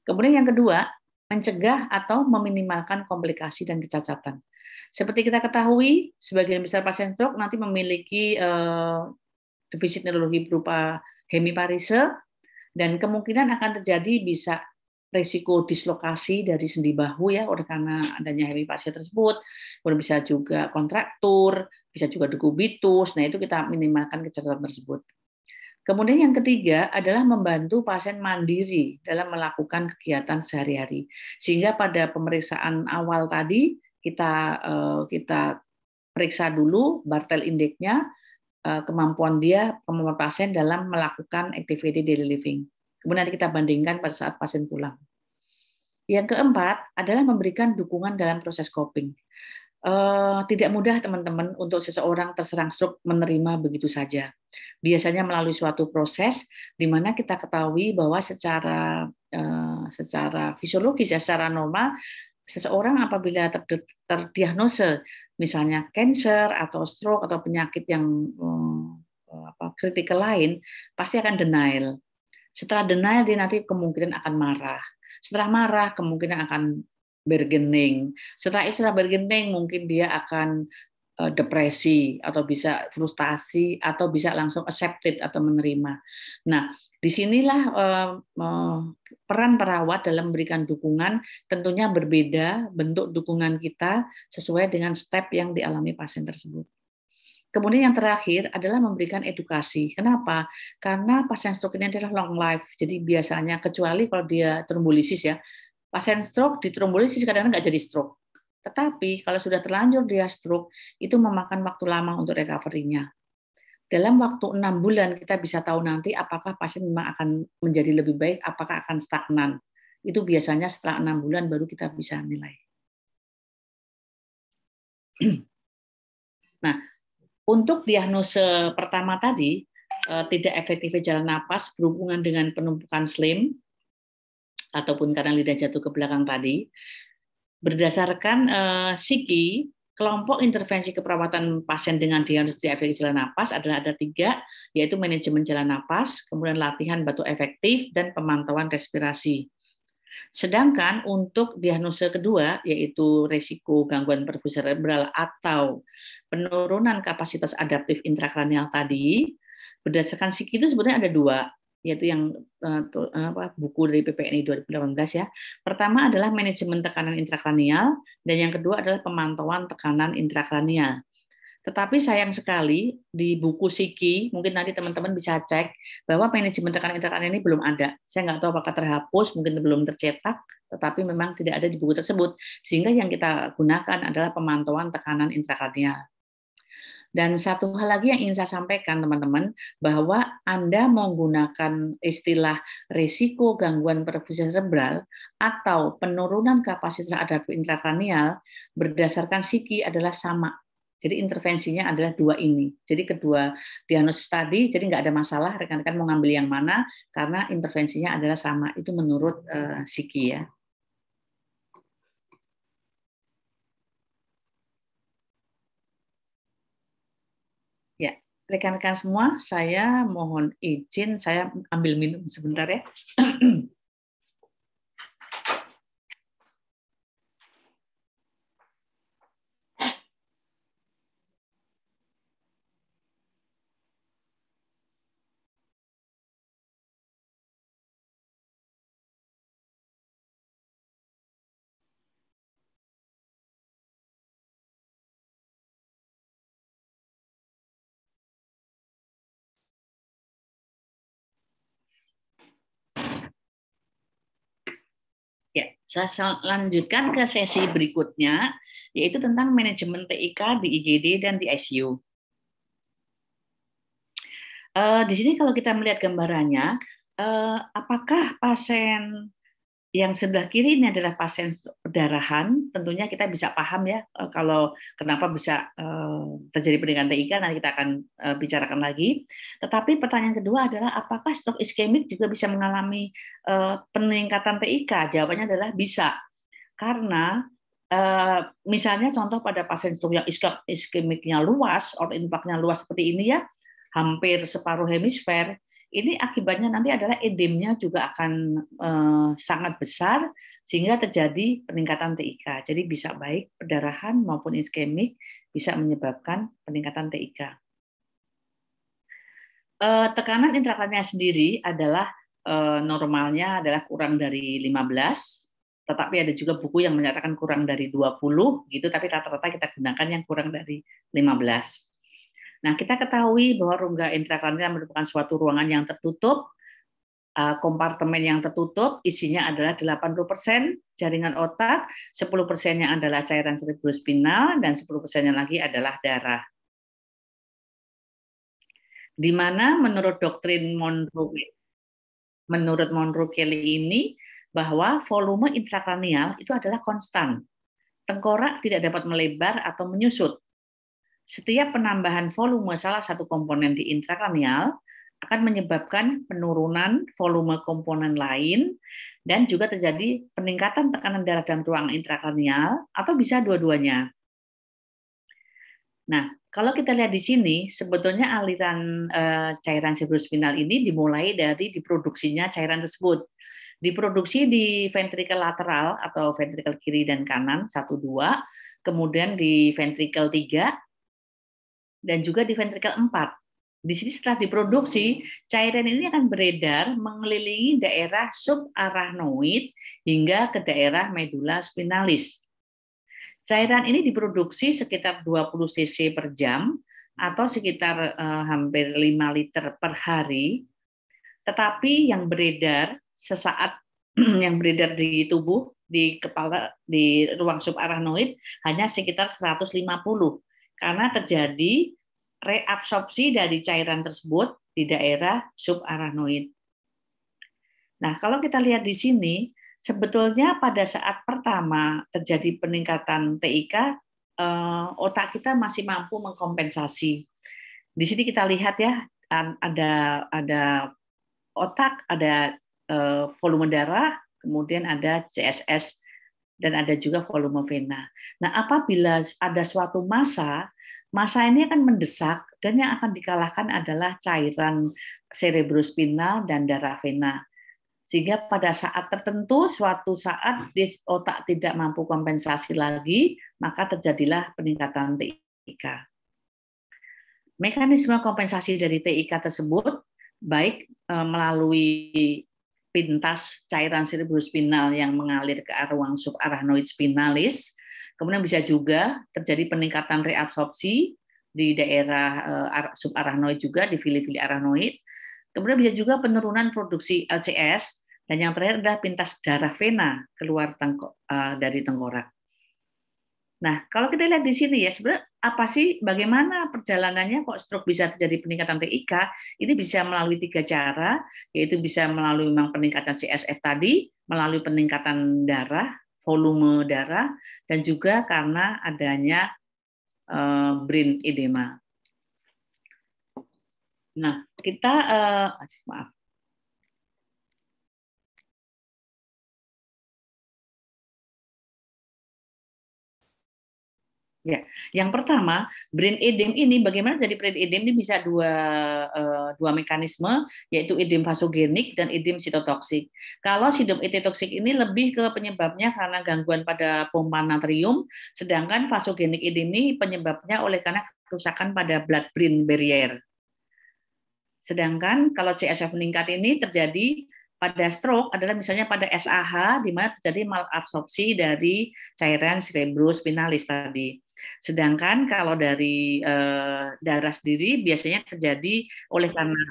Kemudian yang kedua, mencegah atau meminimalkan komplikasi dan kecacatan. Seperti kita ketahui, sebagian besar pasien stroke nanti memiliki eh, defisit neurologi berupa hemiparese dan kemungkinan akan terjadi bisa risiko dislokasi dari sendi bahu ya oleh karena adanya hemiparese tersebut, kemudian bisa juga kontraktur, bisa juga dekubitus. Nah, itu kita minimalkan kecacatan tersebut. Kemudian yang ketiga adalah membantu pasien mandiri dalam melakukan kegiatan sehari-hari. Sehingga pada pemeriksaan awal tadi kita eh, kita periksa dulu Bartel indeksnya, eh, kemampuan dia, kemampuan pasien dalam melakukan activity daily living. Kemudian kita bandingkan pada saat pasien pulang. Yang keempat adalah memberikan dukungan dalam proses coping. Uh, tidak mudah teman-teman untuk seseorang terserang stroke menerima begitu saja. Biasanya melalui suatu proses di mana kita ketahui bahwa secara uh, secara fisiologis ya secara normal seseorang apabila terdiagnose misalnya kanker atau stroke atau penyakit yang um, apa kritikal lain pasti akan denial. Setelah denial dia nanti kemungkinan akan marah. Setelah marah kemungkinan akan bergening. Setelah itu setelah bergening mungkin dia akan eh, depresi atau bisa frustasi atau bisa langsung accepted atau menerima. Nah, disinilah eh, eh, peran perawat dalam memberikan dukungan tentunya berbeda bentuk dukungan kita sesuai dengan step yang dialami pasien tersebut. Kemudian yang terakhir adalah memberikan edukasi. Kenapa? Karena pasien stroke ini adalah long life. Jadi biasanya kecuali kalau dia trombolisis ya, Pasien stroke ditrombolisis kadang-kadang nggak jadi stroke. Tetapi kalau sudah terlanjur dia stroke, itu memakan waktu lama untuk recovery-nya. Dalam waktu enam bulan kita bisa tahu nanti apakah pasien memang akan menjadi lebih baik, apakah akan stagnan. Itu biasanya setelah enam bulan baru kita bisa nilai. Nah, untuk diagnose pertama tadi, eh, tidak efektifnya jalan napas berhubungan dengan penumpukan slim, ataupun karena lidah jatuh ke belakang tadi. Berdasarkan uh, eh, Siki, kelompok intervensi keperawatan pasien dengan diagnosis diabetes jalan napas adalah ada tiga, yaitu manajemen jalan napas, kemudian latihan batu efektif, dan pemantauan respirasi. Sedangkan untuk diagnosa kedua, yaitu risiko gangguan perfusi cerebral atau penurunan kapasitas adaptif intrakranial tadi, berdasarkan SIKI itu sebenarnya ada dua yaitu yang eh, eh, apa, buku dari PPNI 2018 ya. Pertama adalah manajemen tekanan intrakranial dan yang kedua adalah pemantauan tekanan intrakranial. Tetapi sayang sekali di buku Siki, mungkin nanti teman-teman bisa cek bahwa manajemen tekanan intrakranial ini belum ada. Saya nggak tahu apakah terhapus, mungkin belum tercetak, tetapi memang tidak ada di buku tersebut. Sehingga yang kita gunakan adalah pemantauan tekanan intrakranial. Dan satu hal lagi yang ingin saya sampaikan teman-teman, bahwa Anda menggunakan istilah risiko gangguan perfusi cerebral atau penurunan kapasitas adaptif intrakranial berdasarkan Siki adalah sama. Jadi intervensinya adalah dua ini. Jadi kedua diagnosis tadi, jadi nggak ada masalah rekan-rekan mau ngambil yang mana karena intervensinya adalah sama. Itu menurut uh, eh, siki ya. rekan-rekan semua, saya mohon izin, saya ambil minum sebentar ya. Saya lanjutkan ke sesi berikutnya, yaitu tentang manajemen TIK di IGD dan di ICU. Eh, di sini kalau kita melihat gambarannya, eh, apakah pasien yang sebelah kiri ini adalah pasien perdarahan. Tentunya kita bisa paham ya eh, kalau kenapa bisa eh, terjadi peningkatan TIK nanti kita akan eh, bicarakan lagi. Tetapi pertanyaan kedua adalah apakah stok iskemik juga bisa mengalami peningkatan TIK? Jawabannya adalah bisa. Karena misalnya contoh pada pasien stok yang iskemiknya luas, or infaknya luas seperti ini ya, hampir separuh hemisfer, ini akibatnya nanti adalah edemnya juga akan uh, sangat besar sehingga terjadi peningkatan TIK. Jadi bisa baik perdarahan maupun iskemik bisa menyebabkan peningkatan TIK. Uh, eh, tekanan intrakranial sendiri adalah uh, normalnya adalah kurang dari 15, tetapi ada juga buku yang menyatakan kurang dari 20 gitu, tapi rata-rata kita gunakan yang kurang dari 15. Nah, kita ketahui bahwa rongga intrakranial merupakan suatu ruangan yang tertutup, eh, kompartemen yang tertutup, isinya adalah 80% jaringan otak, 10%-nya adalah cairan cerebrospinal, dan 10%-nya lagi adalah darah. Di mana menurut doktrin Monroe, menurut Monroe Kelly ini, bahwa volume intrakranial itu adalah konstan. Tengkorak tidak dapat melebar atau menyusut setiap penambahan volume salah satu komponen di intrakranial akan menyebabkan penurunan volume komponen lain dan juga terjadi peningkatan tekanan darah dalam ruang intrakranial atau bisa dua-duanya. Nah, kalau kita lihat di sini, sebetulnya aliran eh, cairan cerebrospinal ini dimulai dari diproduksinya cairan tersebut. Diproduksi di ventrikel lateral atau ventrikel kiri dan kanan 1 2, kemudian di ventrikel 3 dan juga di ventrikel 4. Di sini setelah diproduksi, cairan ini akan beredar mengelilingi daerah subarachnoid hingga ke daerah medula spinalis. Cairan ini diproduksi sekitar 20 cc per jam atau sekitar eh, hampir 5 liter per hari. Tetapi yang beredar sesaat yang beredar di tubuh di kepala di ruang subarachnoid hanya sekitar 150 karena terjadi reabsorpsi dari cairan tersebut di daerah subarachnoid. Nah, kalau kita lihat di sini, sebetulnya pada saat pertama terjadi peningkatan TIK, eh, otak kita masih mampu mengkompensasi. Di sini kita lihat ya, ada ada otak, ada eh, volume darah, kemudian ada CSS dan ada juga volume vena. Nah, apabila ada suatu masa, masa ini akan mendesak dan yang akan dikalahkan adalah cairan cerebrospinal dan darah vena. Sehingga pada saat tertentu, suatu saat di otak tidak mampu kompensasi lagi, maka terjadilah peningkatan TIK. Mekanisme kompensasi dari TIK tersebut baik eh, melalui pintas cairan cerebral spinal yang mengalir ke arah ruang subarachnoid spinalis. Kemudian bisa juga terjadi peningkatan reabsorpsi di daerah eh, subarachnoid juga di fili-fili arachnoid. Kemudian bisa juga penurunan produksi LCS dan yang terakhir adalah pintas darah vena keluar tengko, eh, dari tengkorak. Nah, kalau kita lihat di sini ya, sebenarnya apa sih, bagaimana perjalanannya kok stroke bisa terjadi peningkatan TIK? Ini bisa melalui tiga cara, yaitu bisa melalui memang peningkatan CSF tadi, melalui peningkatan darah, volume darah, dan juga karena adanya uh, brain edema. Nah, kita eh, maaf. Ya, yang pertama brain edem ini bagaimana jadi brain edem ini bisa dua eh, dua mekanisme yaitu edem vasogenik dan edem sitotoksik. Kalau sidom sitotoksik ini lebih ke penyebabnya karena gangguan pada pompa natrium, sedangkan vasogenik edem ini penyebabnya oleh karena kerusakan pada blood-brain barrier. Sedangkan kalau CSF meningkat ini terjadi pada stroke adalah misalnya pada SAH di mana terjadi malabsorpsi dari cairan cerebrospinalis tadi. Sedangkan kalau dari uh, darah sendiri biasanya terjadi oleh karena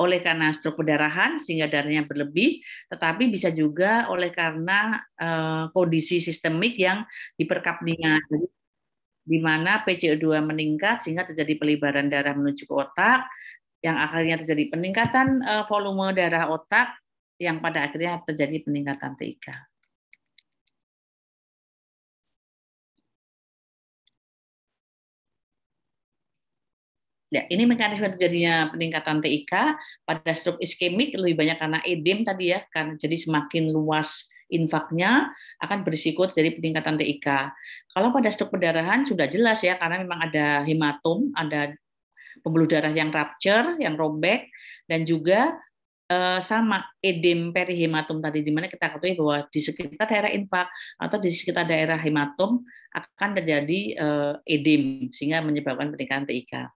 oleh karena stroke pendarahan sehingga darahnya berlebih, tetapi bisa juga oleh karena uh, kondisi sistemik yang hiperkapnia, di mana PCO2 meningkat sehingga terjadi pelibaran darah menuju ke otak, yang akhirnya terjadi peningkatan eh, volume darah otak, yang pada akhirnya terjadi peningkatan TIK. Ya, ini mekanisme terjadinya peningkatan TIK pada stroke iskemik lebih banyak karena edem tadi ya, karena jadi semakin luas infaknya akan berisiko terjadi peningkatan TIK. Kalau pada stroke perdarahan sudah jelas ya karena memang ada hematom, ada pembuluh darah yang rupture, yang robek dan juga eh, sama edem perihematom tadi di mana kita ketahui bahwa di sekitar daerah infak atau di sekitar daerah hematom akan terjadi eh, edem sehingga menyebabkan peningkatan TIK.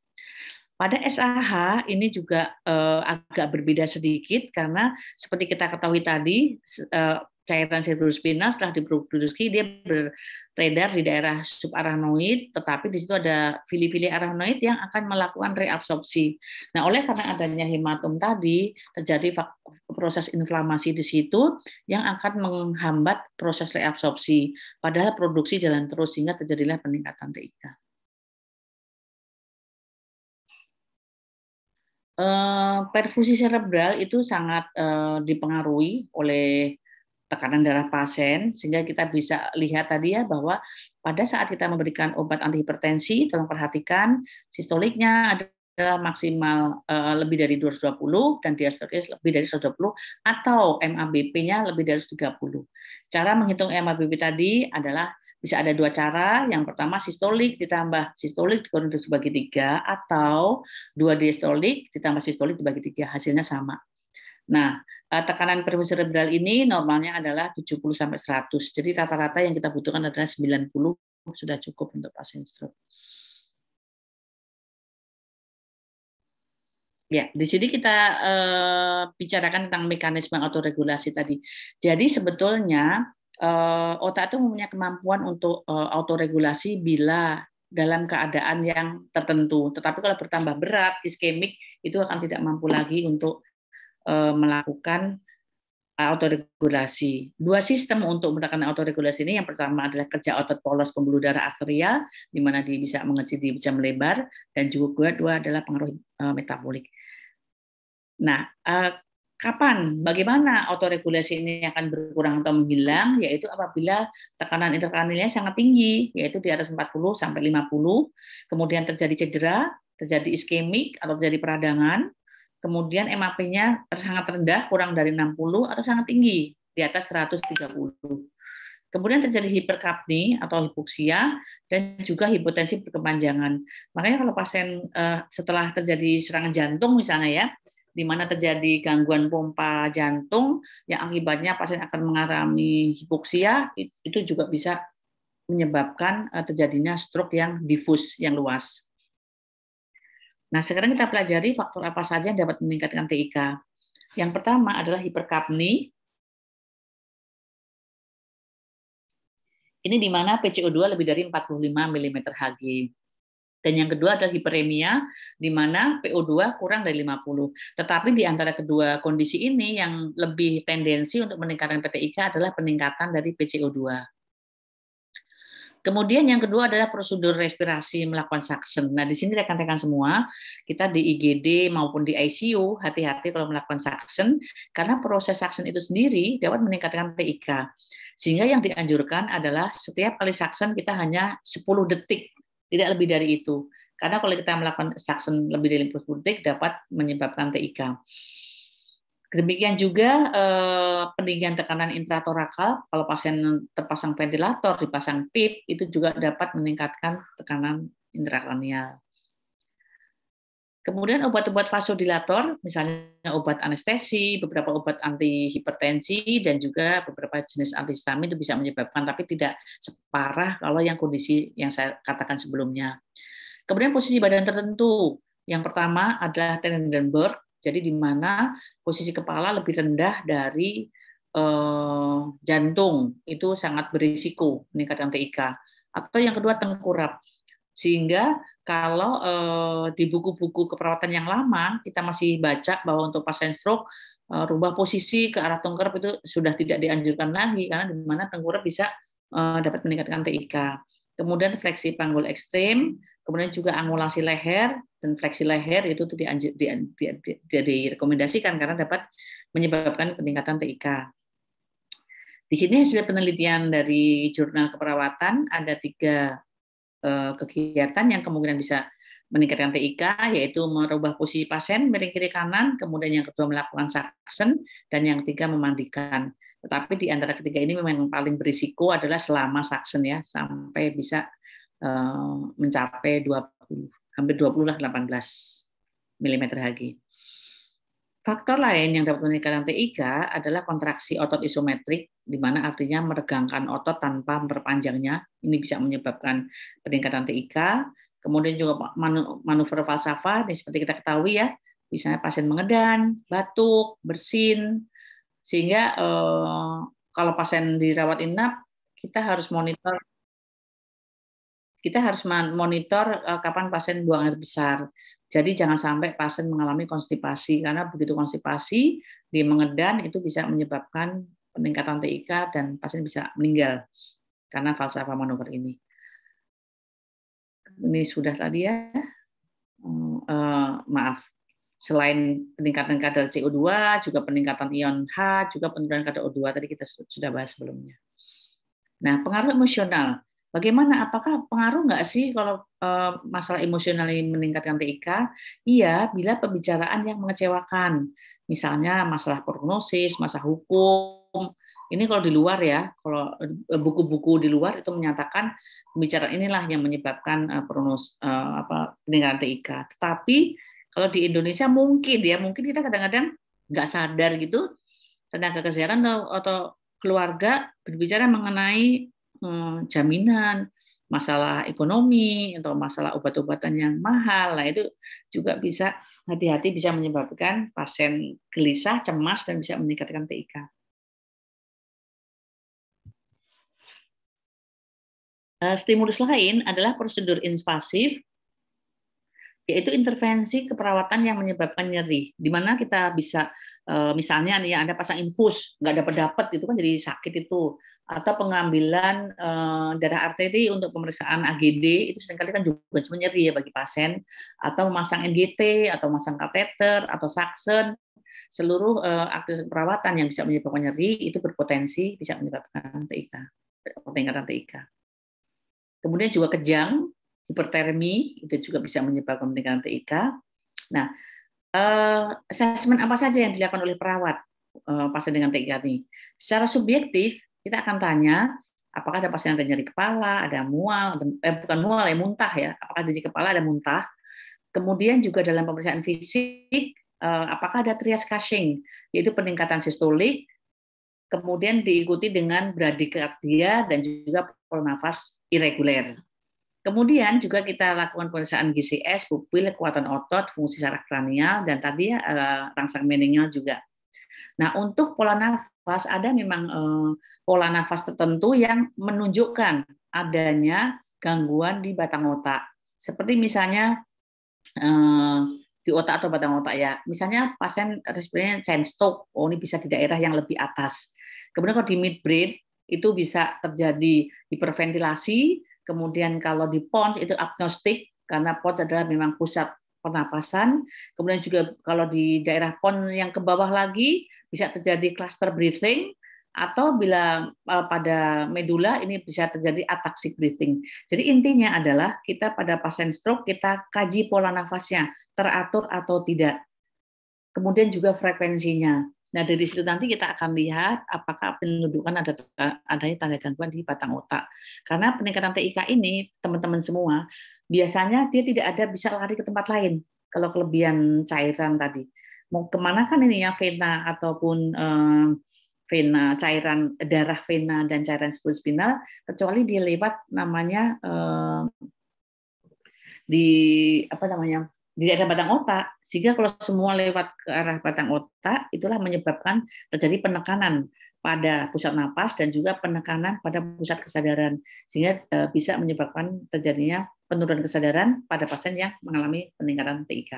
Pada SAH ini juga uh, agak berbeda sedikit karena seperti kita ketahui tadi uh, cairan cerebrospinal setelah diproduksi dia beredar di daerah subarachnoid tetapi di situ ada fili-fili arachnoid yang akan melakukan reabsorpsi. Nah, oleh karena adanya hematom tadi terjadi proses inflamasi di situ yang akan menghambat proses reabsorpsi padahal produksi jalan terus sehingga terjadilah peningkatan TIK. Eh, perfusi serebral itu sangat eh, dipengaruhi oleh tekanan darah pasien sehingga kita bisa lihat tadi ya bahwa pada saat kita memberikan obat antihipertensi tolong perhatikan sistoliknya adalah maksimal eh, lebih dari 220 dan diastolik lebih dari 120 atau MABP-nya lebih dari 130. Cara menghitung MABP tadi adalah bisa ada dua cara. Yang pertama sistolik ditambah sistolik dikurangi dibagi tiga atau dua diastolik ditambah sistolik dibagi tiga hasilnya sama. Nah, eh, tekanan permiserebral ini normalnya adalah 70 sampai 100. Jadi rata-rata yang kita butuhkan adalah 90 sudah cukup untuk pasien stroke. Ya, di sini kita uh, bicarakan tentang mekanisme autoregulasi tadi. Jadi sebetulnya uh, otak itu mempunyai kemampuan untuk uh, autoregulasi bila dalam keadaan yang tertentu. Tetapi kalau bertambah berat, iskemik, itu akan tidak mampu lagi untuk uh, melakukan autoregulasi. Dua sistem untuk melakukan autoregulasi ini yang pertama adalah kerja otot polos pembuluh darah arterial di mana dia bisa mengecil, dia bisa melebar dan juga dua adalah pengaruh metabolik. Nah, kapan, bagaimana autoregulasi ini akan berkurang atau menghilang, yaitu apabila tekanan intrakranialnya sangat tinggi, yaitu di atas 40 sampai 50, kemudian terjadi cedera, terjadi iskemik atau terjadi peradangan, kemudian MAP-nya sangat rendah, kurang dari 60 atau sangat tinggi, di atas 130. Kemudian terjadi hiperkapni atau hipoksia dan juga hipotensi berkepanjangan. Makanya kalau pasien eh, setelah terjadi serangan jantung misalnya ya, di mana terjadi gangguan pompa jantung yang akibatnya pasien akan mengalami hipoksia itu juga bisa menyebabkan eh, terjadinya stroke yang difus yang luas. Nah, sekarang kita pelajari faktor apa saja yang dapat meningkatkan TIK. Yang pertama adalah hiperkapni. Ini di mana PCO2 lebih dari 45 mmHg. Dan yang kedua adalah hiperemia, di mana PO2 kurang dari 50. Tetapi di antara kedua kondisi ini yang lebih tendensi untuk meningkatkan PTIK adalah peningkatan dari PCO2. Kemudian yang kedua adalah prosedur respirasi melakukan suction. Nah, di sini rekan-rekan semua, kita di IGD maupun di ICU, hati-hati kalau melakukan suction, karena proses suction itu sendiri dapat meningkatkan TIK. Sehingga yang dianjurkan adalah setiap kali suction kita hanya 10 detik tidak lebih dari itu. Karena kalau kita melakukan suction lebih dari detik dapat menyebabkan TIK. Demikian juga eh, peninggian tekanan intratorakal, kalau pasien terpasang ventilator, dipasang PIP, itu juga dapat meningkatkan tekanan intrakranial. Kemudian obat-obat vasodilator, misalnya obat anestesi, beberapa obat antihipertensi, dan juga beberapa jenis antihistamin itu bisa menyebabkan, tapi tidak separah kalau yang kondisi yang saya katakan sebelumnya. Kemudian posisi badan tertentu, yang pertama adalah Trendenberg, jadi di mana posisi kepala lebih rendah dari eh, jantung, itu sangat berisiko meningkatkan TIK. Atau yang kedua tengkurap, sehingga kalau eh, di buku-buku keperawatan yang lama kita masih baca bahwa untuk pasien stroke eh, rubah posisi ke arah tengkurap itu sudah tidak dianjurkan lagi karena di mana tengkurap bisa eh, dapat meningkatkan TIK. Kemudian fleksi panggul ekstrim, kemudian juga angulasi leher dan fleksi leher itu tidak di, di, di, di, direkomendasikan karena dapat menyebabkan peningkatan TIK. Di sini hasil penelitian dari jurnal keperawatan ada tiga Eh, kegiatan yang kemungkinan bisa meningkatkan TIK yaitu merubah posisi pasien miring kiri kanan, kemudian yang kedua melakukan suction dan yang ketiga memandikan. Tetapi di antara ketiga ini memang yang paling berisiko adalah selama suction ya sampai bisa eh, mencapai 20 hampir 20 lah 18 mm Hg. Faktor lain yang dapat meningkatkan TIK adalah kontraksi otot isometrik, di mana artinya meregangkan otot tanpa memperpanjangnya. Ini bisa menyebabkan peningkatan TIK. Kemudian juga manuver falsafah, seperti kita ketahui ya, misalnya pasien mengedan, batuk, bersin, sehingga eh, kalau pasien dirawat inap, kita harus monitor kita harus monitor eh, kapan pasien buang air besar jadi jangan sampai pasien mengalami konstipasi karena begitu konstipasi di mengedan itu bisa menyebabkan peningkatan TIK dan pasien bisa meninggal karena falsafa manuver ini. Ini sudah tadi ya. Uh, maaf. Selain peningkatan kadar CO2, juga peningkatan ion H, juga penurunan kadar O2 tadi kita sudah bahas sebelumnya. Nah, pengaruh emosional. Bagaimana? Apakah pengaruh nggak sih kalau uh, masalah emosional ini meningkatkan TIK? Iya, bila pembicaraan yang mengecewakan, misalnya masalah prognosis, masalah hukum. Ini kalau di luar ya, kalau eh, buku-buku di luar itu menyatakan pembicaraan inilah yang menyebabkan uh, prognos uh, apa peningkatan TIK. Tetapi kalau di Indonesia mungkin ya, mungkin kita kadang-kadang nggak sadar gitu tenaga kesehatan atau, atau keluarga berbicara mengenai Eh, jaminan, masalah ekonomi atau masalah obat-obatan yang mahal, lah itu juga bisa hati-hati bisa menyebabkan pasien gelisah, cemas dan bisa meningkatkan TIK. Eh, stimulus lain adalah prosedur invasif, yaitu intervensi keperawatan yang menyebabkan nyeri. Di mana kita bisa, eh, misalnya nih, Anda pasang infus, nggak dapat-dapat, itu kan jadi sakit itu atau pengambilan uh, darah arteri untuk pemeriksaan AGD itu seringkali kan juga menyeri ya bagi pasien atau memasang NGT atau memasang kateter atau saksen seluruh uh, aktivitas perawatan yang bisa menyebabkan nyeri itu berpotensi bisa menyebabkan TIK peningkatan TIK kemudian juga kejang hipertermi itu juga bisa menyebabkan peningkatan TIK nah uh, eh, asesmen apa saja yang dilakukan oleh perawat pasien dengan TIK ini secara subjektif kita akan tanya apakah ada pasien ada nyeri kepala, ada mual, ada, eh, bukan mual ya muntah ya, apakah ada nyeri kepala, ada muntah. Kemudian juga dalam pemeriksaan fisik, eh, apakah ada trias Cushing, yaitu peningkatan sistolik, kemudian diikuti dengan bradikardia dan juga pola nafas irreguler. Kemudian juga kita lakukan pemeriksaan GCS, pupil, kekuatan otot, fungsi saraf kranial, dan tadi ya, eh, rangsang meningial juga. Nah, untuk pola nafas nafas, ada memang eh, pola nafas tertentu yang menunjukkan adanya gangguan di batang otak. Seperti misalnya eh, di otak atau batang otak ya. Misalnya pasien respirasinya chain stroke, oh ini bisa di daerah yang lebih atas. Kemudian kalau di midbrain itu bisa terjadi hiperventilasi, kemudian kalau di pons itu agnostik karena pons adalah memang pusat pernapasan. Kemudian juga kalau di daerah pon yang ke bawah lagi bisa terjadi cluster breathing atau bila eh, pada medula ini bisa terjadi ataxic breathing. Jadi intinya adalah kita pada pasien stroke kita kaji pola nafasnya teratur atau tidak. Kemudian juga frekuensinya. Nah dari situ nanti kita akan lihat apakah pendudukan ada adanya tanda gangguan di batang otak. Karena peningkatan TIK ini teman-teman semua biasanya dia tidak ada bisa lari ke tempat lain kalau kelebihan cairan tadi. Mau kemana kan ini ya vena ataupun eh, vena cairan darah vena dan cairan spinal kecuali dia lewat namanya eh, di apa namanya di daerah batang otak. Sehingga kalau semua lewat ke arah batang otak, itulah menyebabkan terjadi penekanan pada pusat nafas dan juga penekanan pada pusat kesadaran. Sehingga eh, bisa menyebabkan terjadinya penurunan kesadaran pada pasien yang mengalami peningkatan TIK.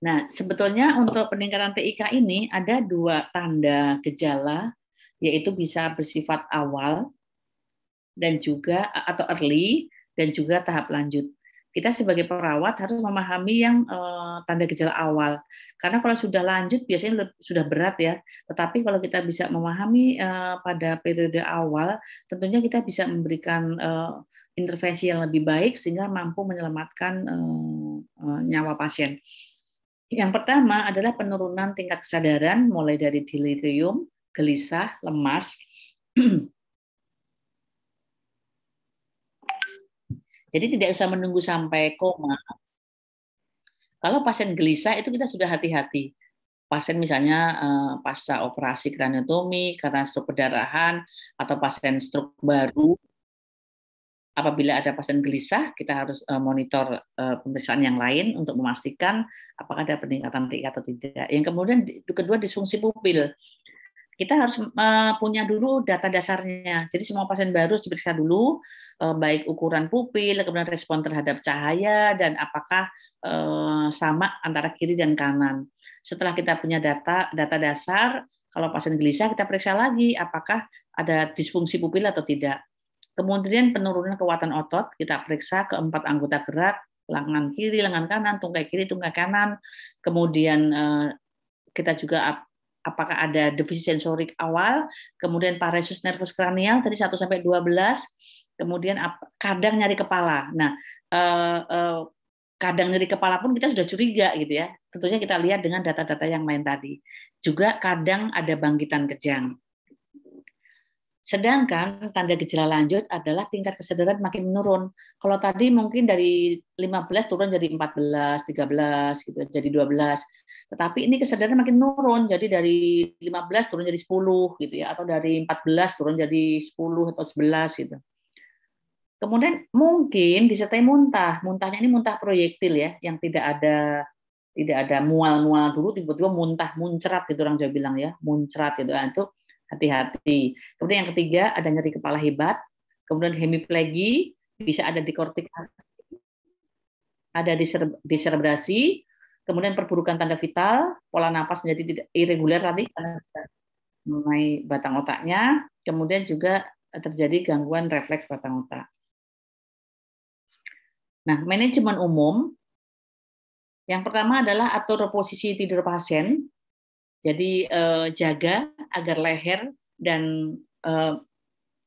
Nah, sebetulnya untuk peningkatan TIK ini ada dua tanda gejala, yaitu bisa bersifat awal dan juga atau early dan juga tahap lanjut. Kita sebagai perawat harus memahami yang uh, tanda gejala awal. Karena kalau sudah lanjut biasanya sudah berat ya. Tetapi kalau kita bisa memahami uh, pada periode awal, tentunya kita bisa memberikan uh, intervensi yang lebih baik sehingga mampu menyelamatkan nyawa pasien. Yang pertama adalah penurunan tingkat kesadaran mulai dari delirium, gelisah, lemas, Jadi tidak usah menunggu sampai koma. Kalau pasien gelisah itu kita sudah hati-hati. Pasien misalnya eh, pasca operasi kraniotomi karena stroke perdarahan atau pasien stroke baru apabila ada pasien gelisah, kita harus eh, monitor eh, pemeriksaan yang lain untuk memastikan apakah ada peningkatan TIK atau tidak. Yang kemudian kedua disfungsi pupil kita harus eh, punya dulu data dasarnya. Jadi semua pasien baru harus diperiksa dulu eh, baik ukuran pupil, kemudian respon terhadap cahaya dan apakah eh, sama antara kiri dan kanan. Setelah kita punya data data dasar, kalau pasien gelisah kita periksa lagi apakah ada disfungsi pupil atau tidak. Kemudian penurunan kekuatan otot kita periksa keempat anggota gerak, lengan kiri, lengan kanan, tungkai kiri, tungkai kanan. Kemudian kita juga apakah ada defisit sensorik awal, kemudian paresis nervus kranial tadi 1 sampai 12, kemudian kadang nyari kepala. Nah, eh, eh, kadang nyari kepala pun kita sudah curiga gitu ya. Tentunya kita lihat dengan data-data yang lain tadi. Juga kadang ada bangkitan kejang. Sedangkan tanda gejala lanjut adalah tingkat kesadaran makin menurun. Kalau tadi mungkin dari 15 turun jadi 14, 13 gitu, jadi 12. Tetapi ini kesadaran makin menurun. Jadi dari 15 turun jadi 10 gitu ya atau dari 14 turun jadi 10 atau 11 gitu. Kemudian mungkin disertai muntah. Muntahnya ini muntah proyektil ya yang tidak ada tidak ada mual-mual dulu tiba-tiba muntah muncrat gitu orang Jawa bilang ya, muncrat gitu. Nah, itu hati-hati. Kemudian yang ketiga ada nyeri kepala hebat, kemudian hemiplegi bisa ada di kortikasi, ada di diserebrasi, kemudian perburukan tanda vital, pola nafas menjadi tidak irreguler tadi karena mengenai batang otaknya, kemudian juga terjadi gangguan refleks batang otak. Nah, manajemen umum yang pertama adalah atur posisi tidur pasien jadi eh, jaga agar leher dan eh,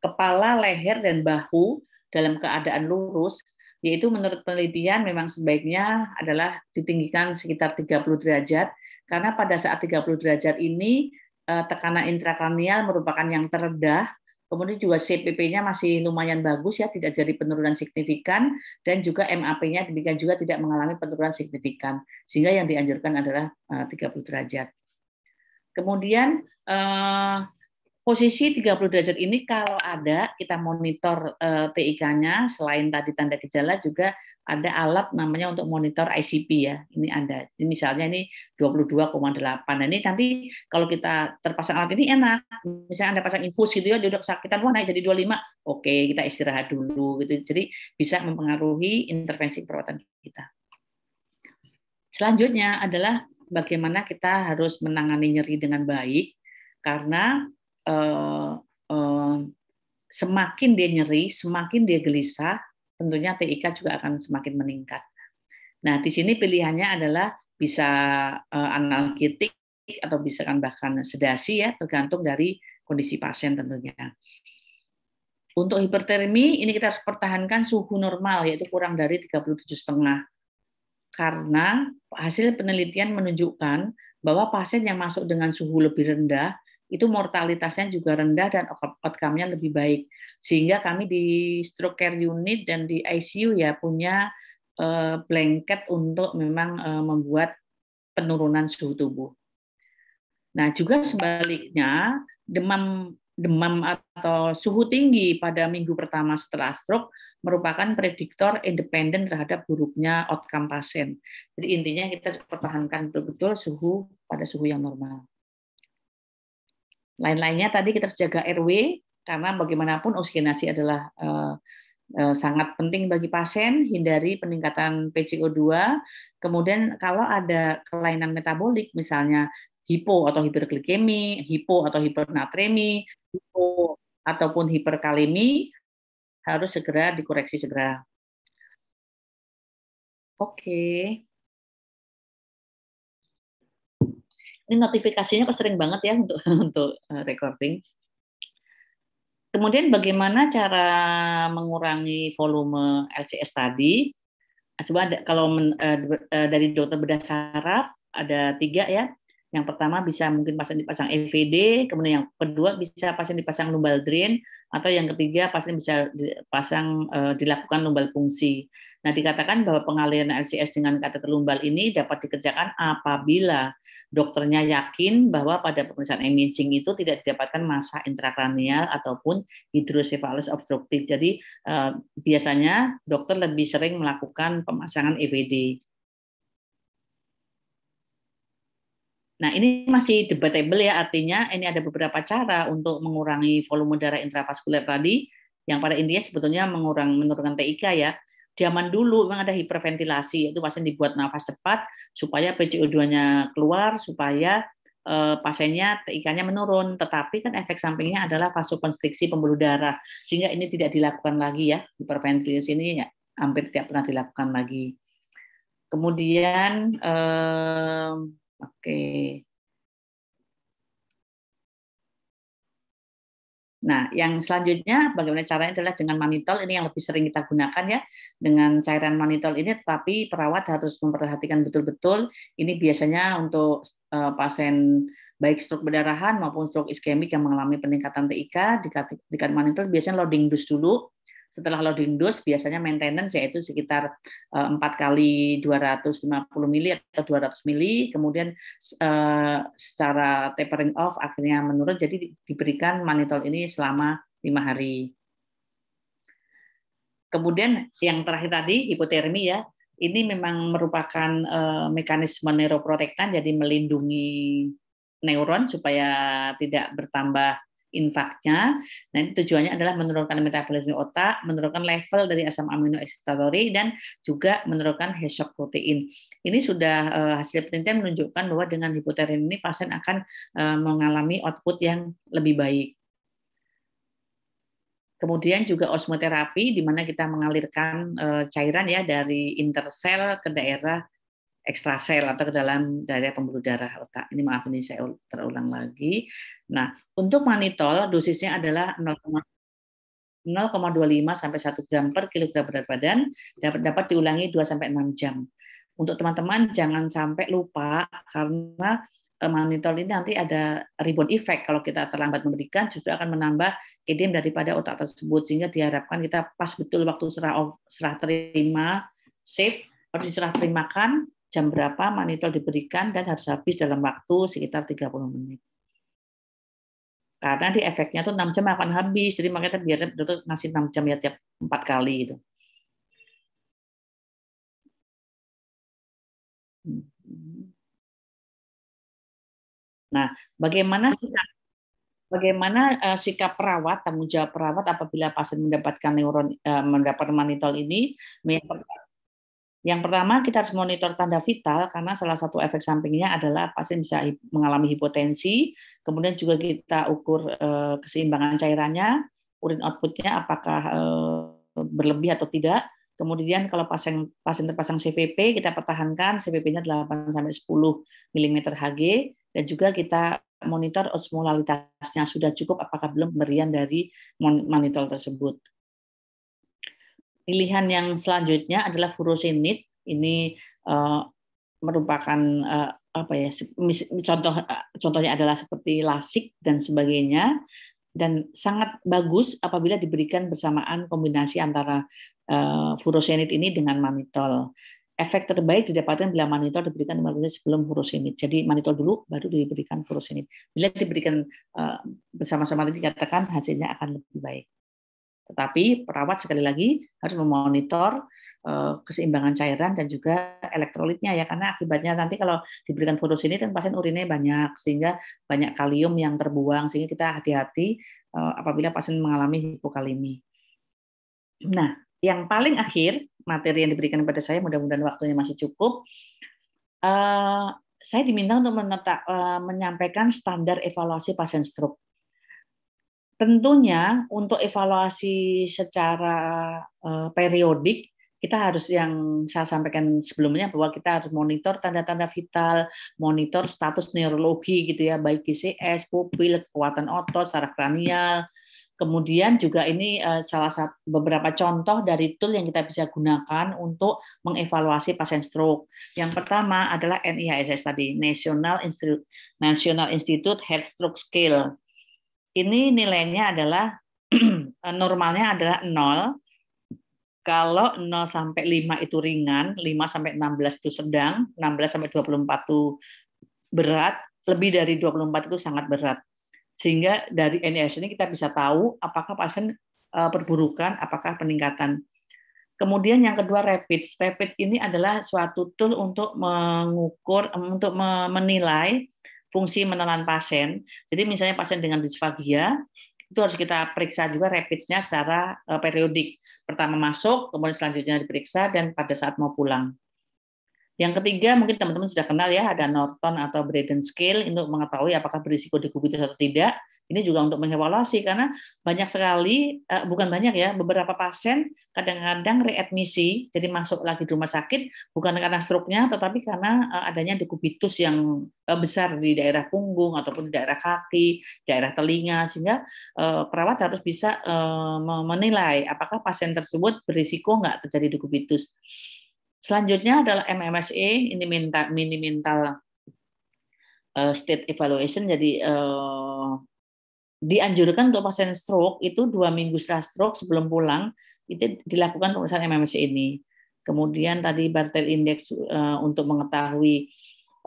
kepala, leher dan bahu dalam keadaan lurus yaitu menurut penelitian memang sebaiknya adalah ditinggikan sekitar 30 derajat karena pada saat 30 derajat ini eh, tekanan intrakranial merupakan yang terendah kemudian juga CPP-nya masih lumayan bagus ya, tidak jadi penurunan signifikan, dan juga MAP-nya demikian juga tidak mengalami penurunan signifikan, sehingga yang dianjurkan adalah 30 eh, derajat. Kemudian eh, posisi 30 derajat ini kalau ada kita monitor eh, TIK-nya selain tadi tanda gejala juga ada alat namanya untuk monitor ICP ya. Ini ada. Ini misalnya ini 22,8. Nah, ini nanti kalau kita terpasang alat ini enak. Misalnya Anda pasang infus gitu ya, dia udah kesakitan, wah naik jadi 25. Oke, kita istirahat dulu gitu. Jadi bisa mempengaruhi intervensi perawatan kita. Selanjutnya adalah bagaimana kita harus menangani nyeri dengan baik karena eh, eh, semakin dia nyeri, semakin dia gelisah, tentunya TIK juga akan semakin meningkat. Nah, di sini pilihannya adalah bisa eh, analgetik atau bisa kan bahkan sedasi ya, tergantung dari kondisi pasien tentunya. Untuk hipertermi ini kita harus pertahankan suhu normal yaitu kurang dari 37,5 karena hasil penelitian menunjukkan bahwa pasien yang masuk dengan suhu lebih rendah itu mortalitasnya juga rendah dan outcome-nya lebih baik. Sehingga kami di stroke care unit dan di ICU ya punya eh, blanket untuk memang eh, membuat penurunan suhu tubuh. Nah, juga sebaliknya demam demam atau suhu tinggi pada minggu pertama setelah stroke merupakan prediktor independen terhadap buruknya outcome pasien. Jadi intinya kita pertahankan betul-betul suhu pada suhu yang normal. Lain-lainnya tadi kita harus jaga RW karena bagaimanapun oksigenasi adalah uh, uh, sangat penting bagi pasien, hindari peningkatan PCO2. Kemudian kalau ada kelainan metabolik misalnya hipo atau hiperglikemi, hipo atau hipernatremi, hipo ataupun hiperkalemi harus segera dikoreksi segera. Oke. Ini notifikasinya kok sering banget ya untuk untuk eh, recording. Kemudian bagaimana cara mengurangi volume LCS tadi? Sebab kalau eh, eh, dari dokter bedah saraf ada tiga ya yang pertama bisa mungkin pasien dipasang EVD, kemudian yang kedua bisa pasien dipasang lumbal drain, atau yang ketiga pasien bisa dipasang eh, dilakukan lumbal fungsi. Nah, dikatakan bahwa pengalihan LCS dengan kata terlumbal ini dapat dikerjakan apabila dokternya yakin bahwa pada pemeriksaan imaging itu tidak didapatkan masa intrakranial ataupun hidrosefalus obstruktif. Jadi eh, biasanya dokter lebih sering melakukan pemasangan EVD. Nah, ini masih debatable ya, artinya ini ada beberapa cara untuk mengurangi volume darah intravaskuler tadi, yang pada intinya sebetulnya mengurangi menurunkan TIK ya. Zaman dulu memang ada hiperventilasi, yaitu pasien dibuat nafas cepat supaya PCO2-nya keluar, supaya eh, pasiennya TIK-nya menurun, tetapi kan efek sampingnya adalah vasokonstriksi pembuluh darah, sehingga ini tidak dilakukan lagi ya, hiperventilasi ini ya, hampir tidak pernah dilakukan lagi. Kemudian eh, Oke. Nah, yang selanjutnya bagaimana caranya adalah dengan manitol ini yang lebih sering kita gunakan ya dengan cairan manitol ini tetapi perawat harus memperhatikan betul-betul ini biasanya untuk uh, pasien baik stroke berdarahan maupun stroke iskemik yang mengalami peningkatan TIK di, di manitol biasanya loading dose dulu setelah loading dose biasanya maintenance yaitu sekitar eh, empat kali 250 mili atau 200 mili, kemudian eh, secara tapering off akhirnya menurun. Jadi diberikan manitol ini selama lima hari. Kemudian yang terakhir tadi hipotermi ya, ini memang merupakan eh, mekanisme neuroprotektan jadi melindungi neuron supaya tidak bertambah infaknya. Nah, tujuannya adalah menurunkan metabolisme otak, menurunkan level dari asam amino excitatory dan juga menurunkan hesok protein. Ini sudah uh, hasil penelitian menunjukkan bahwa dengan hipoterin ini pasien akan eh, mengalami output yang lebih baik. Kemudian juga osmoterapi di mana kita mengalirkan eh, cairan ya dari intersel ke daerah ekstrasel atau ke dalam daerah pembuluh darah otak. Ini maaf ini saya terulang lagi. Nah, untuk manitol dosisnya adalah 0,25 sampai 1 gram per kilogram berat badan dapat dapat diulangi 2 sampai 6 jam. Untuk teman-teman jangan sampai lupa karena eh, manitol ini nanti ada rebound effect kalau kita terlambat memberikan justru akan menambah edem daripada otak tersebut sehingga diharapkan kita pas betul waktu serah serah terima safe harus diserah terimakan jam berapa manitol diberikan dan harus habis dalam waktu sekitar 30 menit. Karena di efeknya tuh 6 jam akan habis, jadi makanya kan biasanya dokter ngasih 6 jam ya tiap 4 kali itu. Hmm. Nah, bagaimana sikap bagaimana eh, sikap perawat, tanggung jawab perawat apabila pasien mendapatkan neuron eh, mendapatkan mendapat manitol ini? Yang yang pertama kita harus monitor tanda vital karena salah satu efek sampingnya adalah pasien bisa mengalami hipotensi, kemudian juga kita ukur eh, keseimbangan cairannya, urin outputnya apakah eh, berlebih atau tidak. Kemudian kalau pasien pasien terpasang CVP kita pertahankan CVP-nya 8 sampai 10 mm Hg dan juga kita monitor osmolalitasnya sudah cukup apakah belum pemberian dari monitor tersebut pilihan yang selanjutnya adalah furosinid. Ini uh, merupakan uh, apa ya contoh eh, contohnya adalah seperti lasik dan sebagainya dan sangat bagus apabila diberikan bersamaan kombinasi antara uh, furosinid ini dengan manitol. Efek terbaik didapatkan bila manitol diberikan lima menit sebelum furosinid. Jadi manitol dulu baru diberikan furosinid. Bila diberikan uh, bersama-sama tadi dikatakan hasilnya akan lebih baik. Tetapi perawat sekali lagi harus memonitor eh, keseimbangan cairan dan juga elektrolitnya ya karena akibatnya nanti kalau diberikan fotos ini kan pasien urinnya banyak sehingga banyak kalium yang terbuang sehingga kita hati-hati eh, apabila pasien mengalami hipokalemi. Nah, yang paling akhir materi yang diberikan kepada saya mudah-mudahan waktunya masih cukup. Eh, saya diminta untuk menyampaikan standar evaluasi pasien stroke. Tentunya untuk evaluasi secara uh, periodik kita harus yang saya sampaikan sebelumnya bahwa kita harus monitor tanda-tanda vital, monitor status neurologi gitu ya, baik GCS, pupil, kekuatan otot, saraf kranial. Kemudian juga ini eh, salah satu beberapa contoh dari tool yang kita bisa gunakan untuk mengevaluasi pasien stroke. Yang pertama adalah NIHSS tadi, National Institute, National Institute Head Stroke Scale ini nilainya adalah eh, normalnya adalah 0. Kalau 0 sampai 5 itu ringan, 5 sampai 16 itu sedang, 16 sampai 24 itu berat, lebih dari 24 itu sangat berat. Sehingga dari NIS e ini kita bisa tahu apakah pasien eh, perburukan, apakah peningkatan. Kemudian yang kedua rapid. Rapid ini adalah suatu tool untuk mengukur, untuk menilai fungsi menelan pasien. Jadi misalnya pasien dengan disfagia itu harus kita periksa juga rapidnya secara eh, periodik. Pertama masuk, kemudian selanjutnya diperiksa dan pada saat mau pulang. Yang ketiga mungkin teman-teman sudah kenal ya ada Norton atau Braden Scale untuk mengetahui apakah berisiko dikubitus atau tidak. Ini juga untuk mengevaluasi karena banyak sekali eh, bukan banyak ya, beberapa pasien kadang-kadang readmisi, jadi masuk lagi di rumah sakit bukan karena stroke-nya tetapi karena eh, adanya dekubitus yang eh, besar di daerah punggung ataupun di daerah kaki, daerah telinga sehingga perawat harus bisa menilai apakah pasien tersebut berisiko nggak terjadi dekubitus. Selanjutnya adalah MMSE, ini minta minimal state evaluation, jadi dianjurkan untuk pasien stroke itu dua minggu setelah stroke sebelum pulang itu dilakukan pemeriksaan MMC ini. Kemudian tadi Bartel Index uh, untuk mengetahui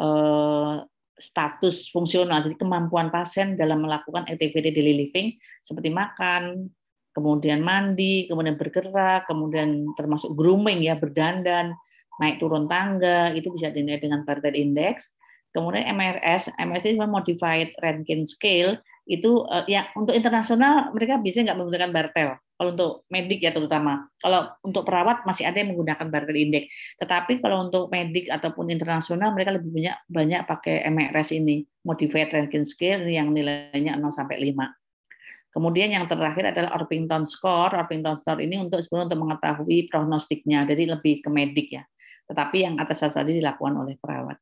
uh, status fungsional, jadi kemampuan pasien dalam melakukan activity daily living seperti makan, kemudian mandi, kemudian bergerak, kemudian termasuk grooming ya berdandan, naik turun tangga itu bisa dinilai dengan Bartel Index. Kemudian MRS, MRS itu modified Rankin Scale itu uh, ya untuk internasional mereka biasanya nggak menggunakan bartel kalau untuk medik ya terutama kalau untuk perawat masih ada yang menggunakan bartel index tetapi kalau untuk medik ataupun internasional mereka lebih banyak banyak pakai MRS ini modified Rankin Scale yang nilainya 0 sampai 5 kemudian yang terakhir adalah Orpington score Orpington score ini untuk sebenarnya untuk mengetahui prognostiknya jadi lebih ke medik ya tetapi yang atas tadi dilakukan oleh perawat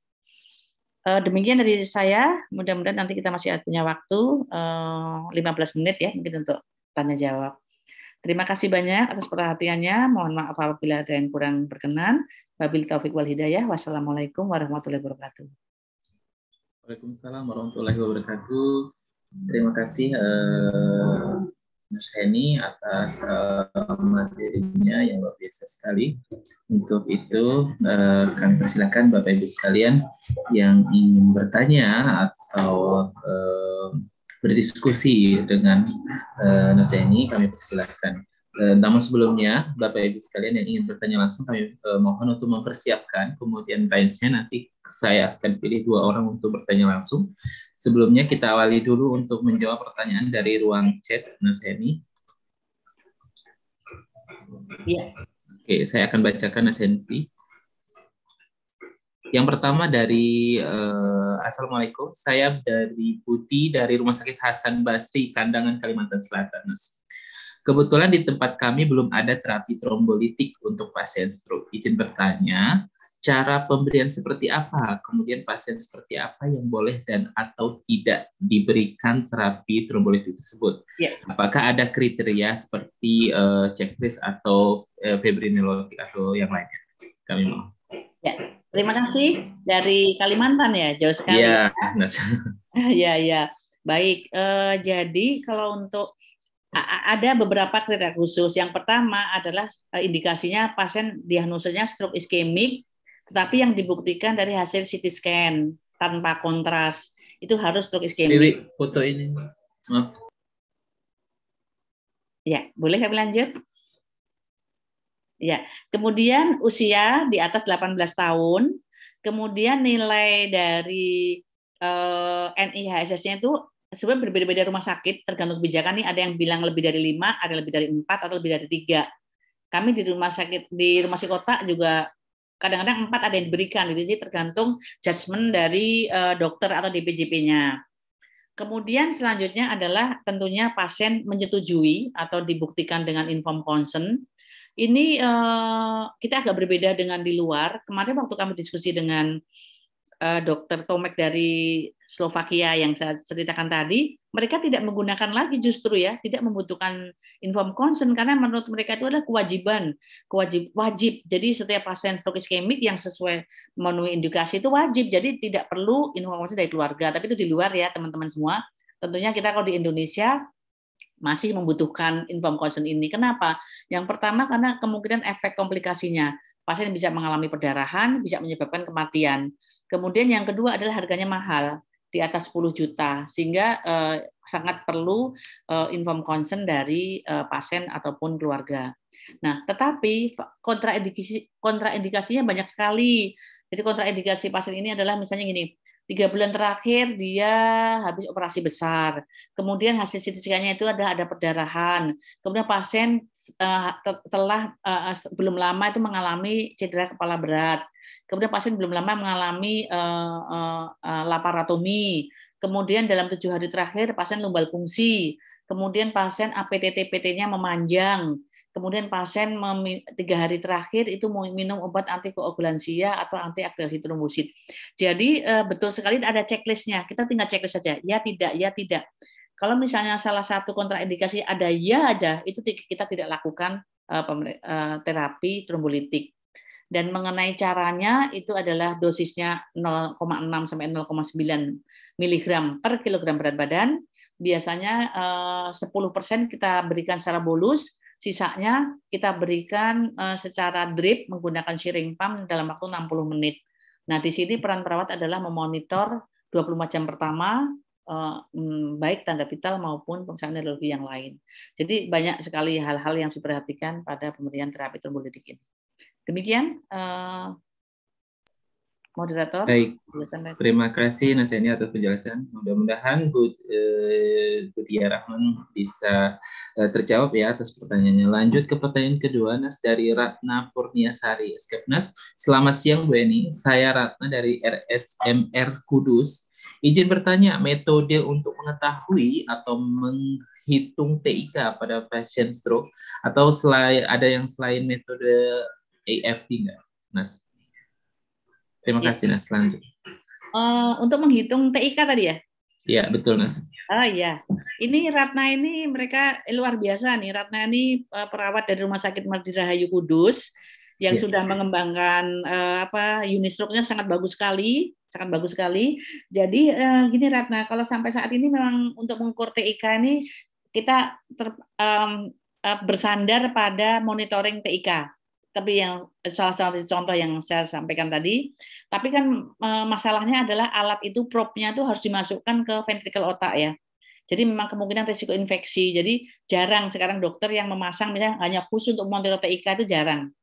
Eh, demikian dari saya. Mudah-mudahan nanti kita masih punya waktu 15 eh, menit ya mungkin untuk tanya jawab. Terima kasih banyak atas perhatiannya. Mohon maaf apabila ada yang kurang berkenan. Babil taufik wal hidayah. Wassalamualaikum warahmatullahi wabarakatuh. Waalaikumsalam warahmatullahi wabarakatuh. Terima kasih Uh... Mas Heni atas uh, materinya yang luar biasa sekali. Untuk itu uh, kami persilakan Bapak Ibu sekalian yang ingin bertanya atau uh, berdiskusi dengan uh, Mas Heni kami persilakan. Eh, namun sebelumnya, Bapak Ibu sekalian yang ingin bertanya langsung, kami eh, mohon untuk mempersiapkan. Kemudian range nanti saya akan pilih dua orang untuk bertanya langsung. Sebelumnya kita awali dulu untuk menjawab pertanyaan dari ruang chat, Mas Hemi. Ya. Oke, saya akan bacakan Mas Hemi. Yang pertama dari uh, Assalamualaikum, saya dari Putih dari Rumah Sakit Hasan Basri, Kandangan, Kalimantan Selatan, Mas. Kebetulan di tempat kami belum ada terapi trombolitik untuk pasien stroke. Izin bertanya, cara pemberian seperti apa? Kemudian pasien seperti apa yang boleh dan atau tidak diberikan terapi trombolitik tersebut? Ya. Apakah ada kriteria seperti uh, checklist atau uh, eh, fibrinolytik atau yang lainnya? Kami mau. Ya, terima kasih dari Kalimantan ya, jauh sekali. Iya, ya, ya. ya. Baik, uh, jadi kalau untuk ada beberapa kriteria khusus. Yang pertama adalah e, indikasinya pasien diagnosenya stroke iskemik, tetapi yang dibuktikan dari hasil CT scan tanpa kontras itu harus stroke iskemik. Pilih foto ini. Maaf. Ya, boleh kami lanjut? Ya, kemudian usia di atas 18 tahun, kemudian nilai dari eh, NIHSS-nya itu sebenarnya berbeda-beda rumah sakit tergantung kebijakan nih ada yang bilang lebih dari lima ada lebih dari empat atau lebih dari tiga kami di rumah sakit di rumah sakit kota juga kadang-kadang empat ada yang diberikan gitu. jadi tergantung judgement dari uh, dokter atau DPJP-nya kemudian selanjutnya adalah tentunya pasien menyetujui atau dibuktikan dengan inform consent ini uh, kita agak berbeda dengan di luar kemarin waktu kami diskusi dengan eh, dokter Tomek dari Slovakia yang saya ceritakan tadi, mereka tidak menggunakan lagi justru ya, tidak membutuhkan inform consent karena menurut mereka itu adalah kewajiban, kewajib wajib. Jadi setiap pasien stroke iskemik yang sesuai memenuhi indikasi itu wajib. Jadi tidak perlu informasi dari keluarga, tapi itu di luar ya teman-teman semua. Tentunya kita kalau di Indonesia masih membutuhkan inform consent ini. Kenapa? Yang pertama karena kemungkinan efek komplikasinya pasien bisa mengalami perdarahan, bisa menyebabkan kematian. Kemudian yang kedua adalah harganya mahal di atas 10 juta sehingga eh, sangat perlu eh, inform concern dari eh, pasien ataupun keluarga. Nah, tetapi kontraindikasi kontraindikasinya banyak sekali. Jadi kontraindikasi pasien ini adalah misalnya gini, tiga bulan terakhir dia habis operasi besar, kemudian hasil CT scan-nya itu ada ada perdarahan, kemudian pasien uh, telah uh, belum lama itu mengalami cedera kepala berat, kemudian pasien belum lama mengalami uh, eh, uh, eh, uh, eh, laparatomi, kemudian dalam tujuh hari terakhir pasien lumbal fungsi, kemudian pasien APTT-PT-nya memanjang, kemudian pasien tiga hari terakhir itu minum obat antikoagulansia atau antiakreasi trombosit. Jadi betul sekali ada checklistnya. Kita tinggal checklist saja. Ya tidak, ya tidak. Kalau misalnya salah satu kontraindikasi ada ya aja, itu kita tidak lakukan terapi trombolitik dan mengenai caranya itu adalah dosisnya 0,6 sampai 0,9 miligram per kilogram berat badan. Biasanya 10% eh, kita berikan secara bolus, sisanya kita berikan eh, secara drip menggunakan syring pump dalam waktu 60 menit. Nah, di sini peran perawat adalah memonitor 24 macam pertama eh, mm, baik tanda vital maupun pemeriksaan neurologi yang lain. Jadi banyak sekali hal-hal yang diperhatikan pada pemberian terapi trombolitik ini. Demikian uh, moderator. Baik. Terima kasih nasihatnya atas penjelasan. Mudah-mudahan Bu eh, Budi Rahman bisa eh, terjawab ya atas pertanyaannya. Lanjut ke pertanyaan kedua Nas dari Ratna Purniasari Skepnas. Selamat siang Bu Eni. Saya Ratna dari RSMR Kudus. Izin bertanya, metode untuk mengetahui atau menghitung TIK pada pasien stroke atau selain ada yang selain metode AF3, Nas. Terima iya. kasih, Nas. Lanjut. Uh, untuk menghitung TIK tadi ya? Iya, betul, Nas. Oh iya. Ini Ratna ini mereka eh, luar biasa nih. Ratna ini eh, perawat dari Rumah Sakit Mardi Rahayu Kudus yang ya. sudah mengembangkan uh, apa unistroknya sangat bagus sekali, sangat bagus sekali. Jadi uh, gini Ratna, kalau sampai saat ini memang untuk mengukur TIK ini kita ter, um, uh, bersandar pada monitoring TIK tapi yang salah satu contoh yang saya sampaikan tadi. Tapi kan e, masalahnya adalah alat itu probe-nya itu harus dimasukkan ke ventrikel otak ya. Jadi memang kemungkinan risiko infeksi. Jadi jarang sekarang dokter yang memasang misalnya hanya khusus untuk monitor TIK itu jarang.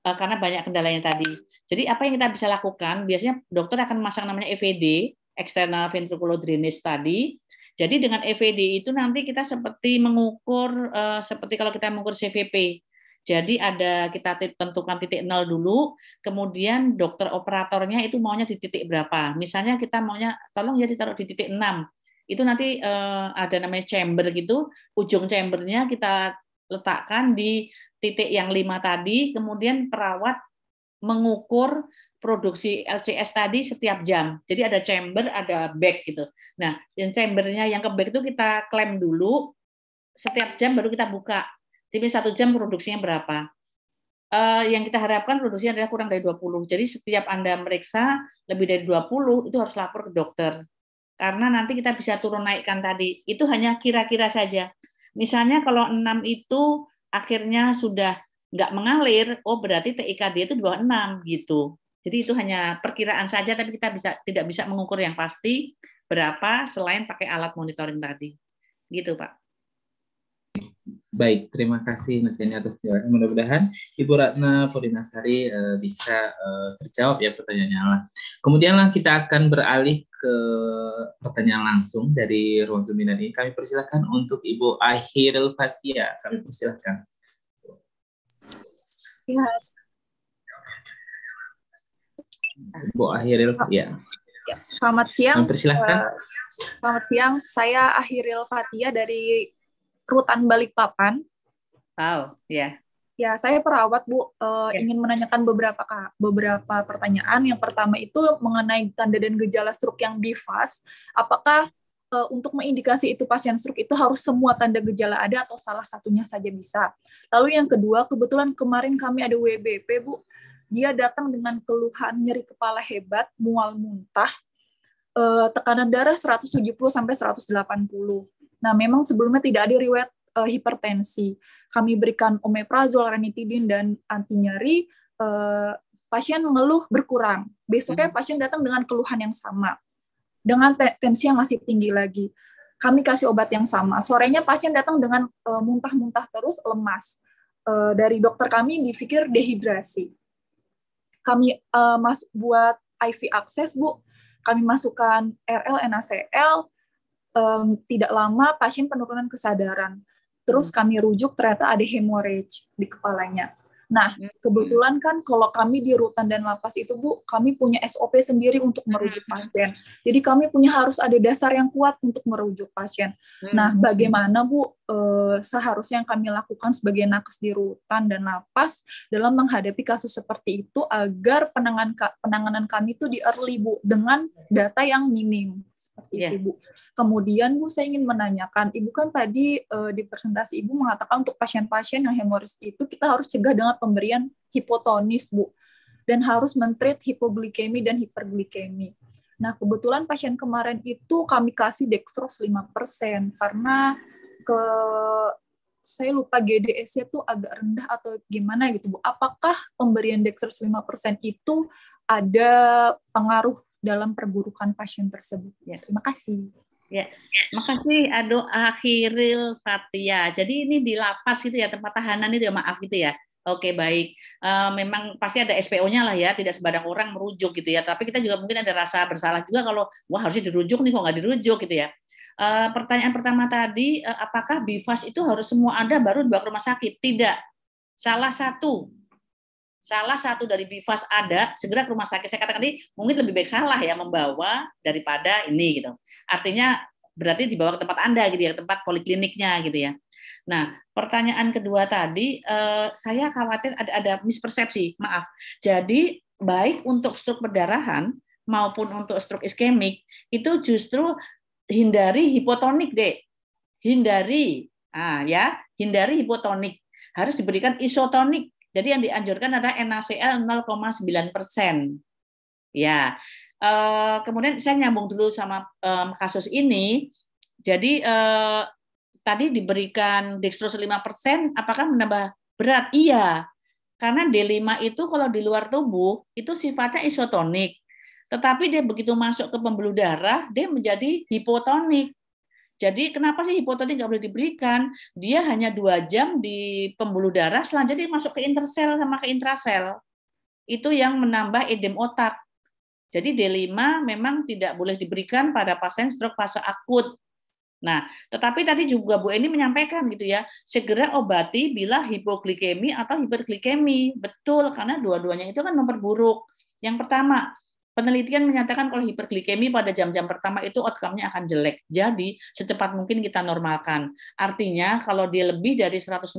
E, karena banyak kendalanya tadi. Jadi apa yang kita bisa lakukan? Biasanya dokter akan memasang namanya EVD, external ventricular drainage tadi. Jadi dengan EVD itu nanti kita seperti mengukur e, seperti kalau kita mengukur CVP jadi ada kita tentukan titik nol dulu, kemudian dokter operatornya itu maunya di titik berapa. Misalnya kita maunya tolong ya ditaruh di titik 6. Itu nanti eh, ada namanya chamber gitu, ujung chambernya kita letakkan di titik yang lima tadi, kemudian perawat mengukur produksi LCS tadi setiap jam. Jadi ada chamber, ada bag gitu. Nah, yang chambernya yang ke bag itu kita klaim dulu, setiap jam baru kita buka. Tapi satu jam produksinya berapa? Uh, yang kita harapkan produksinya adalah kurang dari 20. Jadi setiap Anda meriksa lebih dari 20, itu harus lapor ke dokter. Karena nanti kita bisa turun naikkan tadi. Itu hanya kira-kira saja. Misalnya kalau 6 itu akhirnya sudah nggak mengalir, oh berarti TIKD itu 26 gitu. Jadi itu hanya perkiraan saja, tapi kita bisa tidak bisa mengukur yang pasti berapa selain pakai alat monitoring tadi. Gitu, Pak. Baik, terima kasih Mas Yani atas penjelasan. Mudah-mudahan Ibu Ratna Purinasari uh, eh, bisa uh, terjawab ya pertanyaannya. Lah. Kemudianlah kita akan beralih ke pertanyaan langsung dari ruang seminar ini. Kami persilahkan untuk Ibu Akhirul Fatia. Kami persilahkan. Ya. Bu Ahiril, ya. Selamat siang. Selamat siang. Eh, selamat siang. Saya Ahiril Fatia dari Rutan Balikpapan. Wow, ya. Yeah. Ya, saya perawat Bu uh, eh, yeah. ingin menanyakan beberapa Kak, beberapa pertanyaan. Yang pertama itu mengenai tanda dan gejala stroke yang bifas. Apakah uh, untuk mengindikasi itu pasien stroke itu harus semua tanda gejala ada atau salah satunya saja bisa? Lalu yang kedua, kebetulan kemarin kami ada WBP Bu. Dia datang dengan keluhan nyeri kepala hebat, mual muntah, uh, tekanan darah 170 sampai 180. Nah, memang sebelumnya tidak ada riwayat uh, hipertensi. Kami berikan omeprazol, ranitidin, dan anti nyeri. Uh, eh, pasien mengeluh berkurang. Besoknya hmm. pasien datang dengan keluhan yang sama, dengan tensi yang masih tinggi lagi. Kami kasih obat yang sama. Sorenya pasien datang dengan eh, muntah-muntah terus, lemas. dari dokter kami dipikir dehidrasi. Kami uh, mas buat IV akses bu, kami masukkan RL, NaCl, um, tidak lama pasien penurunan kesadaran. Terus hmm. kami rujuk ternyata ada hemorrhage di kepalanya. Nah, hmm. kebetulan kan kalau kami di rutan dan lapas itu, Bu, kami punya SOP sendiri untuk hmm, merujuk pasien. Jadi kami punya harus ada dasar yang kuat untuk merujuk pasien. Nah, bagaimana Bu eh, seharusnya yang kami lakukan sebagai nakes di rutan dan lapas dalam menghadapi kasus seperti itu agar penangan, penanganan kami itu di early, Bu, dengan data yang minim seperti yeah. ibu. Kemudian Bu saya ingin menanyakan, ibu kan tadi uh, di presentasi ibu mengatakan untuk pasien-pasien yang hemoragis itu kita harus cegah dengan pemberian hipotonis Bu dan harus mentreat hipoglikemi dan hiperglikemi. Nah, kebetulan pasien kemarin itu kami kasih dextrose 5% karena ke saya lupa GDS-nya tuh agak rendah atau gimana gitu, Bu. Apakah pemberian dextrose 5% itu ada pengaruh dalam perburukan pasien tersebut. Ya, terima kasih. Ya, makasih Ado Akhiril Fatia. Jadi ini di lapas itu ya, tempat tahanan itu ya, maaf gitu ya. Oke baik, uh, memang pasti ada SPO-nya lah ya, tidak sembarang orang merujuk gitu ya. Tapi kita juga mungkin ada rasa bersalah juga kalau wah harusnya dirujuk nih kok nggak dirujuk gitu ya. Uh, pertanyaan pertama tadi, uh, apakah BIVAS itu harus semua ada baru ke rumah sakit? Tidak, salah satu salah satu dari bifas ada, segera ke rumah sakit. Saya katakan tadi mungkin lebih baik salah ya membawa daripada ini gitu. Artinya berarti dibawa ke tempat Anda gitu ya, ke tempat polikliniknya gitu ya. Nah, pertanyaan kedua tadi eh, saya khawatir ada ada mispersepsi, maaf. Jadi baik untuk struk perdarahan maupun untuk struk iskemik itu justru hindari hipotonik, deh, Hindari. Ah ya, hindari hipotonik. Harus diberikan isotonik jadi yang dianjurkan adalah NaCl 0,9 persen. Ya, eh, kemudian saya nyambung dulu sama kasus ini. Jadi eh, tadi diberikan dextrose 5 persen, apakah menambah berat? Iya, karena D5 itu kalau di luar tubuh itu sifatnya isotonik. Tetapi dia begitu masuk ke pembuluh darah, dia menjadi hipotonik. Jadi kenapa sih hipotonik nggak boleh diberikan? Dia hanya dua jam di pembuluh darah, selanjutnya masuk ke intersel sama ke intrasel. Itu yang menambah edem otak. Jadi D5 memang tidak boleh diberikan pada pasien stroke fase akut. Nah, tetapi tadi juga Bu Eni menyampaikan gitu ya, segera obati bila hipoglikemi atau hiperglikemi. Betul, karena dua-duanya itu kan memperburuk. Yang pertama, Penelitian menyatakan kalau hiperglikemi pada jam-jam pertama itu outcome-nya akan jelek. Jadi, secepat mungkin kita normalkan. Artinya, kalau dia lebih dari 150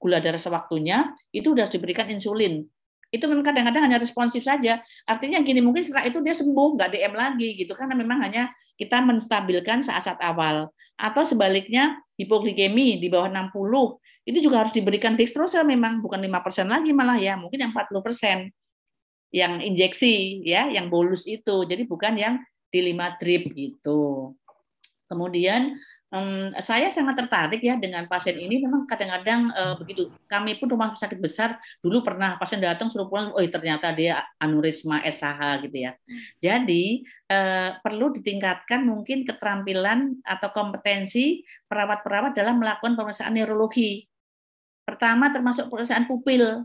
gula darah sewaktunya, itu sudah diberikan insulin. Itu memang kadang-kadang hanya responsif saja. Artinya gini, mungkin setelah itu dia sembuh, nggak DM lagi gitu. Karena memang hanya kita menstabilkan saat-saat awal. Atau sebaliknya, hipoglikemi di bawah 60, itu juga harus diberikan dextrose memang, bukan 5% lagi malah ya, mungkin yang 40% yang injeksi ya, yang bolus itu. Jadi bukan yang di lima drip gitu. Kemudian um, saya sangat tertarik ya dengan pasien ini memang kadang-kadang uh, begitu. Kami pun rumah sakit besar dulu pernah pasien datang suruh pulang, oh ternyata dia aneurisma SH gitu ya. Jadi uh, perlu ditingkatkan mungkin keterampilan atau kompetensi perawat-perawat dalam melakukan pemeriksaan neurologi. Pertama termasuk pemeriksaan pupil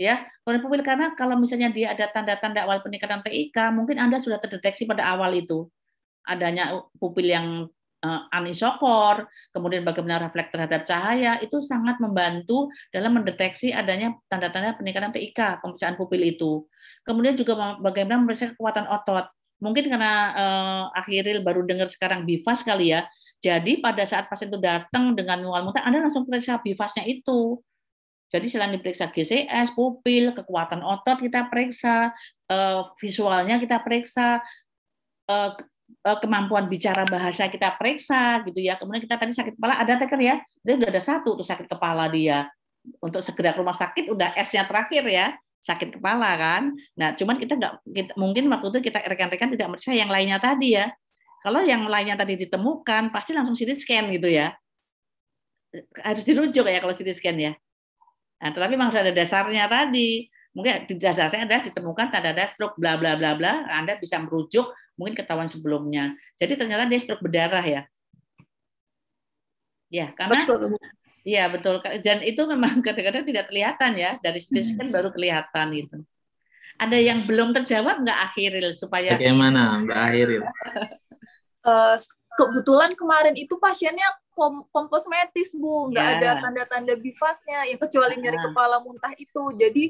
ya oleh pupil karena kalau misalnya dia ada tanda-tanda awal peningkatan TIK mungkin anda sudah terdeteksi pada awal itu adanya pupil yang uh, anisokor kemudian bagaimana refleks terhadap cahaya itu sangat membantu dalam mendeteksi adanya tanda-tanda peningkatan TIK pemeriksaan pupil itu kemudian juga bagaimana memeriksa kekuatan otot mungkin karena uh, eh, akhiril baru dengar sekarang bifas kali ya jadi pada saat pasien itu datang dengan mual muntah anda langsung periksa bifasnya itu jadi selain diperiksa GCS, pupil, kekuatan otot kita periksa, eh, visualnya kita periksa, eh, eh, kemampuan bicara bahasa kita periksa gitu ya. Kemudian kita tadi sakit kepala ada teker ya. Dia udah ada satu tuh sakit kepala dia. Untuk segera ke rumah sakit udah S-nya terakhir ya sakit kepala kan. Nah, cuman kita nggak kita, mungkin waktu itu kita rekan-rekan tidak merasa yang lainnya tadi ya. Kalau yang lainnya tadi ditemukan, pasti langsung CT scan gitu ya. Harus dirujuk ya kalau CT scan ya. Nah, tetapi memang ada dasarnya tadi. Mungkin di dasarnya ada ditemukan tanda-tanda stroke bla bla bla bla, Anda bisa merujuk mungkin ketahuan sebelumnya. Jadi ternyata dia stroke berdarah ya. Ya, karena betul. Iya, betul. Dan itu memang kadang-kadang tidak kelihatan ya, dari situ hmm. kan baru kelihatan itu Ada yang belum terjawab nggak Akhiril supaya Bagaimana Mbak Akhiril? Eh, kebetulan kemarin itu pasiennya kom komposmetis bu nggak yeah. ada tanda-tanda bifasnya yang kecuali ya. nyari yeah. kepala muntah itu jadi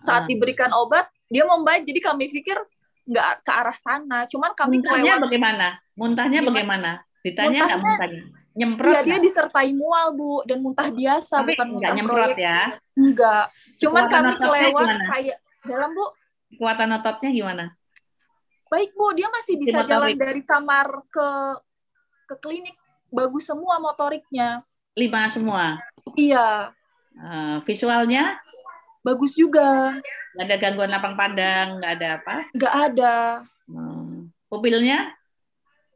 saat diberikan obat dia membaik jadi kami pikir nggak ke arah sana cuman kami muntahnya kelewat. bagaimana muntahnya bagaimana ditanya muntahnya, muntahnya? nyemprot ya, dia disertai mual bu dan muntah biasa Tapi bukan muntah nyemprot proyek. ya enggak cuman Kekuatan kami kelewat gimana? kayak dalam bu kekuatan ototnya gimana baik bu dia masih bisa jalan dari kamar ke ke klinik bagus semua motoriknya. Lima semua. Iya. Eh, visualnya? Bagus juga. Gak ada gangguan lapang pandang, nggak ada apa? Nggak ada. Hmm. Pupilnya?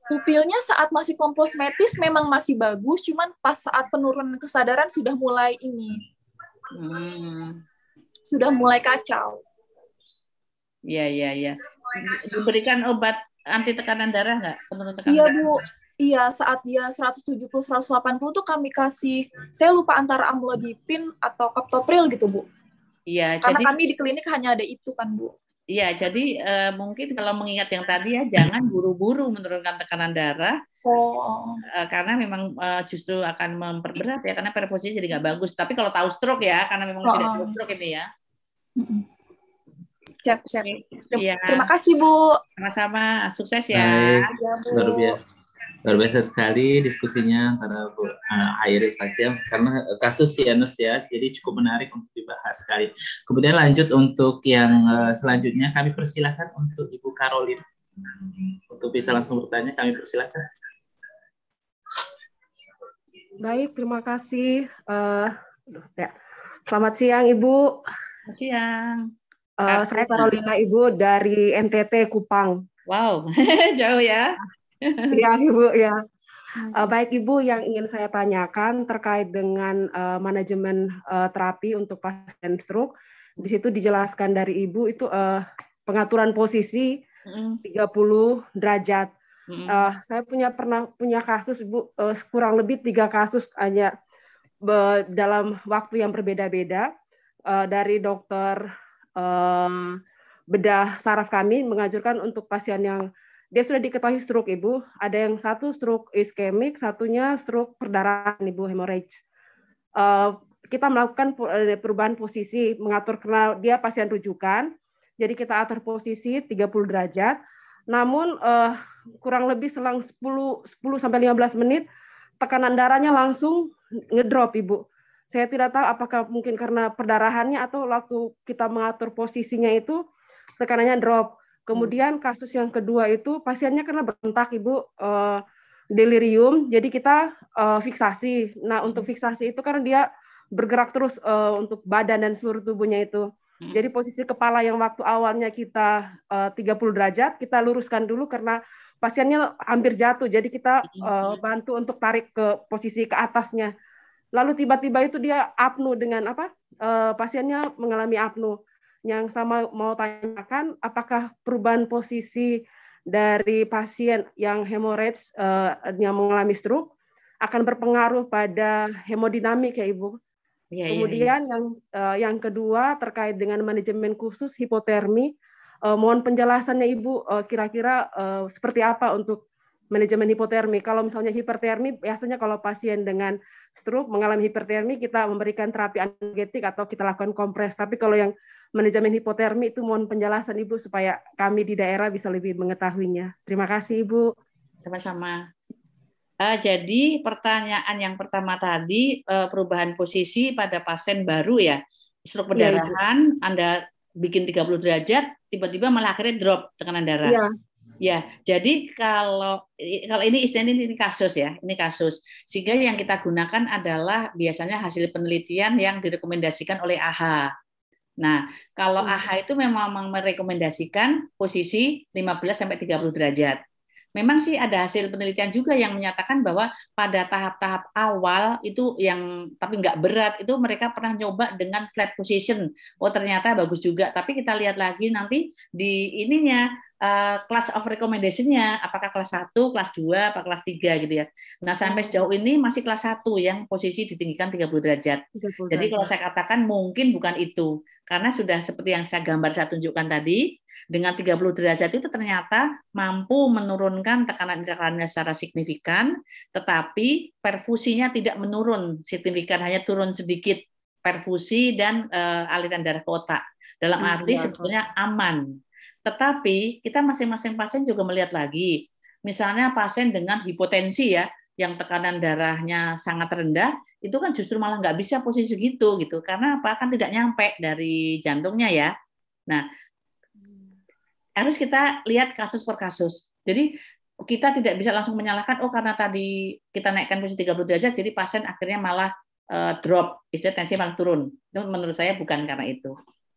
Pupilnya saat masih komposmetis memang masih bagus, cuman pas saat penurunan kesadaran sudah mulai ini. Hmm. Sudah mulai kacau. Iya, iya, iya. Diberikan obat anti tekanan darah nggak? Penurun tekanan Iya, darah. Bu. Iya, saat dia 170 180 tuh kami kasih saya lupa antara amlodipin atau captopril gitu, Bu. Iya, karena jadi, kami di klinik hanya ada itu kan, Bu. Iya, jadi eh, mungkin kalau mengingat yang tadi ya jangan buru-buru menurunkan tekanan darah. Oh. Uh, karena memang eh, justru akan memperberat ya karena perfusinya jadi nggak bagus. Tapi kalau tahu stroke ya karena memang oh. tidak tahu oh. stroke ini ya. Siap, siap. Iya. Terima kasih, Bu. Sama-sama. Sukses ya. Baik. Ya, Bu luar biasa sekali diskusinya antara Bu uh, eh, Airin Fatia karena kasus Sianus ya, jadi cukup menarik untuk dibahas sekali. Kemudian lanjut untuk yang uh, selanjutnya kami persilahkan untuk Ibu Karolin untuk bisa langsung bertanya kami persilahkan. Baik, terima kasih. Uh, ya. Selamat siang Ibu. Selamat siang. Uh, saya Karolina Ibu dari NTT Kupang. Wow, jauh ya. Iya, Ibu, ya. Uh, baik Ibu, yang ingin saya tanyakan terkait dengan uh, manajemen uh, terapi untuk pasien stroke, di situ dijelaskan dari Ibu itu uh, pengaturan posisi 30 hmm. derajat. Uh, saya punya pernah punya kasus Ibu uh, kurang lebih tiga kasus hanya be, dalam waktu yang berbeda-beda uh, dari dokter uh, bedah saraf kami mengajurkan untuk pasien yang dia sudah diketahui stroke ibu. Ada yang satu stroke iskemik, satunya stroke perdarahan ibu hemorrhage. Uh, kita melakukan eh, perubahan posisi, mengatur karena dia pasien rujukan, jadi kita atur posisi 30 derajat. Namun uh, kurang lebih selang 10 10 sampai 15 menit tekanan darahnya langsung ngedrop Ibu. Saya tidak tahu apakah mungkin karena perdarahannya atau waktu kita mengatur posisinya itu tekanannya drop. Kemudian kasus yang kedua itu pasiennya karena bentak ibu uh, delirium, jadi kita uh, fiksasi. Nah untuk hmm. fiksasi itu karena dia bergerak terus uh, untuk badan dan seluruh tubuhnya itu. Hmm. Jadi posisi kepala yang waktu awalnya kita uh, 30 derajat kita luruskan dulu karena pasiennya hampir jatuh. Jadi kita uh, bantu untuk tarik ke posisi ke atasnya. Lalu tiba-tiba itu dia apnu dengan apa? Uh, pasiennya mengalami apnu yang sama mau tanyakan apakah perubahan posisi dari pasien yang hemorrhage uh, yang mengalami stroke akan berpengaruh pada hemodinamik ya Ibu. Ya, Kemudian ya, ya. yang uh, yang kedua terkait dengan manajemen khusus hipotermi, uh, mohon penjelasannya Ibu kira kira-kira uh, seperti apa untuk manajemen hipotermi. Kalau misalnya hipertermi biasanya kalau pasien dengan stroke mengalami hipertermi kita memberikan terapi analgetik atau kita lakukan kompres. Tapi kalau yang manajemen hipotermi itu mohon penjelasan Ibu supaya kami di daerah bisa lebih mengetahuinya. Terima kasih Ibu. Sama-sama. Uh, jadi pertanyaan yang pertama tadi uh, perubahan posisi pada pasien baru ya. Stroke iya, pendarahan ya, Anda bikin 30 derajat tiba-tiba malah akhirnya drop tekanan darah. Iya. Ya, jadi kalau kalau ini istilahnya ini kasus ya, ini kasus. Sehingga yang kita gunakan adalah biasanya hasil penelitian yang direkomendasikan oleh AHA Nah, kalau AHA hmm. itu memang merekomendasikan posisi 15 sampai 30 derajat. Memang sih ada hasil penelitian juga yang menyatakan bahwa pada tahap-tahap awal itu yang tapi nggak berat itu mereka pernah nyoba dengan flat position. Oh ternyata bagus juga. Tapi kita lihat lagi nanti di ininya uh, of recommendation-nya, apakah kelas 1, kelas 2, apa kelas 3 gitu ya. Nah, sampai hmm. sejauh ini masih kelas 1 yang posisi ditinggikan 30 derajat. 30 derajat. Jadi kalau saya katakan mungkin bukan itu, karena sudah seperti yang saya gambar saya tunjukkan tadi, dengan 30 derajat itu ternyata mampu menurunkan tekanan intrakranial secara signifikan, tetapi perfusinya tidak menurun signifikan, hanya turun sedikit perfusi dan uh, aliran darah ke otak. Dalam hmm, arti sebetulnya aman tetapi kita masing-masing pasien juga melihat lagi, misalnya pasien dengan hipotensi ya, yang tekanan darahnya sangat rendah, itu kan justru malah nggak bisa posisi segitu gitu, karena apa? Kan tidak nyampe dari jantungnya ya. Nah, harus kita lihat kasus per kasus. Jadi kita tidak bisa langsung menyalahkan, oh karena tadi kita naikkan posisi 30 derajat, jadi pasien akhirnya malah eh, drop, istilah tensi malah turun. Itu menurut saya bukan karena itu.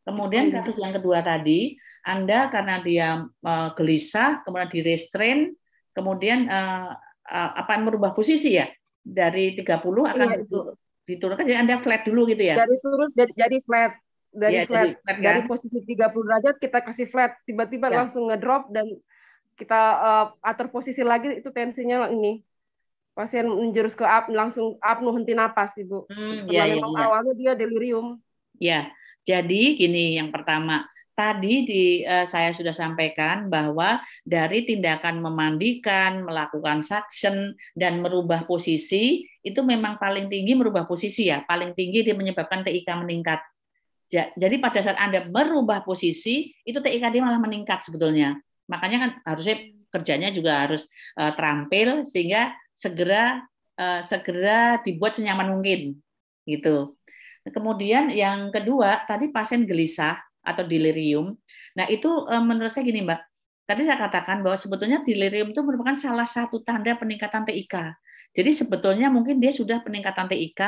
Kemudian iya. kasus yang kedua tadi, Anda karena dia uh, gelisah, kemudian direstrain, kemudian uh, uh, apa merubah posisi ya? Dari 30 akan iya, itu. diturunkan jadi Anda flat dulu gitu ya. Dari turun iya, jadi flat dari ya, flat, jadi flat kan? dari posisi 30 derajat kita kasih flat, tiba-tiba ya. langsung ngedrop dan kita uh, atur posisi lagi itu tensinya ini pasien menjurus ke up langsung apnu henti napas ibu. Hmm, ya, ya, ya. awalnya dia delirium. Ya, jadi gini yang pertama, tadi di uh, saya sudah sampaikan bahwa dari tindakan memandikan, melakukan suction dan merubah posisi itu memang paling tinggi merubah posisi ya, paling tinggi dia menyebabkan TIK meningkat. Jadi pada saat Anda merubah posisi, itu TIK dia malah meningkat sebetulnya. Makanya kan harusnya kerjanya juga harus uh, terampil sehingga segera uh, segera dibuat senyaman mungkin gitu. Kemudian yang kedua, tadi pasien gelisah atau delirium. Nah, itu eh, menurut saya gini, Mbak. Tadi saya katakan bahwa sebetulnya delirium itu merupakan salah satu tanda peningkatan TIK. Jadi sebetulnya mungkin dia sudah peningkatan TIK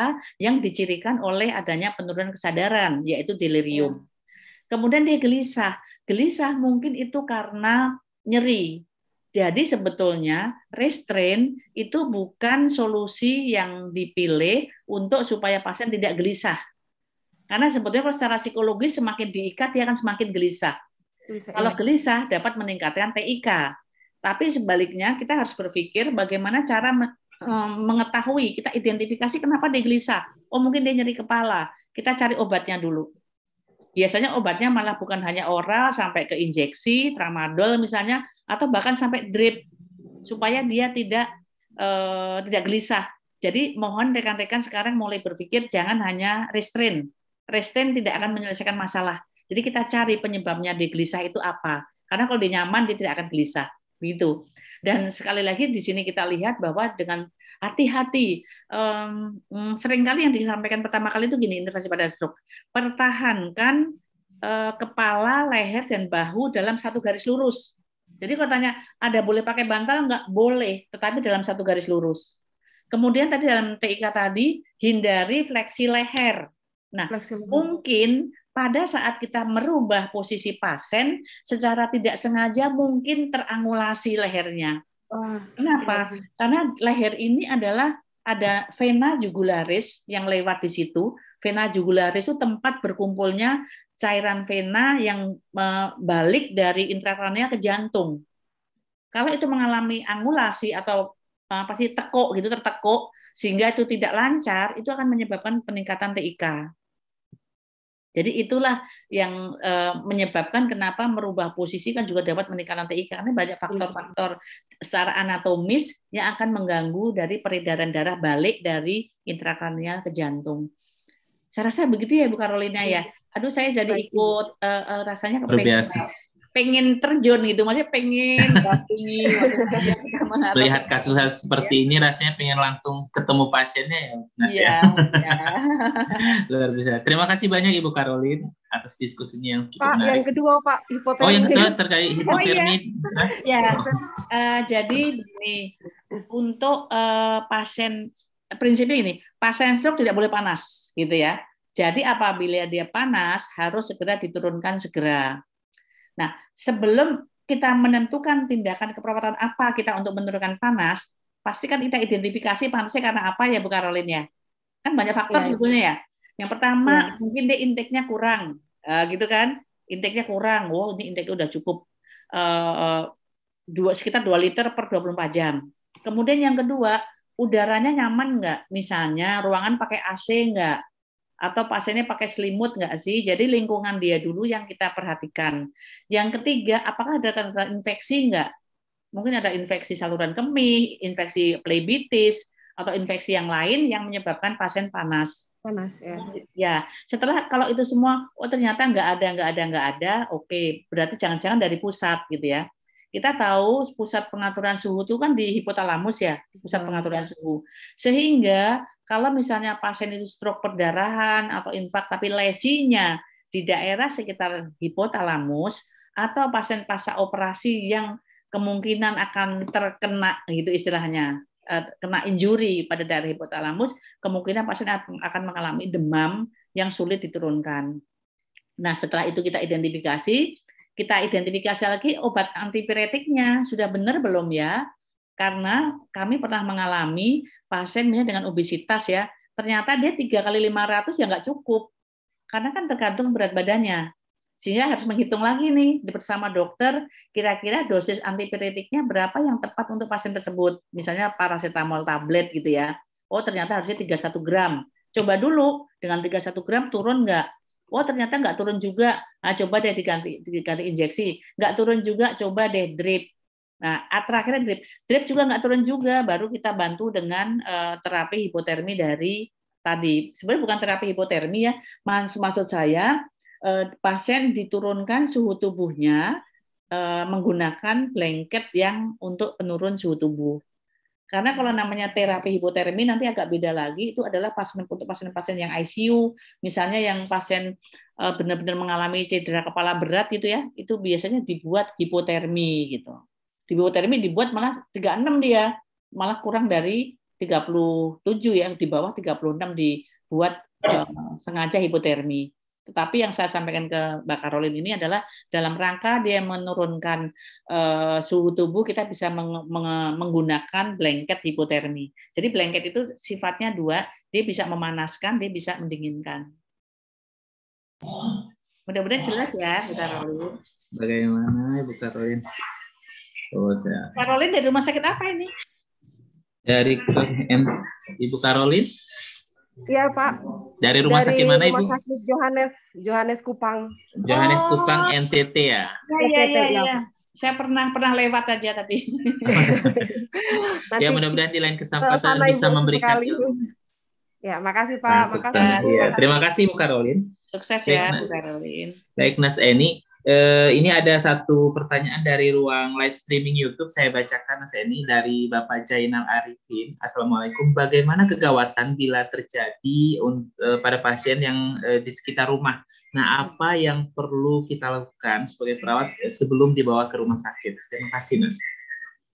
yang dicirikan oleh adanya penurunan kesadaran, yaitu delirium. Iya. Kemudian dia gelisah. Gelisah mungkin itu karena nyeri, jadi sebetulnya restrain itu bukan solusi yang dipilih untuk supaya pasien tidak gelisah. Karena sebetulnya kalau secara psikologis semakin diikat dia akan semakin gelisah. gelisah kalau ya. gelisah dapat meningkatkan TIK. Tapi sebaliknya kita harus berpikir bagaimana cara mengetahui, kita identifikasi kenapa dia gelisah. Oh mungkin dia nyeri kepala. Kita cari obatnya dulu biasanya obatnya malah bukan hanya oral sampai ke injeksi, tramadol misalnya, atau bahkan sampai drip supaya dia tidak eh, tidak gelisah. Jadi mohon rekan-rekan sekarang mulai berpikir jangan hanya restrain. Restrain tidak akan menyelesaikan masalah. Jadi kita cari penyebabnya di gelisah itu apa. Karena kalau dia nyaman dia tidak akan gelisah. Begitu. Dan sekali lagi di sini kita lihat bahwa dengan hati-hati um, seringkali yang disampaikan pertama kali itu gini intervensi pada stroke. Pertahankan uh, kepala, leher dan bahu dalam satu garis lurus jadi kalau tanya ada boleh pakai bantal nggak? Boleh, tetapi dalam satu garis lurus. Kemudian tadi dalam TIK tadi hindari fleksi leher. Nah, fleksi leher. mungkin pada saat kita merubah posisi pasien secara tidak sengaja mungkin terangulasi lehernya. Oh, Kenapa? Iya. Karena leher ini adalah ada vena jugularis yang lewat di situ. Vena jugularis itu tempat berkumpulnya cairan vena yang balik dari intrakranial ke jantung. Kalau itu mengalami angulasi atau eh, apa sih tekuk gitu tertekuk sehingga itu tidak lancar, itu akan menyebabkan peningkatan TIK. Jadi itulah yang e, menyebabkan kenapa merubah posisi kan juga dapat meningkatkan TIK karena banyak iya. faktor-faktor secara anatomis yang akan mengganggu dari peredaran darah balik dari intrakranial ke jantung. Saya rasa begitu ya Bu Carolina ya. Aduh saya jadi ikut uh, uh, rasanya kepengen pengen terjun gitu, maksudnya pengen datangi Melihat kasus kasus ya. seperti ya. ini rasanya pengen langsung ketemu pasiennya ya, Mas ya. ya. Luar biasa. Terima kasih banyak Ibu Karolin atas diskusinya yang cukup Pak, menarik. yang kedua Pak, hipotermi. Oh, yang kedua terkait oh, hipotermi. Oh, iya. ya. Oh. Uh, jadi ini untuk uh, pasien prinsipnya ini, pasien stroke tidak boleh panas, gitu ya. Jadi apabila dia panas harus segera diturunkan segera. Nah, sebelum kita menentukan tindakan keperawatan apa kita untuk menurunkan panas, pastikan kita identifikasi panasnya karena apa ya Bu Karolin ya? Kan banyak faktor ya, sebetulnya ya. Yang pertama ya. mungkin dia intake-nya kurang, uh, gitu kan? Intake-nya kurang. Wow, ini intake udah cukup uh, dua sekitar 2 liter per 24 jam. Kemudian yang kedua, udaranya nyaman nggak? Misalnya ruangan pakai AC nggak? Atau pasiennya pakai selimut nggak sih? Jadi lingkungan dia dulu yang kita perhatikan. Yang ketiga, apakah ada tanda infeksi nggak? Mungkin ada infeksi saluran kemih, infeksi plebitis, atau infeksi yang lain yang menyebabkan pasien panas. Panas ya. Ya, setelah kalau itu semua, oh ternyata nggak ada, nggak ada, nggak ada, oke, okay. berarti jangan-jangan dari pusat gitu ya. Kita tahu pusat pengaturan suhu itu kan di hipotalamus ya, pusat pengaturan suhu. Sehingga kalau misalnya pasien itu stroke perdarahan atau infak tapi lesinya di daerah sekitar hipotalamus atau pasien pasca operasi yang kemungkinan akan terkena gitu istilahnya eh, kena injuri pada daerah hipotalamus, kemungkinan pasien akan mengalami demam yang sulit diturunkan. Nah, setelah itu kita identifikasi, kita identifikasi lagi obat antipiretiknya sudah benar belum ya? Karena kami pernah mengalami pasien misalnya dengan obesitas ya, ternyata dia tiga kali 500 ya nggak cukup. Karena kan tergantung berat badannya. Sehingga harus menghitung lagi nih bersama dokter kira-kira dosis antipiretiknya berapa yang tepat untuk pasien tersebut. Misalnya paracetamol tablet gitu ya. Oh ternyata harusnya 31 gram. Coba dulu dengan 31 gram turun nggak? oh ternyata nggak turun juga, nah, coba deh diganti diganti injeksi, nggak turun juga, coba deh drip. Nah, terakhirnya drip, drip juga nggak turun juga, baru kita bantu dengan uh, terapi hipotermi dari tadi. Sebenarnya bukan terapi hipotermi ya, maksud, maksud saya uh, pasien diturunkan suhu tubuhnya uh, menggunakan blanket yang untuk penurun suhu tubuh. Karena kalau namanya terapi hipotermi nanti agak beda lagi itu adalah pasien untuk pasien-pasien yang ICU, misalnya yang pasien eh, benar-benar mengalami cedera kepala berat gitu ya, itu biasanya dibuat hipotermi gitu. Di hipotermi dibuat malah 36 dia, malah kurang dari 37 ya, di bawah 36 dibuat eh, sengaja hipotermi. Tetapi yang saya sampaikan ke Mbak Karolin ini adalah dalam rangka dia menurunkan uh, suhu tubuh kita bisa meng meng menggunakan blanket hipotermi. Jadi blanket itu sifatnya dua, dia bisa memanaskan, dia bisa mendinginkan. Mudah-mudahan jelas ya, Mbak Karolin. Bagaimana Ibu Karolin? Oh, Karolin dari rumah sakit apa ini? Dari Ibu Karolin Iya Pak. Dari rumah Dari sakit mana Ibu? Rumah sakit Johannes Johannes Kupang. Johannes oh. Kupang NTT ya. Iya iya iya, iya iya iya. Saya pernah pernah lewat aja tapi. ya mudah-mudahan di lain kesempatan bisa memberikan. Sekali. Ya, makasih Pak. Nah, makasih. Ya. Terima kasih Bu Karolin. Sukses ya Bu Karolin. Baik Nas Eni, Eh, ini ada satu pertanyaan dari ruang live streaming YouTube. Saya bacakan Mas ini dari Bapak Jainal Arifin. Assalamualaikum. Bagaimana kegawatan bila terjadi eh, pada pasien yang eh, di sekitar rumah? Nah, apa yang perlu kita lakukan sebagai perawat eh, sebelum dibawa ke rumah sakit? Terima kasih, Mas.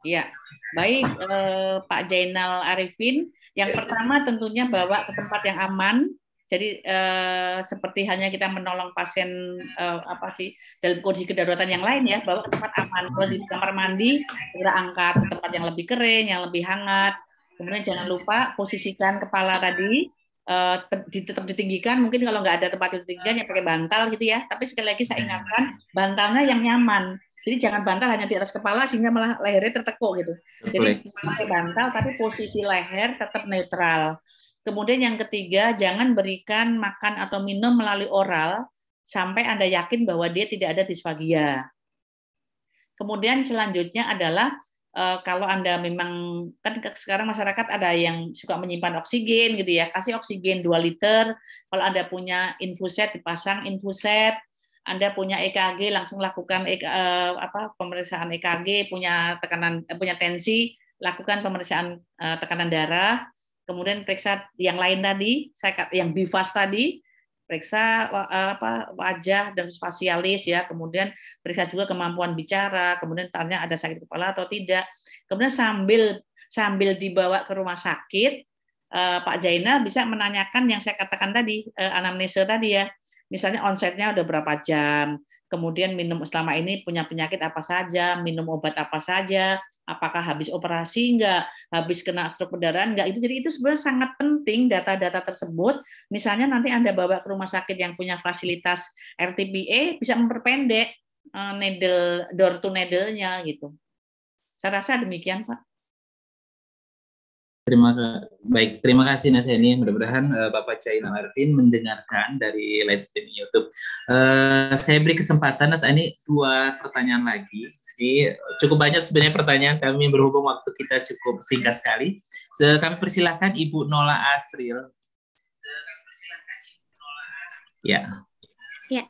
Iya, baik eh, Pak Jainal Arifin. Yang pertama tentunya bawa ke tempat yang aman, jadi eh, seperti hanya kita menolong pasien eh, apa sih dalam kondisi kedaruratan yang lain ya, bawa ke tempat aman. Kalau di kamar mandi, segera angkat ke tempat yang lebih kering, yang lebih hangat. Kemudian jangan lupa posisikan kepala tadi eh, tetap ditinggikan. Mungkin kalau nggak ada tempat ditinggikan ya pakai bantal gitu ya. Tapi sekali lagi saya ingatkan, bantalnya yang nyaman. Jadi jangan bantal hanya di atas kepala sehingga malah lehernya tertekuk gitu. Jadi pakai bantal tapi posisi leher tetap netral. Kemudian yang ketiga, jangan berikan makan atau minum melalui oral sampai Anda yakin bahwa dia tidak ada disfagia. Kemudian selanjutnya adalah eh, kalau Anda memang kan sekarang masyarakat ada yang suka menyimpan oksigen gitu ya, kasih oksigen 2 liter. Kalau Anda punya infuset dipasang infuset. Anda punya EKG langsung lakukan EK, eh, apa pemeriksaan EKG, punya tekanan eh, punya tensi, lakukan pemeriksaan tekanan darah kemudian periksa yang lain tadi, saya yang bifas tadi, periksa eh, apa wajah dan fasialis ya, kemudian periksa juga kemampuan bicara, kemudian tanya ada sakit kepala atau tidak. Kemudian sambil sambil dibawa ke rumah sakit, eh, Pak Jainal bisa menanyakan yang saya katakan tadi, eh, anamnesa tadi ya. Misalnya onsetnya udah berapa jam, kemudian minum selama ini punya penyakit apa saja, minum obat apa saja, apakah habis operasi enggak, habis kena stroke perdarahan enggak. Itu jadi itu sebenarnya sangat penting data-data tersebut. Misalnya nanti Anda bawa ke rumah sakit yang punya fasilitas RTPA bisa memperpendek eh, needle door to needle-nya gitu. Saya rasa demikian, Pak. Terima baik, terima kasih Nas ini. Mudah-mudahan uh, Bapak Caina Martin mendengarkan dari live stream YouTube. Uh, saya beri kesempatan Nas ini dua pertanyaan lagi Eh, cukup banyak sebenarnya pertanyaan kami berhubung waktu kita cukup singkat sekali. Kami persilahkan Ibu Nola Asril. Ya. Ya.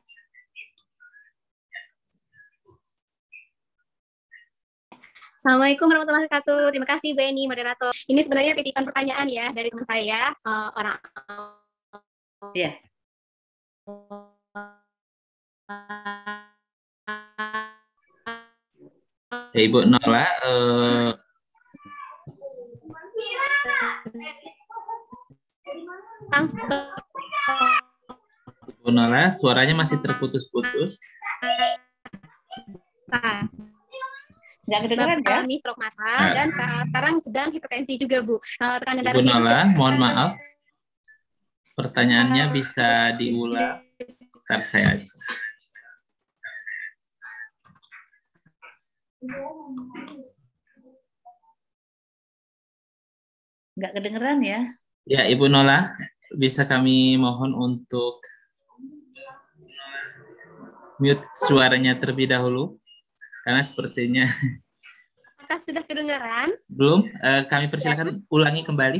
Assalamualaikum warahmatullahi wabarakatuh. Terima kasih Benny moderator. Ini sebenarnya titipan pertanyaan ya dari teman saya uh, orang. Ya. Ibu Nola, Uh... Eh, Ibu Nola, suaranya masih terputus-putus. Nah, nggak ya? Kami stroke mata nah. dan eh, sekarang sedang hipertensi juga Bu. Eh, tekanan Ibu Nola, mohon maaf. Pertanyaannya bisa diulang. Ntar saya Nggak kedengeran ya? Ya, Ibu Nola, bisa kami mohon untuk mute suaranya terlebih dahulu karena sepertinya apakah sudah kedengeran? belum eh, kami persilakan ya. ulangi kembali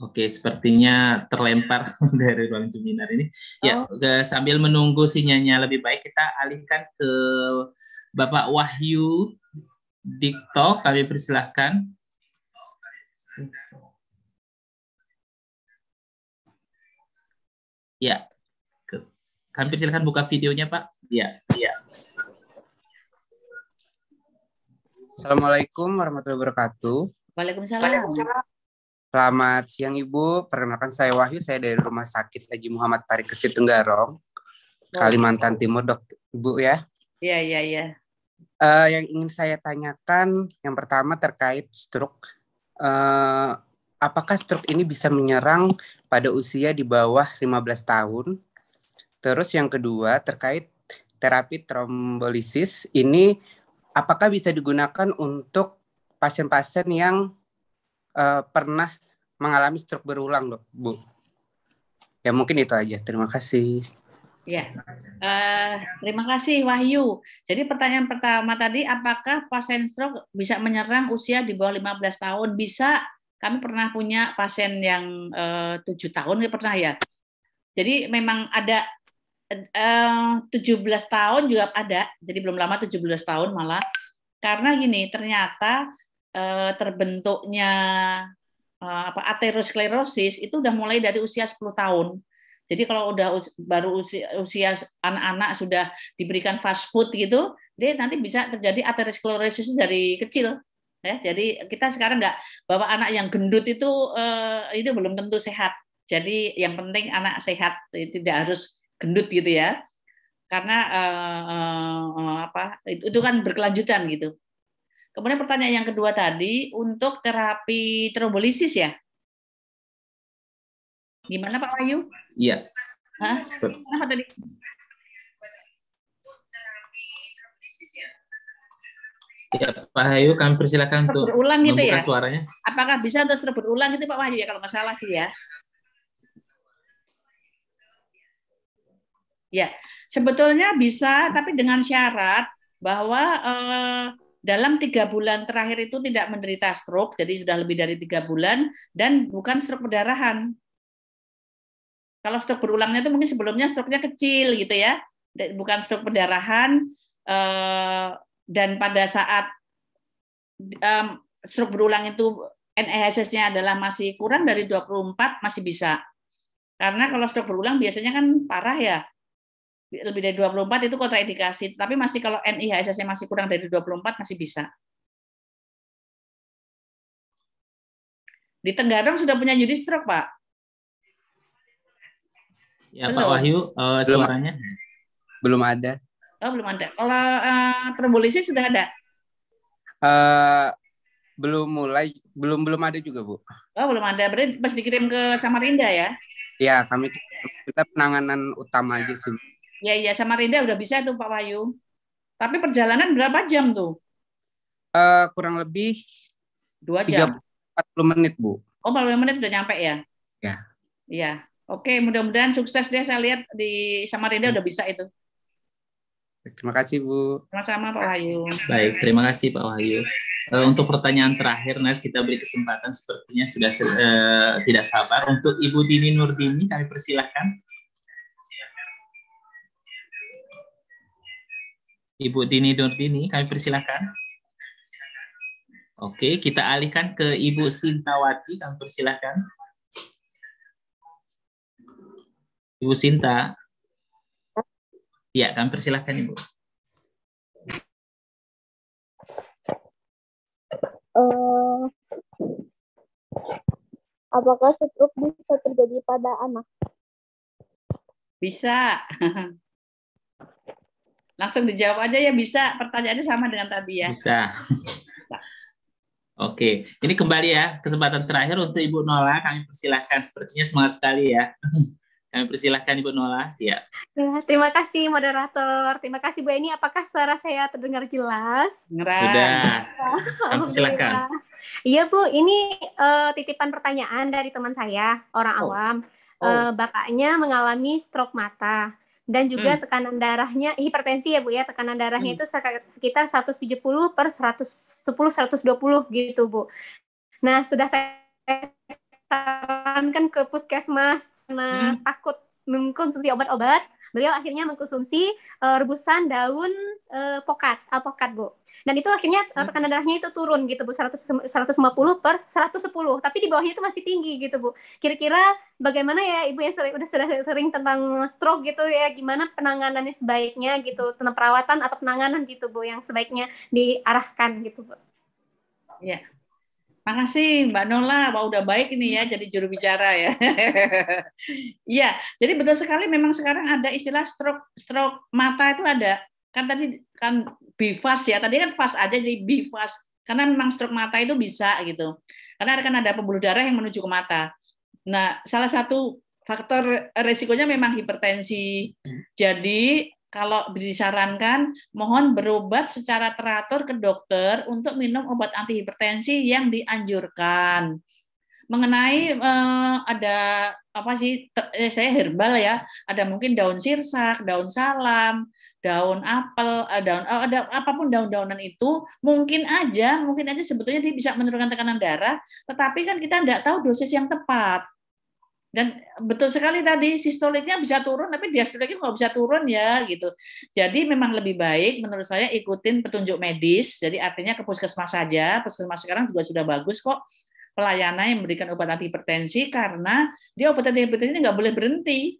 Oke, sepertinya terlempar dari ruang seminar ini. Ya, oh. sambil menunggu sinyalnya lebih baik, kita alihkan ke Bapak Wahyu Dikto. Kami persilahkan. Ya, kami persilahkan buka videonya, Pak. Ya, ya. Assalamualaikum warahmatullahi wabarakatuh. Waalaikumsalam. Waalaikumsalam. Selamat siang Ibu, perkenalkan saya Wahyu, saya dari Rumah Sakit Haji Muhammad Parikesi Tenggarong, oh. Kalimantan Timur, dok, Ibu ya. Iya, iya, iya. Uh, yang ingin saya tanyakan, yang pertama terkait stroke. Uh, apakah stroke ini bisa menyerang pada usia di bawah 15 tahun? Terus yang kedua terkait terapi trombolisis, ini apakah bisa digunakan untuk pasien-pasien yang uh, pernah mengalami stroke berulang loh Bu ya mungkin itu aja terima kasih Ya, uh, terima kasih Wahyu. Jadi pertanyaan pertama tadi, apakah pasien stroke bisa menyerang usia di bawah 15 tahun? Bisa. Kami pernah punya pasien yang eh, tujuh tahun, ya pernah ya. Jadi memang ada tujuh belas tahun juga ada. Jadi belum lama 17 tahun malah. Karena gini, ternyata Eh, terbentuknya eh, apa aterosklerosis itu udah mulai dari usia 10 tahun. Jadi kalau udah baru usia, anak-anak sudah diberikan fast food gitu, dia nanti bisa terjadi aterosklerosis dari kecil. Ya, jadi kita sekarang nggak bawa anak yang gendut itu eh, itu belum tentu sehat. Jadi yang penting anak sehat, tidak harus gendut gitu ya karena eh, eh, apa itu kan berkelanjutan gitu Kemudian pertanyaan yang kedua tadi untuk terapi trombolisis ya. Gimana Pak Wayu? Iya. Hah? Apa tadi? Ya, Pak Wahyu kami persilakan untuk berulang gitu ya. suaranya. Apakah bisa terus berulang gitu Pak Wahyu ya kalau nggak salah sih ya. Ya, sebetulnya bisa tapi dengan syarat bahwa eh, dalam tiga bulan terakhir itu tidak menderita stroke, jadi sudah lebih dari tiga bulan dan bukan stroke perdarahan. Kalau stroke berulangnya itu mungkin sebelumnya stroke-nya kecil gitu ya, bukan stroke perdarahan eh, dan pada saat stroke berulang itu NEHSS-nya adalah masih kurang dari 24 masih bisa. Karena kalau stroke berulang biasanya kan parah ya, lebih dari 24 itu kontraindikasi, tapi masih kalau NIHSS masih kurang dari 24 masih bisa. Di Tenggarong sudah punya judi stroke, Pak? Ya, Belum. Pak Wahyu, uh, suaranya. Belum ada. Oh, belum ada. Kalau uh, eh, trombolisis sudah ada? Uh, belum mulai, belum belum ada juga, Bu. Oh, belum ada. Berarti pas dikirim ke Samarinda ya? Ya, kami kita penanganan utama aja sih. Iya iya sama Rinda udah bisa tuh Pak Wahyu. Tapi perjalanan berapa jam tuh? Uh, kurang lebih dua jam. 40 menit bu. Oh 40 menit udah nyampe ya? Ya. Iya. Oke mudah-mudahan sukses deh saya lihat di Samarinda ya. udah bisa itu. Terima kasih Bu. Sama-sama Pak Wahyu. Baik, terima kasih Pak Wahyu. Uh, untuk pertanyaan terakhir, Nas, kita beri kesempatan sepertinya sudah uh, tidak sabar. Untuk Ibu Dini Nurdini, kami persilahkan. Ibu Dini Nurdini, kami persilahkan. Oke, kita alihkan ke Ibu Sintawati, kami persilahkan. Ibu Sinta. Ya, kami persilahkan Ibu. Uh, apakah stroke bisa terjadi pada anak? Bisa. Langsung dijawab aja ya bisa. Pertanyaannya sama dengan tadi ya. Bisa. Oke, ini kembali ya kesempatan terakhir untuk Ibu Nola. Kami persilahkan. Sepertinya semangat sekali ya. Kami persilahkan Ibu Nola. Ya. ya. Terima kasih moderator. Terima kasih Bu Eni. Apakah suara saya terdengar jelas? Ngeran. Sudah. Ya, Kami persilahkan. Iya Bu, ini uh, titipan pertanyaan dari teman saya orang oh. awam. Oh. Eh, bapaknya mengalami stroke mata dan juga hmm. tekanan darahnya hipertensi ya Bu ya tekanan darahnya hmm. itu sekitar 170 per 110 120 gitu Bu. Nah, sudah saya sarankan ke puskesmas karena hmm. takut mengkonsumsi obat-obat, beliau akhirnya mengkonsumsi uh, rebusan daun uh, pokat, alpokat, Bu. Dan itu akhirnya uh, tekanan darahnya itu turun gitu, Bu, 100, 150 per 110, tapi di bawahnya itu masih tinggi gitu, Bu. Kira-kira bagaimana ya Ibu yang sering, sudah sering tentang stroke gitu ya, gimana penanganannya sebaiknya gitu, tentang perawatan atau penanganan gitu, Bu, yang sebaiknya diarahkan gitu, Bu. Ya. Makasih Mbak Nola, wah udah baik ini ya jadi juru bicara ya. Iya, jadi betul sekali memang sekarang ada istilah stroke stroke mata itu ada. Kan tadi kan bifas ya, tadi kan fast aja jadi bifas. Karena memang stroke mata itu bisa gitu. Karena kan ada pembuluh darah yang menuju ke mata. Nah, salah satu faktor resikonya memang hipertensi. Hmm. Jadi kalau disarankan mohon berobat secara teratur ke dokter untuk minum obat antihipertensi yang dianjurkan. Mengenai eh, ada apa sih eh, saya herbal ya, ada mungkin daun sirsak, daun salam, daun apel, eh, daun oh, ada apapun daun-daunan itu mungkin aja mungkin aja sebetulnya dia bisa menurunkan tekanan darah, tetapi kan kita tidak tahu dosis yang tepat dan betul sekali tadi sistoliknya bisa turun tapi diastoliknya nggak bisa turun ya gitu jadi memang lebih baik menurut saya ikutin petunjuk medis jadi artinya ke puskesmas saja puskesmas sekarang juga sudah bagus kok pelayanan yang memberikan obat anti hipertensi karena dia obat anti hipertensi ini nggak boleh berhenti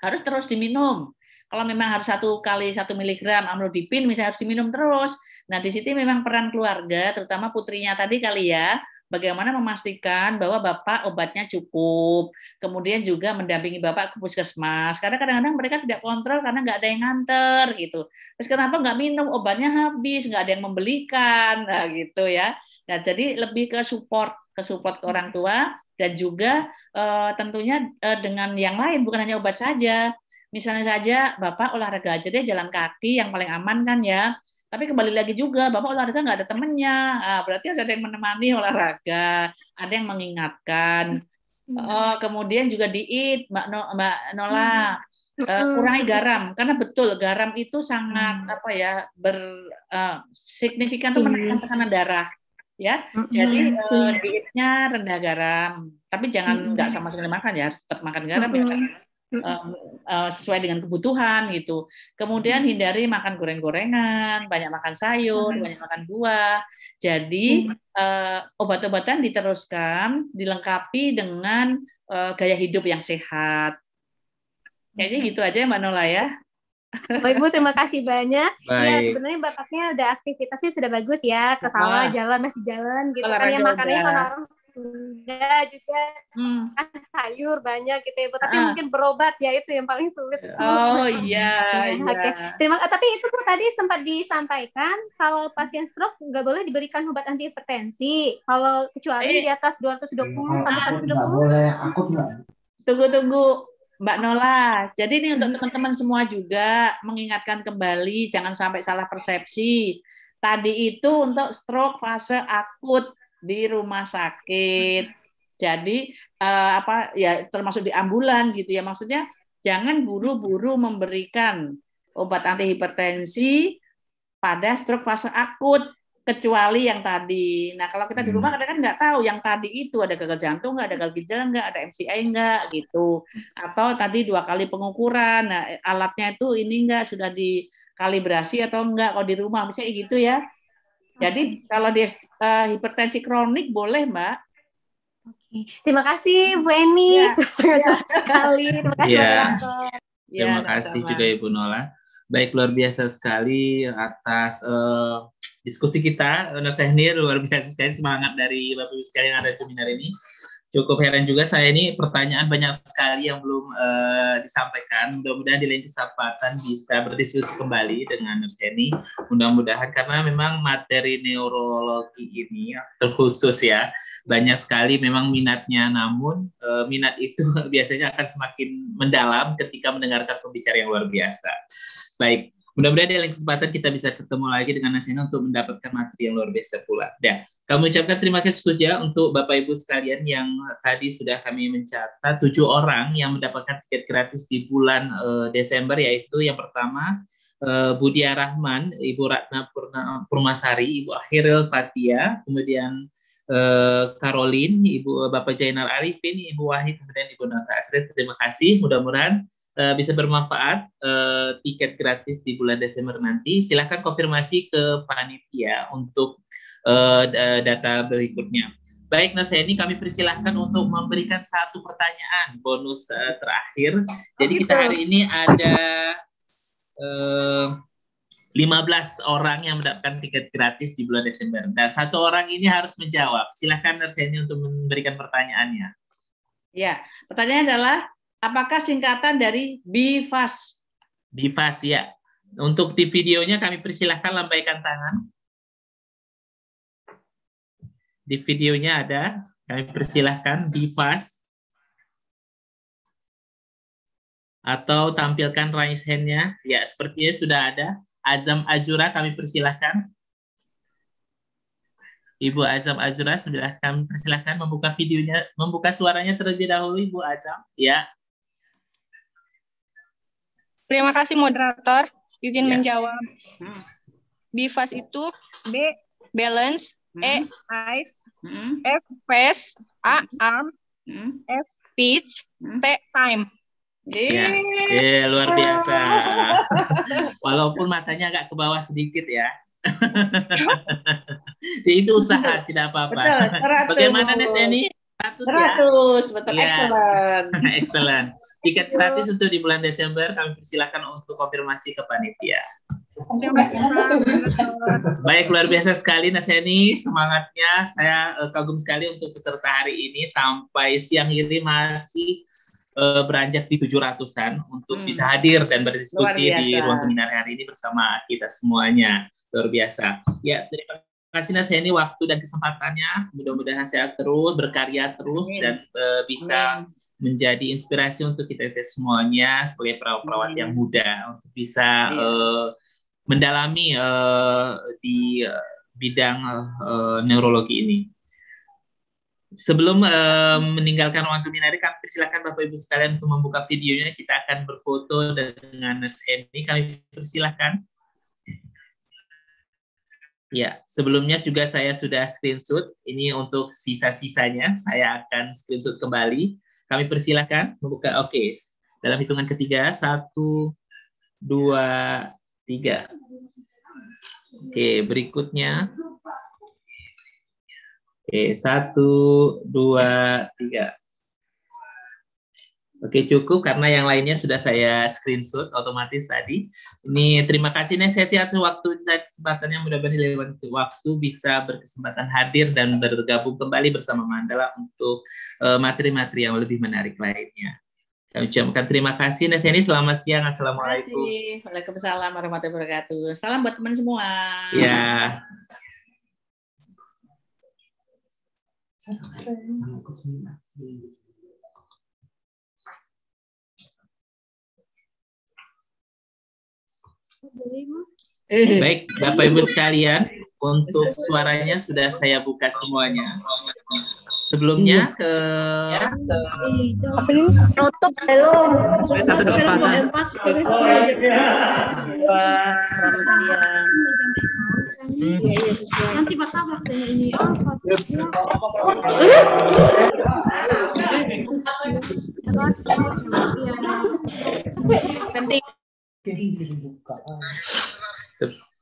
harus terus diminum kalau memang harus satu kali satu miligram amlodipin misalnya harus diminum terus nah di situ memang peran keluarga terutama putrinya tadi kali ya bagaimana memastikan bahwa Bapak obatnya cukup, kemudian juga mendampingi Bapak ke puskesmas, karena kadang-kadang mereka tidak kontrol karena nggak ada yang nganter gitu. Terus kenapa nggak minum, obatnya habis, nggak ada yang membelikan, nah, gitu ya. Nah, jadi lebih ke support, ke support ke orang hmm. tua, dan juga uh, tentunya uh, dengan yang lain, bukan hanya obat saja, Misalnya saja Bapak olahraga aja deh jalan kaki yang paling aman kan ya. Tapi kembali lagi juga, Bapak olahraga nggak ada temennya. Nah, berarti harus ada yang menemani olahraga, ada yang mengingatkan. Hmm. Oh, kemudian juga diet, Mbak, no, Mbak Nola. Hmm. Uh, kurangi garam karena betul garam itu sangat hmm. apa ya ber uh, signifikan tuh iya. menekan tekanan darah ya jadi uh, dietnya rendah garam tapi jangan nggak hmm. sama sekali makan ya tetap makan garam hmm. ya um, uh, sesuai dengan kebutuhan gitu. Kemudian hindari makan goreng-gorengan, banyak makan sayur, hmm. banyak makan buah. Jadi uh, obat-obatan diteruskan, dilengkapi dengan uh, gaya hidup yang sehat. Jadi gitu aja Mbak Nola ya. Baik oh, Bu, terima kasih banyak. Iya, Baik. Ya sebenarnya bapaknya udah aktivitasnya sudah bagus ya, ke sawah jalan masih jalan gitu kan ya makannya kalau orang tunda iya. juga hmm. kan sayur banyak gitu ya, Tapi ah. mungkin berobat ya itu yang paling sulit. Ya. Oh, oh iya. ya, Oke. Okay. Iya. Terima Tapi itu tuh tadi sempat disampaikan kalau pasien stroke nggak boleh diberikan obat antihipertensi kalau kecuali eh. di atas 220 ratus sampai seratus boleh, aku Tunggu tunggu. Mbak Nola, jadi ini untuk teman-teman semua juga mengingatkan kembali jangan sampai salah persepsi. Tadi itu untuk stroke fase akut di rumah sakit. Jadi eh, apa ya termasuk di ambulan gitu ya maksudnya jangan buru-buru memberikan obat anti hipertensi pada stroke fase akut kecuali yang tadi. Nah, kalau kita di rumah hmm. kadang kan nggak tahu yang tadi itu ada gagal jantung nggak, ada gagal ginjal nggak, ada MCI nggak gitu. Atau tadi dua kali pengukuran, nah alatnya itu ini nggak sudah dikalibrasi atau nggak kalau di rumah misalnya gitu ya. Jadi kalau dia uh, hipertensi kronik boleh, Mbak. Oke, Terima kasih Bu Eni, iya. sangat iya. sangat yeah. sekali. Terima kasih. Ya. Terima kasih juga Ibu Nola. Baik luar biasa sekali atas uh, diskusi kita, Nur Sehnir luar biasa sekali semangat dari Bapak-Ibu sekalian ada seminar ini cukup heran juga saya ini pertanyaan banyak sekali yang belum uh, disampaikan. Mudah-mudahan di lain kesempatan bisa berdiskusi kembali dengan Nur Jenny. Mudah-mudahan karena memang materi neurologi ini terkhusus ya banyak sekali memang minatnya. Namun uh, minat itu biasanya akan semakin mendalam ketika mendengarkan pembicara yang luar biasa. Baik, Mudah-mudahan di lain kesempatan kita bisa ketemu lagi dengan nasional untuk mendapatkan materi yang luar biasa pula. Ya, kami ucapkan terima kasih Kusya untuk Bapak Ibu sekalian yang eh, tadi sudah kami mencatat tujuh orang yang mendapatkan tiket gratis di bulan uh, Desember yaitu yang pertama uh, eh, Budia Rahman, Ibu Ratna Purna, Purmasari, Ibu Akhiril Fatia, kemudian uh, Ibu Bapak Jainal Arifin, Ibu Wahid, kemudian Ibu Nata Asri Terima kasih. Mudah-mudahan Eh, bisa bermanfaat uh, tiket gratis di bulan Desember nanti. Silahkan konfirmasi ke panitia untuk uh, data berikutnya. Baik Naseni, kami persilahkan untuk memberikan satu pertanyaan bonus uh, terakhir. Jadi oh, kita gitu. hari ini ada uh, 15 orang yang mendapatkan tiket gratis di bulan Desember. Dan nah, satu orang ini harus menjawab. Silahkan Naseni untuk memberikan pertanyaannya. Ya, pertanyaannya adalah Apakah singkatan dari BIFAS? BIFAS ya. Untuk di videonya kami persilahkan lambaikan tangan. Di videonya ada, kami persilahkan BIFAS. Atau tampilkan raise hand-nya. Ya, sepertinya sudah ada. Azam Azura kami persilahkan. Ibu Azam Azura, silahkan, persilahkan membuka videonya, membuka suaranya terlebih dahulu Ibu Azam. Ya, Terima kasih moderator, izin yeah. menjawab. Hmm. Bifas itu B balance, hmm. E eyes, hmm. F face, A arm, hmm. F speech, hmm. T time. Iya yeah, iya, luar biasa. Walaupun matanya agak ke bawah sedikit ya. Jadi itu usaha, tidak apa-apa. Bagaimana Nes Eni? 100 ya. betul. Ya. Excellent. Excellent. Tiket gratis untuk di bulan Desember kami persilahkan untuk konfirmasi ke panitia. Baik, luar biasa sekali Naseni semangatnya. Saya uh, kagum sekali untuk peserta hari ini sampai siang ini masih uh, beranjak di 700-an untuk hmm. bisa hadir dan berdiskusi di ruang seminar hari ini bersama kita semuanya. Luar biasa. Ya, terima kasih kasih Nas ini waktu dan kesempatannya. Mudah-mudahan sehat terus, berkarya terus, Amin. dan uh, bisa Amin. menjadi inspirasi untuk kita, kita semuanya sebagai perawat-perawat yang muda untuk bisa eh, mendalami uh, di uh, bidang uh, neurologi ini. Sebelum uh, meninggalkan ruang seminar, kami persilakan Bapak Ibu sekalian untuk membuka videonya. Kita akan berfoto dengan Nurse Eni. Kami persilakan. Ya, sebelumnya juga saya sudah screenshot. Ini untuk sisa-sisanya. Saya akan screenshot kembali. Kami persilahkan membuka. Oke, okay. dalam hitungan ketiga. Satu, dua, tiga. Oke, okay, berikutnya. Oke, okay, satu, dua, tiga. Oke, cukup karena yang lainnya sudah saya screenshot otomatis tadi. Ini terima kasih nih saya atas waktu dan kesempatannya mudah-mudahan lewat waktu bisa berkesempatan hadir dan bergabung kembali bersama Mandala untuk eh, materi-materi uh, yang lebih menarik lainnya. Kami ucapkan terima kasih Nes ini selamat siang. Assalamualaikum. Waalaikumsalam warahmatullahi wabarakatuh. Salam buat teman semua. Ya. Salam. Eh. Baik, Bapak Ibu sekalian, untuk suaranya sudah saya buka semuanya. Sebelumnya iya. ke penutup belum. empat. Nanti ini. Good evening, Bukaan.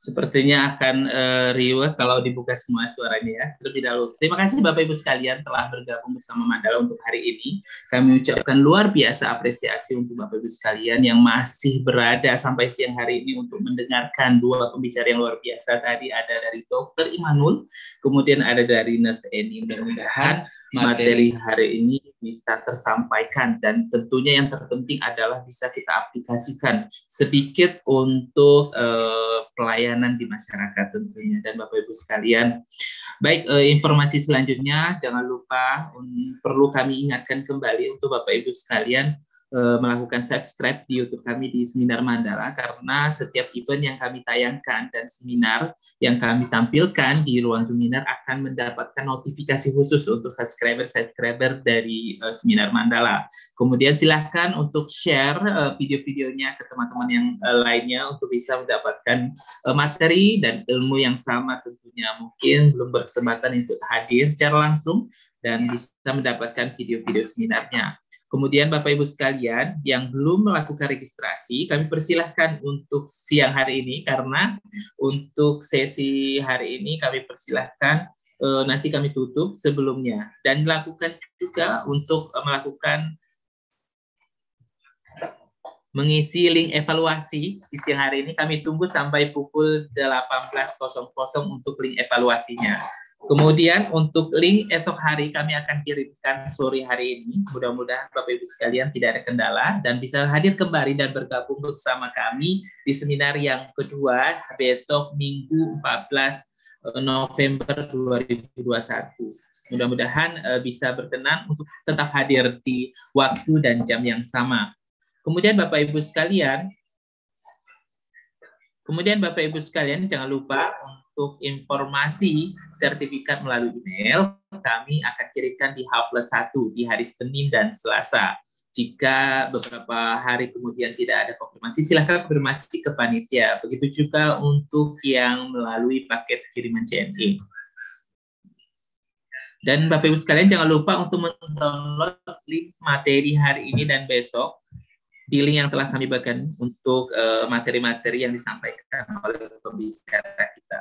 Sepertinya akan uh, riuh eh, kalau dibuka semua suaranya ya. Terlebih dahulu, terima kasih Bapak Ibu sekalian telah bergabung bersama Mandala untuk hari ini. Kami ucapkan luar biasa apresiasi untuk Bapak Ibu sekalian yang masih berada sampai siang hari ini untuk mendengarkan dua pembicara yang luar biasa tadi ada dari Dokter Imanul, kemudian ada dari Nas Eni. Mudah-mudahan materi hari ini bisa tersampaikan dan tentunya yang terpenting adalah bisa kita aplikasikan sedikit untuk uh, pelayanan pelayanan di masyarakat tentunya dan Bapak Ibu sekalian. Baik, eh, informasi selanjutnya jangan lupa um, perlu kami ingatkan kembali untuk Bapak Ibu sekalian Eh, melakukan subscribe di YouTube kami di Seminar Mandala karena setiap event yang kami tayangkan dan seminar yang kami tampilkan di ruang seminar akan mendapatkan notifikasi khusus untuk subscriber-subscriber dari uh, Seminar Mandala. Kemudian silahkan untuk share uh, video-videonya ke teman-teman yang uh, lainnya untuk bisa mendapatkan uh, materi dan ilmu yang sama tentunya mungkin belum berkesempatan untuk hadir secara langsung dan ya. bisa mendapatkan video-video seminarnya. Kemudian Bapak Ibu sekalian yang belum melakukan registrasi, kami persilahkan untuk siang hari ini karena untuk sesi hari ini kami persilahkan e, nanti kami tutup sebelumnya dan lakukan juga untuk eh, melakukan mengisi link evaluasi di siang hari ini kami tunggu sampai pukul 18.00 untuk link evaluasinya. Kemudian untuk link esok hari kami akan kirimkan sore hari ini. Mudah-mudahan Bapak Ibu sekalian tidak ada kendala dan bisa hadir kembali dan bergabung bersama kami di seminar yang kedua besok Minggu 14 eh, November 2021. Mudah-mudahan eh, bisa berkenan untuk tetap hadir di waktu dan jam yang sama. Kemudian Bapak Ibu sekalian, kemudian Bapak Ibu sekalian jangan lupa untuk informasi sertifikat melalui email, kami akan kirimkan di H plus 1 di hari Senin dan Selasa. Jika beberapa hari kemudian tidak ada konfirmasi, silakan konfirmasi ke panitia. Begitu juga untuk yang melalui paket kiriman CNI. E. Dan Bapak-Ibu sekalian jangan lupa untuk mendownload link materi hari ini dan besok di link yang telah kami bagikan untuk eh, materi-materi materi -materi yang disampaikan oleh pembicara kita.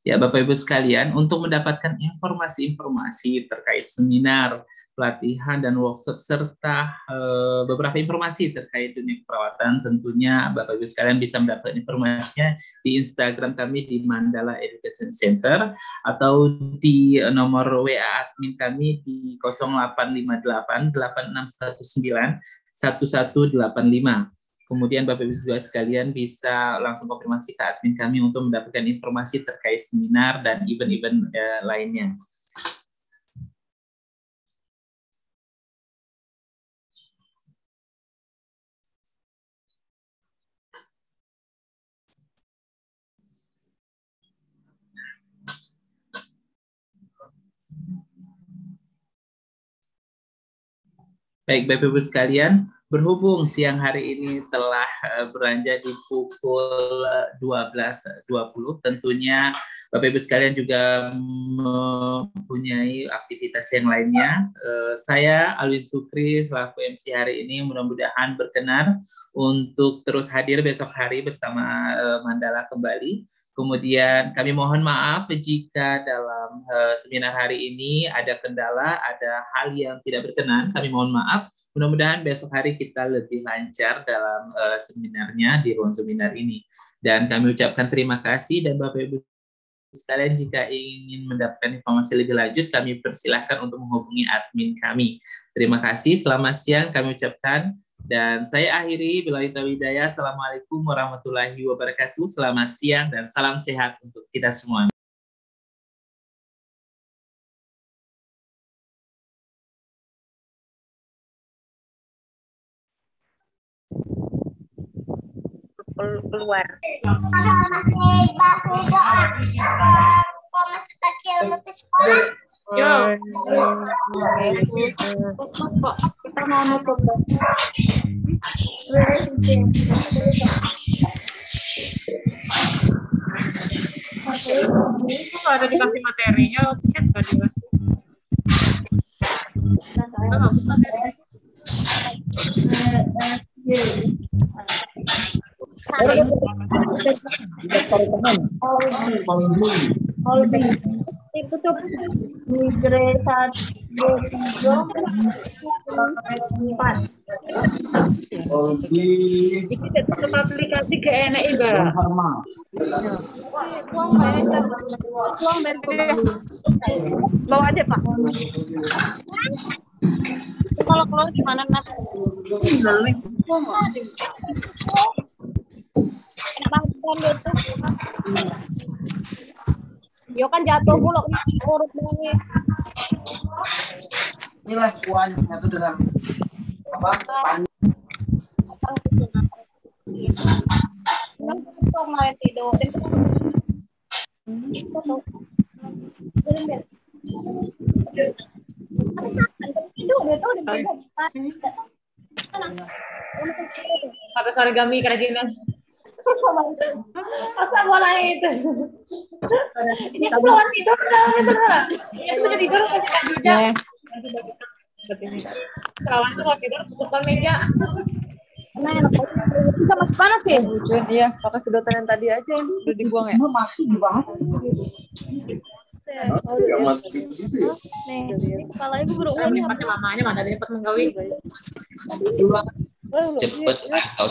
Ya, Bapak Ibu sekalian, untuk mendapatkan informasi-informasi terkait seminar, pelatihan dan workshop serta e, beberapa informasi terkait dunia perawatan tentunya Bapak Ibu sekalian bisa mendapatkan informasinya di Instagram kami di Mandala Education Center atau di eh, nomor WA admin kami di 0858 8619 1185. Kemudian Bapak Ibu juga sekalian bisa langsung konfirmasi ke admin kami untuk mendapatkan informasi terkait seminar dan event-event eh, lainnya. Baik, Bapak-Ibu sekalian, Berhubung siang hari ini telah eh, beranjak di pukul 12.20, eh, tentunya Bapak Ibu sekalian juga mempunyai aktivitas yang lainnya. Eh, saya Alwin Sukri selaku MC hari ini mudah-mudahan berkenan untuk terus hadir besok hari bersama Mandala kembali. Kemudian kami mohon maaf jika dalam uh, seminar hari ini ada kendala, ada hal yang tidak berkenan. Kami mohon maaf. Mudah-mudahan besok hari kita lebih lancar dalam uh, seminarnya di ruang seminar ini. Dan kami ucapkan terima kasih dan Bapak Ibu sekalian jika ingin mendapatkan informasi lebih lanjut kami persilahkan untuk menghubungi admin kami. Terima kasih. Selamat siang kami ucapkan. Dan saya akhiri bila kita widaya, Assalamualaikum warahmatullahi wabarakatuh. Selamat siang dan salam sehat untuk kita semua. keluar. Kalau masih kecil ke sekolah. Yo. Kok kita mau nutup Itu nggak ada dikasih materinya, lo Chat nggak dikasih. oh, oh, oh, oh itu tuh migre satu tiga empat Holby ini tutup aplikasi ke enak ibarat uang bayar uang bayar bawa aja pak kalau keluar gimana nak Kenapa bukan lucu? Yo kan jatuh bulok nih urut ini. Inilah kuan satu dengan. apa? Pan. Kan kemarin tidur. Ada sarigami kerajinan. Masa mau nanya itu? Ini keluar tidur udah tidur udah. Ini udah tidur kan tidak juga. Kawan tuh kalau tidur tutupkan meja. Nah, enak bisa masih panas ya? Lucuin, iya. Pakai sedotan yang tadi aja yang udah dibuang ya. Masih banget. Oh, ya, mati gitu ya. Nih, kepalanya gue berulang. Cepet lamanya mana dapat menggawin. Cepet.